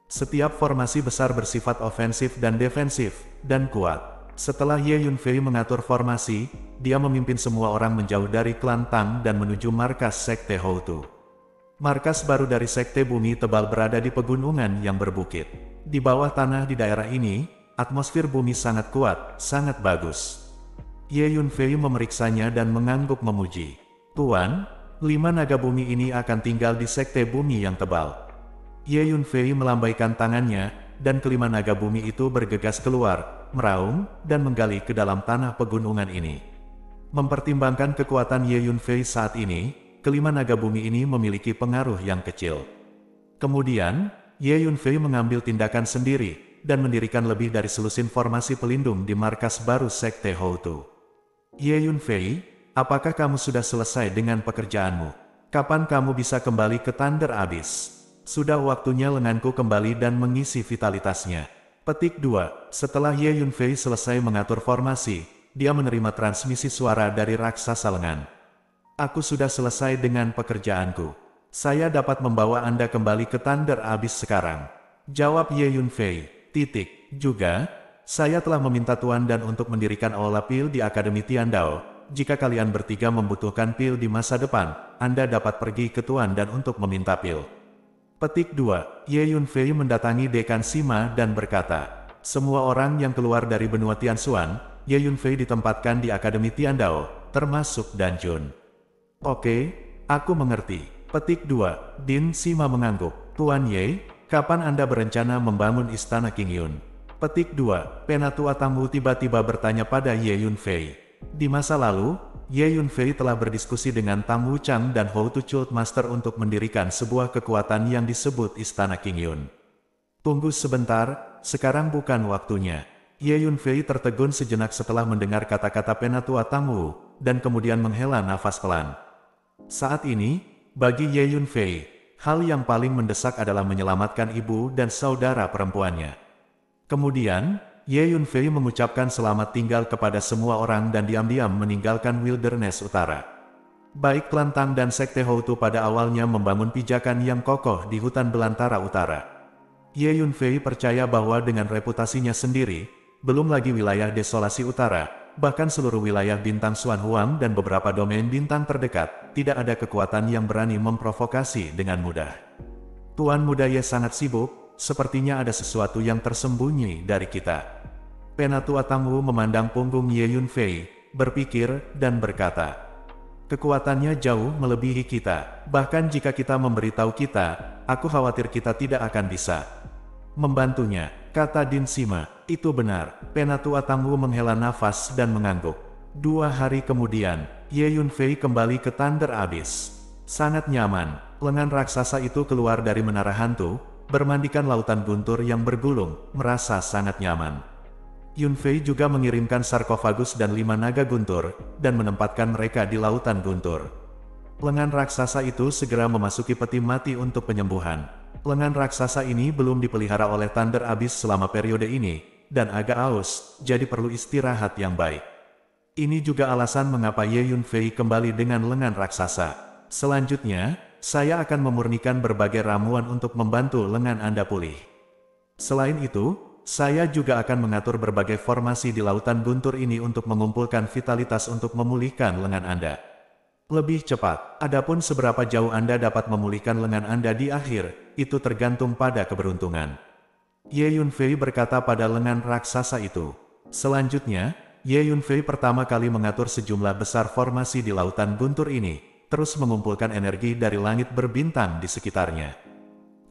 Setiap formasi besar bersifat ofensif dan defensif, dan kuat. Setelah Ye Yunfei mengatur formasi, dia memimpin semua orang menjauh dari klan Tang dan menuju markas Sekte Houtu. Markas baru dari Sekte Bumi Tebal berada di pegunungan yang berbukit. Di bawah tanah di daerah ini, atmosfer bumi sangat kuat, sangat bagus. Ye Yunfei memeriksanya dan mengangguk memuji. Tuan, lima naga bumi ini akan tinggal di Sekte Bumi yang tebal. Ye Yunfei melambaikan tangannya, dan kelima naga bumi itu bergegas keluar, meraung, dan menggali ke dalam tanah pegunungan ini. Mempertimbangkan kekuatan Ye Yunfei saat ini, kelima naga bumi ini memiliki pengaruh yang kecil. Kemudian, Ye Yunfei mengambil tindakan sendiri, dan mendirikan lebih dari selusin formasi pelindung di markas baru Sekte Houtu. Ye Yunfei, apakah kamu sudah selesai dengan pekerjaanmu? Kapan kamu bisa kembali ke Thunder Abyss? Sudah waktunya lenganku kembali dan mengisi vitalitasnya. Petik 2. Setelah Ye Yunfei selesai mengatur formasi, dia menerima transmisi suara dari raksasa lengan. Aku sudah selesai dengan pekerjaanku. Saya dapat membawa Anda kembali ke Thunder Abyss sekarang. Jawab Ye Yunfei. Titik. Juga, saya telah meminta Tuan dan untuk mendirikan Aula Pil di Akademi Tian Dao. jika kalian bertiga membutuhkan pil di masa depan, Anda dapat pergi ke Tuan dan untuk meminta pil. Petik 2. Ye Yunfei mendatangi Dekan Sima dan berkata, Semua orang yang keluar dari benua Tianxuan, Ye Yunfei ditempatkan di Akademi Tiandao, termasuk Jun. Oke, aku mengerti. Petik 2. Din Sima mengangguk. Tuan Ye, kapan Anda berencana membangun Istana Yun? Petik 2. Penatua tamu tiba-tiba bertanya pada Ye Yunfei. Di masa lalu, Ye Yunfei telah berdiskusi dengan Tang Wu Chang dan Hou Tu Chult Master untuk mendirikan sebuah kekuatan yang disebut Istana King Yun. Tunggu sebentar, sekarang bukan waktunya. Ye Yunfei tertegun sejenak setelah mendengar kata-kata penatua Tang Wu, dan kemudian menghela nafas pelan. Saat ini, bagi Ye Yunfei, hal yang paling mendesak adalah menyelamatkan ibu dan saudara perempuannya. Kemudian, Ye Yunfei mengucapkan selamat tinggal kepada semua orang dan diam-diam meninggalkan Wilderness Utara. Baik Kelantang dan Sekte Houtu pada awalnya membangun pijakan yang kokoh di hutan belantara utara. Ye Yunfei percaya bahwa dengan reputasinya sendiri, belum lagi wilayah desolasi utara, bahkan seluruh wilayah bintang Suan Huang dan beberapa domain bintang terdekat, tidak ada kekuatan yang berani memprovokasi dengan mudah. Tuan muda Ye sangat sibuk, Sepertinya ada sesuatu yang tersembunyi dari kita. Penatua Tangwu memandang punggung Ye Yunfei, berpikir, dan berkata, Kekuatannya jauh melebihi kita, bahkan jika kita memberitahu kita, aku khawatir kita tidak akan bisa. Membantunya, kata Din Sima, itu benar, Penatua Tangwu menghela nafas dan mengangguk. Dua hari kemudian, Ye Yunfei kembali ke Thunder Abyss. Sangat nyaman, lengan raksasa itu keluar dari menara hantu, bermandikan lautan guntur yang bergulung, merasa sangat nyaman. Yunfei juga mengirimkan sarkofagus dan lima naga guntur, dan menempatkan mereka di lautan guntur. Lengan raksasa itu segera memasuki peti mati untuk penyembuhan. Lengan raksasa ini belum dipelihara oleh Thunder Abyss selama periode ini, dan agak aus, jadi perlu istirahat yang baik. Ini juga alasan mengapa Ye Yunfei kembali dengan lengan raksasa. Selanjutnya, saya akan memurnikan berbagai ramuan untuk membantu lengan Anda pulih. Selain itu, saya juga akan mengatur berbagai formasi di lautan guntur ini untuk mengumpulkan vitalitas untuk memulihkan lengan Anda. Lebih cepat, adapun seberapa jauh Anda dapat memulihkan lengan Anda di akhir, itu tergantung pada keberuntungan. Ye Yunfei berkata pada lengan raksasa itu. Selanjutnya, Ye Yunfei pertama kali mengatur sejumlah besar formasi di lautan guntur ini, terus mengumpulkan energi dari langit berbintang di sekitarnya.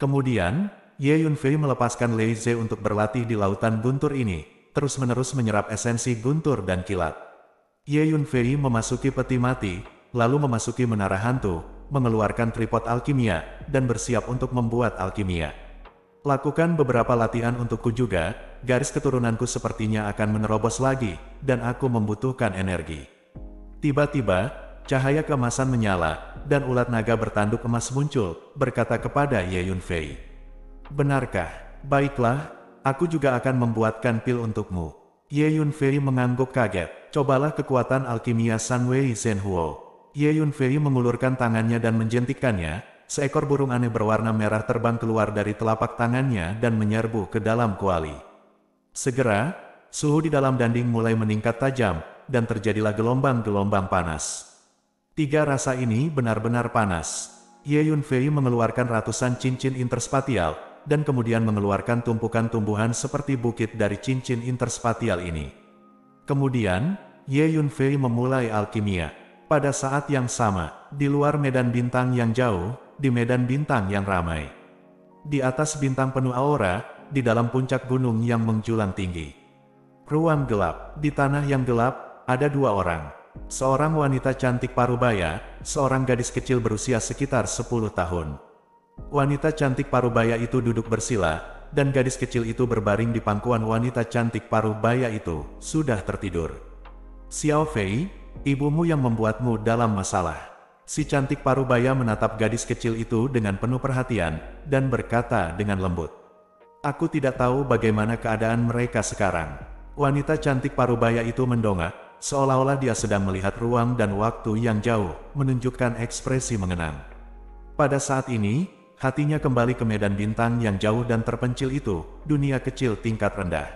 Kemudian, Ye Yunfei melepaskan Lei Ze untuk berlatih di lautan guntur ini, terus-menerus menyerap esensi guntur dan kilat. Ye Yunfei memasuki peti mati, lalu memasuki menara hantu, mengeluarkan tripod alkimia, dan bersiap untuk membuat alkimia. Lakukan beberapa latihan untukku juga, garis keturunanku sepertinya akan menerobos lagi, dan aku membutuhkan energi. Tiba-tiba, Cahaya kemasan menyala, dan ulat naga bertanduk emas muncul, berkata kepada Ye Yunfei. Benarkah? Baiklah, aku juga akan membuatkan pil untukmu. Ye Yunfei mengangguk kaget, cobalah kekuatan alkimia Sanwei Zhenhuo. Ye Yunfei mengulurkan tangannya dan menjentikannya, seekor burung aneh berwarna merah terbang keluar dari telapak tangannya dan menyerbu ke dalam kuali. Segera, suhu di dalam danding mulai meningkat tajam, dan terjadilah gelombang-gelombang panas. Tiga rasa ini benar-benar panas. Ye Yunfei mengeluarkan ratusan cincin interspatial, dan kemudian mengeluarkan tumpukan tumbuhan seperti bukit dari cincin interspatial ini. Kemudian, Ye Yunfei memulai alkimia. Pada saat yang sama, di luar medan bintang yang jauh, di medan bintang yang ramai. Di atas bintang penuh aura, di dalam puncak gunung yang menjulang tinggi. Ruang gelap, di tanah yang gelap, ada dua orang. Seorang wanita cantik Parubaya, seorang gadis kecil berusia sekitar 10 tahun. Wanita cantik Parubaya itu duduk bersila, dan gadis kecil itu berbaring di pangkuan wanita cantik Parubaya itu, sudah tertidur. Xiao Fei, ibumu yang membuatmu dalam masalah. Si cantik Parubaya menatap gadis kecil itu dengan penuh perhatian, dan berkata dengan lembut. Aku tidak tahu bagaimana keadaan mereka sekarang. Wanita cantik Parubaya itu mendongak, seolah-olah dia sedang melihat ruang dan waktu yang jauh, menunjukkan ekspresi mengenang. Pada saat ini, hatinya kembali ke medan bintang yang jauh dan terpencil itu, dunia kecil tingkat rendah.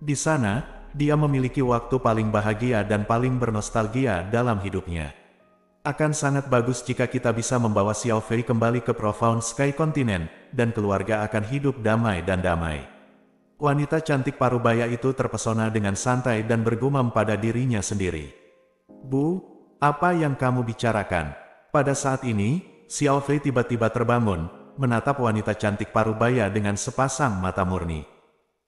Di sana, dia memiliki waktu paling bahagia dan paling bernostalgia dalam hidupnya. Akan sangat bagus jika kita bisa membawa Xiao Fei kembali ke Profound Sky Continent, dan keluarga akan hidup damai dan damai. Wanita cantik parubaya itu terpesona dengan santai dan bergumam pada dirinya sendiri. Bu, apa yang kamu bicarakan? Pada saat ini, Xiao Fei tiba-tiba terbangun, menatap wanita cantik parubaya dengan sepasang mata murni.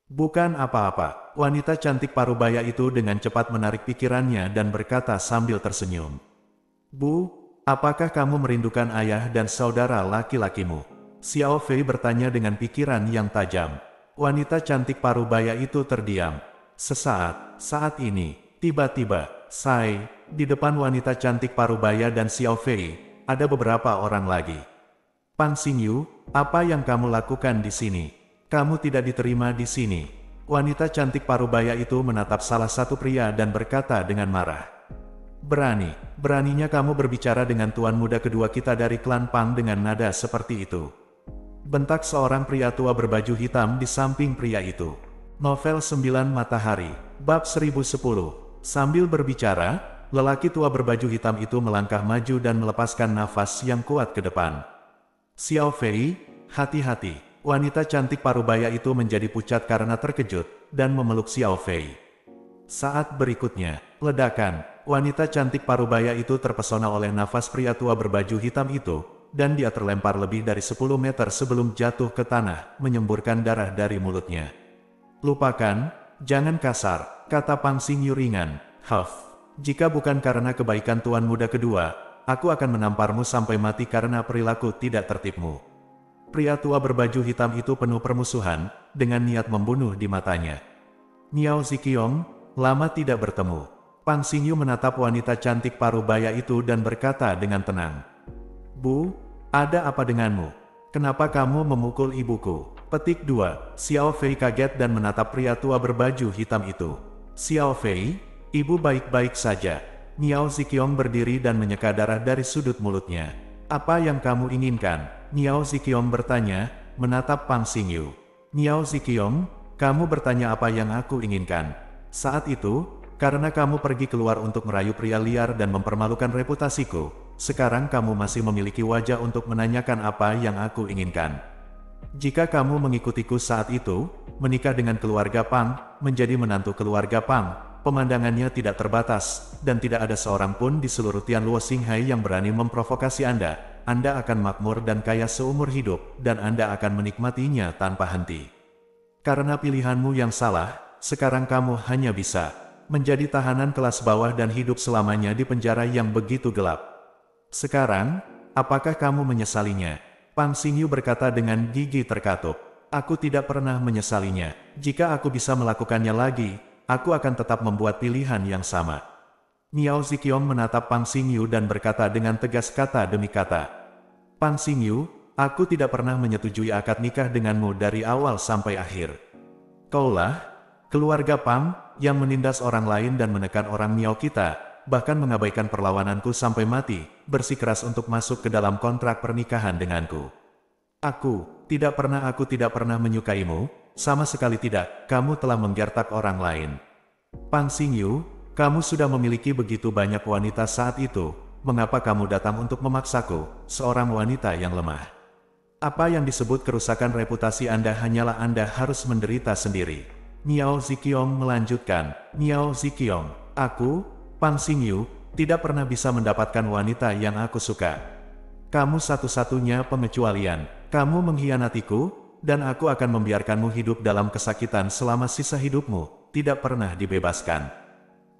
Bukan apa-apa, wanita cantik parubaya itu dengan cepat menarik pikirannya dan berkata sambil tersenyum. Bu, apakah kamu merindukan ayah dan saudara laki-lakimu? Xiao Fei bertanya dengan pikiran yang tajam wanita cantik parubaya itu terdiam. Sesaat, saat ini, tiba-tiba, Sai, di depan wanita cantik parubaya dan Xiao Fei, ada beberapa orang lagi. pang Xingyu, apa yang kamu lakukan di sini? Kamu tidak diterima di sini. Wanita cantik parubaya itu menatap salah satu pria dan berkata dengan marah. Berani, beraninya kamu berbicara dengan tuan muda kedua kita dari klan Pang dengan nada seperti itu. Bentak seorang pria tua berbaju hitam di samping pria itu. Novel 9 Matahari, Bab 1010. Sambil berbicara, lelaki tua berbaju hitam itu melangkah maju dan melepaskan nafas yang kuat ke depan. Xiao Fei, hati-hati. Wanita cantik parubaya itu menjadi pucat karena terkejut, dan memeluk Xiao Fei. Saat berikutnya, ledakan, wanita cantik parubaya itu terpesona oleh nafas pria tua berbaju hitam itu, dan dia terlempar lebih dari 10 meter sebelum jatuh ke tanah, menyemburkan darah dari mulutnya. Lupakan, jangan kasar, kata Pang Sing Yuringan, Huff. Jika bukan karena kebaikan Tuan Muda kedua, aku akan menamparmu sampai mati karena perilaku tidak tertibmu. Pria tua berbaju hitam itu penuh permusuhan, dengan niat membunuh di matanya. Niao Zikiong, lama tidak bertemu. Pang Xingyu menatap wanita cantik paruh baya itu dan berkata dengan tenang, Bu, ada apa denganmu? Kenapa kamu memukul ibuku? Petik 2, Xiao Fei kaget dan menatap pria tua berbaju hitam itu. Xiao Fei, ibu baik-baik saja. Niao Zikiong berdiri dan menyeka darah dari sudut mulutnya. Apa yang kamu inginkan? Niao Zikiong bertanya, menatap Pang Xingyu. Niao Zikiong, kamu bertanya apa yang aku inginkan. Saat itu, karena kamu pergi keluar untuk merayu pria liar dan mempermalukan reputasiku, sekarang kamu masih memiliki wajah untuk menanyakan apa yang aku inginkan. Jika kamu mengikutiku saat itu, menikah dengan keluarga Pang, menjadi menantu keluarga Pang, pemandangannya tidak terbatas, dan tidak ada seorang pun di seluruh Tianluo Singhai yang berani memprovokasi Anda. Anda akan makmur dan kaya seumur hidup, dan Anda akan menikmatinya tanpa henti. Karena pilihanmu yang salah, sekarang kamu hanya bisa menjadi tahanan kelas bawah dan hidup selamanya di penjara yang begitu gelap. Sekarang, apakah kamu menyesalinya? Pang Xingyu berkata dengan gigi terkatup. Aku tidak pernah menyesalinya. Jika aku bisa melakukannya lagi, aku akan tetap membuat pilihan yang sama. Miao Zikyong menatap Pang Xingyu dan berkata dengan tegas kata demi kata. Pang Xingyu, aku tidak pernah menyetujui akad nikah denganmu dari awal sampai akhir. Kaulah, keluarga Pam, yang menindas orang lain dan menekan orang Miao kita, bahkan mengabaikan perlawananku sampai mati, bersikeras untuk masuk ke dalam kontrak pernikahan denganku. Aku, tidak pernah aku tidak pernah menyukaimu, sama sekali tidak, kamu telah menggertak orang lain. Pang Xingyu, kamu sudah memiliki begitu banyak wanita saat itu, mengapa kamu datang untuk memaksaku, seorang wanita yang lemah? Apa yang disebut kerusakan reputasi Anda hanyalah Anda harus menderita sendiri. Miao Zikiong melanjutkan, Miao Zikiong, aku, Pang Xingyu, tidak pernah bisa mendapatkan wanita yang aku suka. Kamu satu-satunya pengecualian. Kamu mengkhianatiku, dan aku akan membiarkanmu hidup dalam kesakitan selama sisa hidupmu, tidak pernah dibebaskan.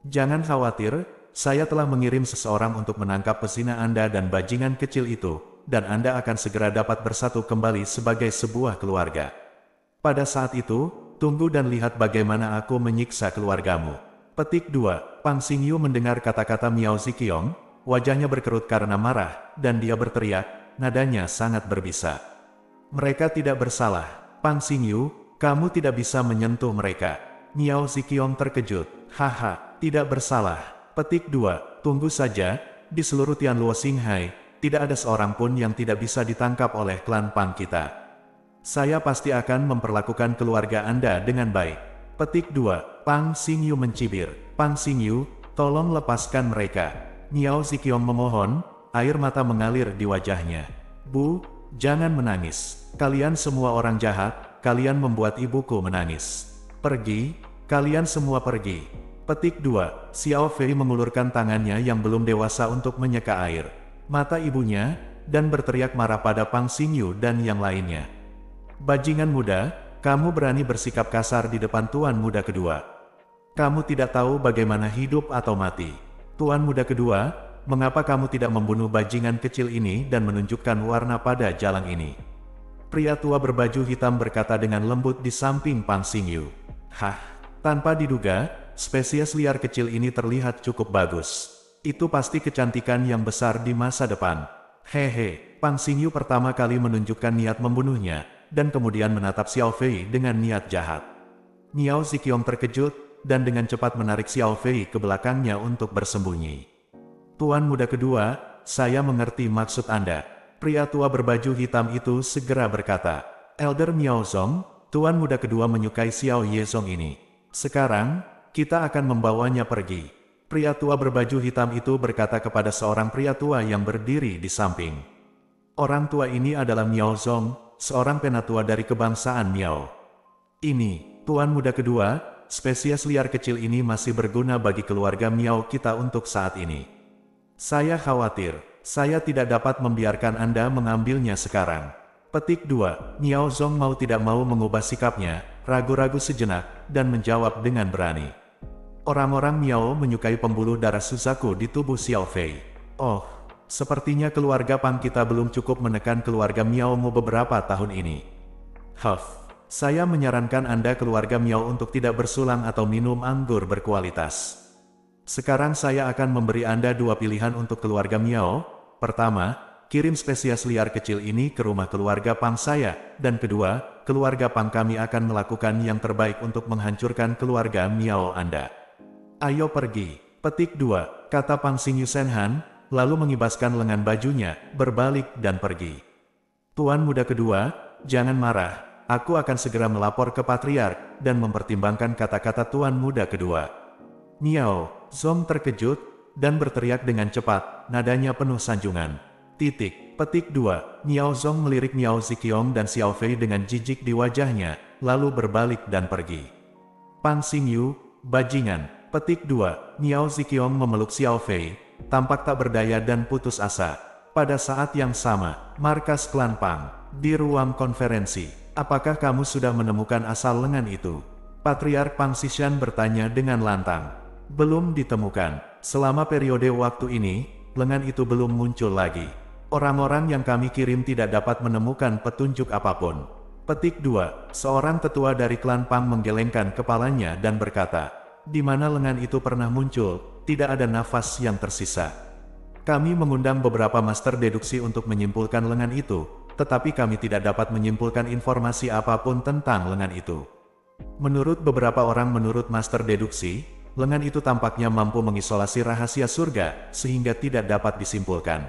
Jangan khawatir, saya telah mengirim seseorang untuk menangkap pesina Anda dan bajingan kecil itu, dan Anda akan segera dapat bersatu kembali sebagai sebuah keluarga. Pada saat itu, tunggu dan lihat bagaimana aku menyiksa keluargamu. Petik 2. Pang Xingyu mendengar kata-kata Miao Zikiong, wajahnya berkerut karena marah, dan dia berteriak, nadanya sangat berbisa. Mereka tidak bersalah, Pang Xingyu, kamu tidak bisa menyentuh mereka. Miao Zikiong terkejut, haha, tidak bersalah. Petik 2, tunggu saja, di seluruh Tianluo Xinghai, tidak ada seorang pun yang tidak bisa ditangkap oleh klan Pang kita. Saya pasti akan memperlakukan keluarga Anda dengan baik. Petik 2, Pang Xingyu mencibir. Pan Xingyu, tolong lepaskan mereka. Niao Zikyong memohon, air mata mengalir di wajahnya. Bu, jangan menangis. Kalian semua orang jahat, kalian membuat ibuku menangis. Pergi, kalian semua pergi. Petik 2, Xiao Fei mengulurkan tangannya yang belum dewasa untuk menyeka air. Mata ibunya, dan berteriak marah pada Pang Xingyu dan yang lainnya. Bajingan muda, kamu berani bersikap kasar di depan tuan muda kedua. Kamu tidak tahu bagaimana hidup atau mati. Tuan muda kedua, mengapa kamu tidak membunuh bajingan kecil ini dan menunjukkan warna pada jalan ini? Pria tua berbaju hitam berkata dengan lembut di samping Pang Xingyu. Hah, tanpa diduga, spesies liar kecil ini terlihat cukup bagus. Itu pasti kecantikan yang besar di masa depan. Hehe, Pang Xingyu pertama kali menunjukkan niat membunuhnya, dan kemudian menatap Xiao Fei dengan niat jahat. Niao Zikyong terkejut, dan dengan cepat menarik Xiao Fei ke belakangnya untuk bersembunyi. Tuan muda kedua, saya mengerti maksud Anda. Pria tua berbaju hitam itu segera berkata, Elder Miao Zong, tuan muda kedua menyukai Xiao Ye Zong ini. Sekarang, kita akan membawanya pergi. Pria tua berbaju hitam itu berkata kepada seorang pria tua yang berdiri di samping. Orang tua ini adalah Miao Zong, seorang penatua dari kebangsaan Miao. Ini, tuan muda kedua, spesies liar kecil ini masih berguna bagi keluarga Miao kita untuk saat ini. Saya khawatir, saya tidak dapat membiarkan Anda mengambilnya sekarang. Petik 2, Miao Zong mau tidak mau mengubah sikapnya, ragu-ragu sejenak, dan menjawab dengan berani. Orang-orang Miao menyukai pembuluh darah Suzaku di tubuh Xiao Fei. Oh, sepertinya keluarga Pang kita belum cukup menekan keluarga Miao Mu beberapa tahun ini. Huff saya menyarankan Anda keluarga Miao untuk tidak bersulang atau minum anggur berkualitas. Sekarang saya akan memberi Anda dua pilihan untuk keluarga Miao. Pertama, kirim spesies liar kecil ini ke rumah keluarga Pang saya, dan kedua, keluarga Pang kami akan melakukan yang terbaik untuk menghancurkan keluarga Miao Anda. Ayo pergi. Petik 2, kata Pang Xingyu Senhan, lalu mengibaskan lengan bajunya, berbalik dan pergi. Tuan muda kedua, jangan marah, aku akan segera melapor ke Patriark, dan mempertimbangkan kata-kata Tuan Muda kedua. Miao, Zong terkejut, dan berteriak dengan cepat, nadanya penuh sanjungan. Titik, petik dua Miao Zong melirik Miao Zikiong dan Xiao Fei dengan jijik di wajahnya, lalu berbalik dan pergi. Pang Xingyu, bajingan, petik dua Miao Zikiong memeluk Xiao Fei, tampak tak berdaya dan putus asa. Pada saat yang sama, markas klan Pang, di ruang konferensi, apakah kamu sudah menemukan asal lengan itu? Patriark Pangsishan bertanya dengan lantang. Belum ditemukan. Selama periode waktu ini, lengan itu belum muncul lagi. Orang-orang yang kami kirim tidak dapat menemukan petunjuk apapun. Petik 2. Seorang tetua dari klan Pang menggelengkan kepalanya dan berkata, di mana lengan itu pernah muncul, tidak ada nafas yang tersisa. Kami mengundang beberapa master deduksi untuk menyimpulkan lengan itu, tetapi kami tidak dapat menyimpulkan informasi apapun tentang lengan itu. Menurut beberapa orang menurut master deduksi, lengan itu tampaknya mampu mengisolasi rahasia surga, sehingga tidak dapat disimpulkan.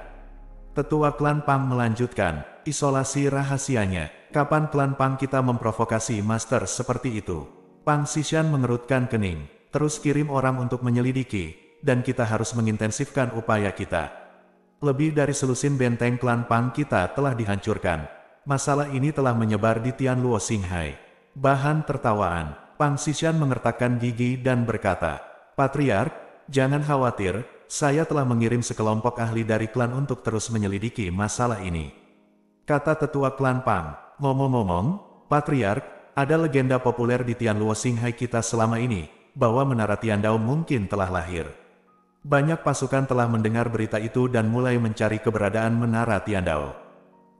Tetua klan Pang melanjutkan, isolasi rahasianya, kapan klan Pang kita memprovokasi master seperti itu? Pang Sishan mengerutkan kening, terus kirim orang untuk menyelidiki, dan kita harus mengintensifkan upaya kita. Lebih dari selusin benteng klan Pang kita telah dihancurkan. Masalah ini telah menyebar di Tianluo Singhai. Bahan tertawaan, Pang Xishan mengertakkan gigi dan berkata, Patriark, jangan khawatir, saya telah mengirim sekelompok ahli dari klan untuk terus menyelidiki masalah ini. Kata tetua klan Pang, ngomong-ngomong, Patriark, ada legenda populer di Tianluo Singhai kita selama ini, bahwa Menara Tian Dao mungkin telah lahir. Banyak pasukan telah mendengar berita itu dan mulai mencari keberadaan Menara Tiandao.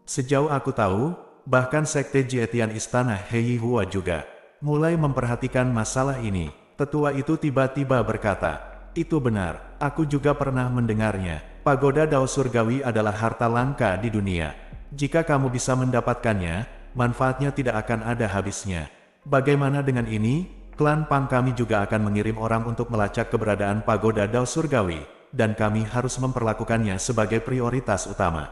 Sejauh aku tahu, bahkan Sekte Jietian Istana Hei Hua juga mulai memperhatikan masalah ini. Tetua itu tiba-tiba berkata, Itu benar, aku juga pernah mendengarnya. Pagoda Dao Surgawi adalah harta langka di dunia. Jika kamu bisa mendapatkannya, manfaatnya tidak akan ada habisnya. Bagaimana dengan ini? klan Pang kami juga akan mengirim orang untuk melacak keberadaan pagoda Dao Surgawi, dan kami harus memperlakukannya sebagai prioritas utama.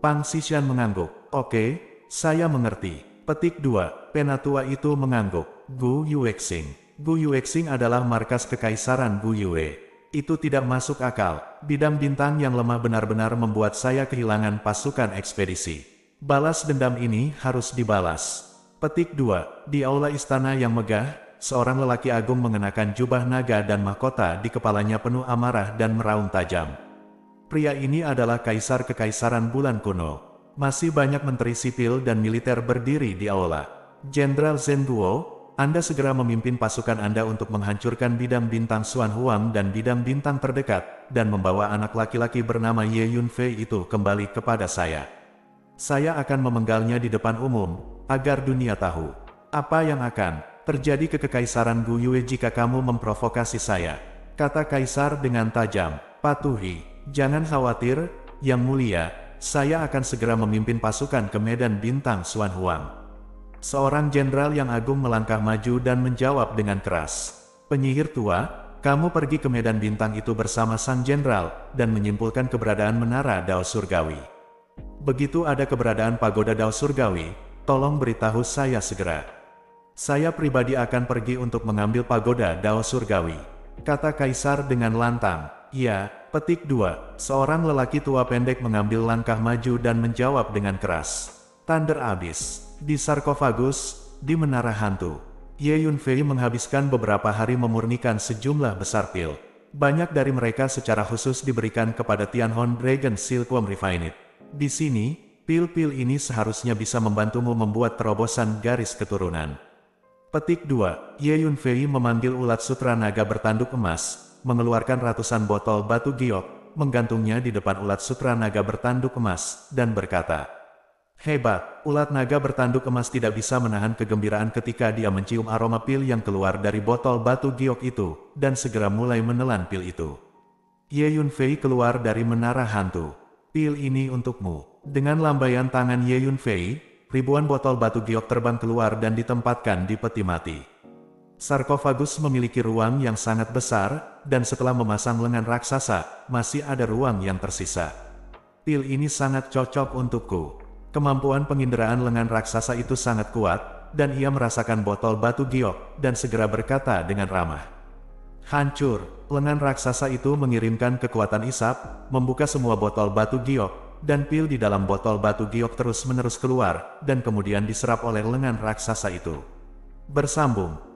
Pang Sishan mengangguk. Oke, saya mengerti. Petik 2, Penatua itu mengangguk. Gu Yuexing. Gu Yuexing adalah markas kekaisaran Gu Yue. Itu tidak masuk akal. Bidang bintang yang lemah benar-benar membuat saya kehilangan pasukan ekspedisi. Balas dendam ini harus dibalas. Petik 2. Di aula istana yang megah, seorang lelaki agung mengenakan jubah naga dan mahkota di kepalanya penuh amarah dan meraung tajam. Pria ini adalah kaisar kekaisaran bulan kuno. Masih banyak menteri sipil dan militer berdiri di aula. Jenderal Zenduo, Anda segera memimpin pasukan Anda untuk menghancurkan bidang bintang Suan Huang dan bidang bintang terdekat, dan membawa anak laki-laki bernama Ye Yun Fei itu kembali kepada saya. Saya akan memenggalnya di depan umum, agar dunia tahu apa yang akan terjadi kekekaisaran Guyue jika kamu memprovokasi saya. Kata Kaisar dengan tajam, patuhi, jangan khawatir, yang mulia, saya akan segera memimpin pasukan ke Medan Bintang Suan Huang. Seorang jenderal yang agung melangkah maju dan menjawab dengan keras. Penyihir tua, kamu pergi ke Medan Bintang itu bersama sang jenderal, dan menyimpulkan keberadaan Menara Dao Surgawi. Begitu ada keberadaan Pagoda Dao Surgawi, tolong beritahu saya segera. Saya pribadi akan pergi untuk mengambil pagoda Dao Surgawi. Kata Kaisar dengan lantang. Ya, petik dua. Seorang lelaki tua pendek mengambil langkah maju dan menjawab dengan keras. Thunder abis. Di sarkofagus, di menara hantu. Ye Yunfei menghabiskan beberapa hari memurnikan sejumlah besar pil. Banyak dari mereka secara khusus diberikan kepada Tianhon Dragon Silkworm Refined. Di sini, pil-pil ini seharusnya bisa membantumu membuat terobosan garis keturunan. Petik 2, Ye Yunfei memanggil ulat sutra naga bertanduk emas, mengeluarkan ratusan botol batu giok, menggantungnya di depan ulat sutra naga bertanduk emas, dan berkata, Hebat, ulat naga bertanduk emas tidak bisa menahan kegembiraan ketika dia mencium aroma pil yang keluar dari botol batu giok itu, dan segera mulai menelan pil itu. Ye Yunfei keluar dari menara hantu. Pil ini untukmu. Dengan lambaian tangan Ye Yunfei, ribuan botol batu giok terbang keluar dan ditempatkan di peti mati. Sarkofagus memiliki ruang yang sangat besar, dan setelah memasang lengan raksasa, masih ada ruang yang tersisa. Pil ini sangat cocok untukku. Kemampuan penginderaan lengan raksasa itu sangat kuat, dan ia merasakan botol batu giok, dan segera berkata dengan ramah. Hancur, lengan raksasa itu mengirimkan kekuatan isap, membuka semua botol batu giok, dan pil di dalam botol batu giok terus-menerus keluar, dan kemudian diserap oleh lengan raksasa itu. Bersambung.